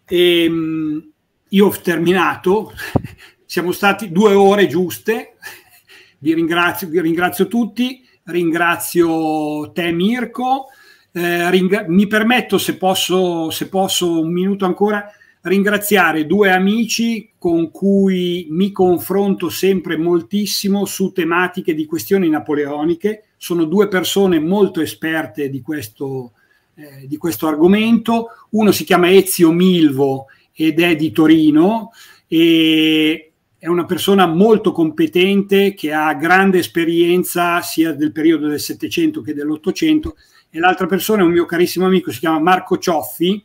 Ehm, io ho terminato, siamo stati due ore giuste, vi ringrazio, vi ringrazio tutti, ringrazio te Mirko, eh, ringra- mi permetto se posso, se posso un minuto ancora ringraziare due amici con cui mi confronto sempre moltissimo su tematiche di questioni napoleoniche. Sono due persone molto esperte di questo, eh, di questo argomento. Uno si chiama Ezio Milvo ed è di Torino e è una persona molto competente che ha grande esperienza sia del periodo del Settecento che dell'Ottocento e l'altra persona è un mio carissimo amico, si chiama Marco Cioffi,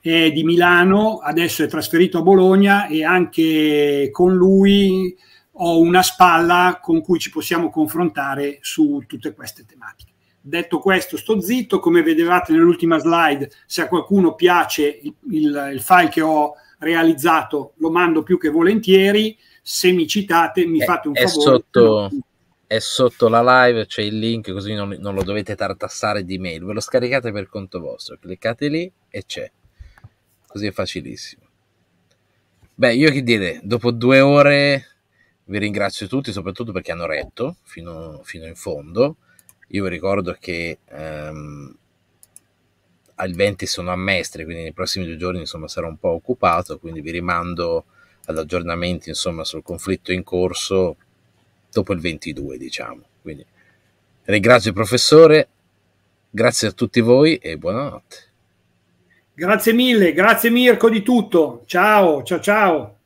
è di Milano, adesso è trasferito a Bologna e anche con lui ho una spalla con cui ci possiamo confrontare su tutte queste tematiche. Detto questo, sto zitto, come vedevate nell'ultima slide, se a qualcuno piace il, il, file che ho realizzato lo mando più che volentieri, se mi citate mi è, eh, fate un è favore. Sotto, è sotto la live, c'è il link così non, non lo dovete tartassare di mail, ve lo scaricate per conto vostro, cliccate lì e c'è. Così è facilissimo. Beh, io che dire, dopo due ore vi ringrazio tutti, soprattutto perché hanno retto fino, fino in fondo. Io vi ricordo che ehm, al 20 sono a Mestre, quindi nei prossimi due giorni insomma, sarò un po' occupato, quindi vi rimando ad aggiornamenti insomma, sul conflitto in corso dopo il 22, diciamo. Quindi ringrazio il professore, grazie a tutti voi e buonanotte. Grazie mille, grazie Mirko di tutto. Ciao, ciao, ciao.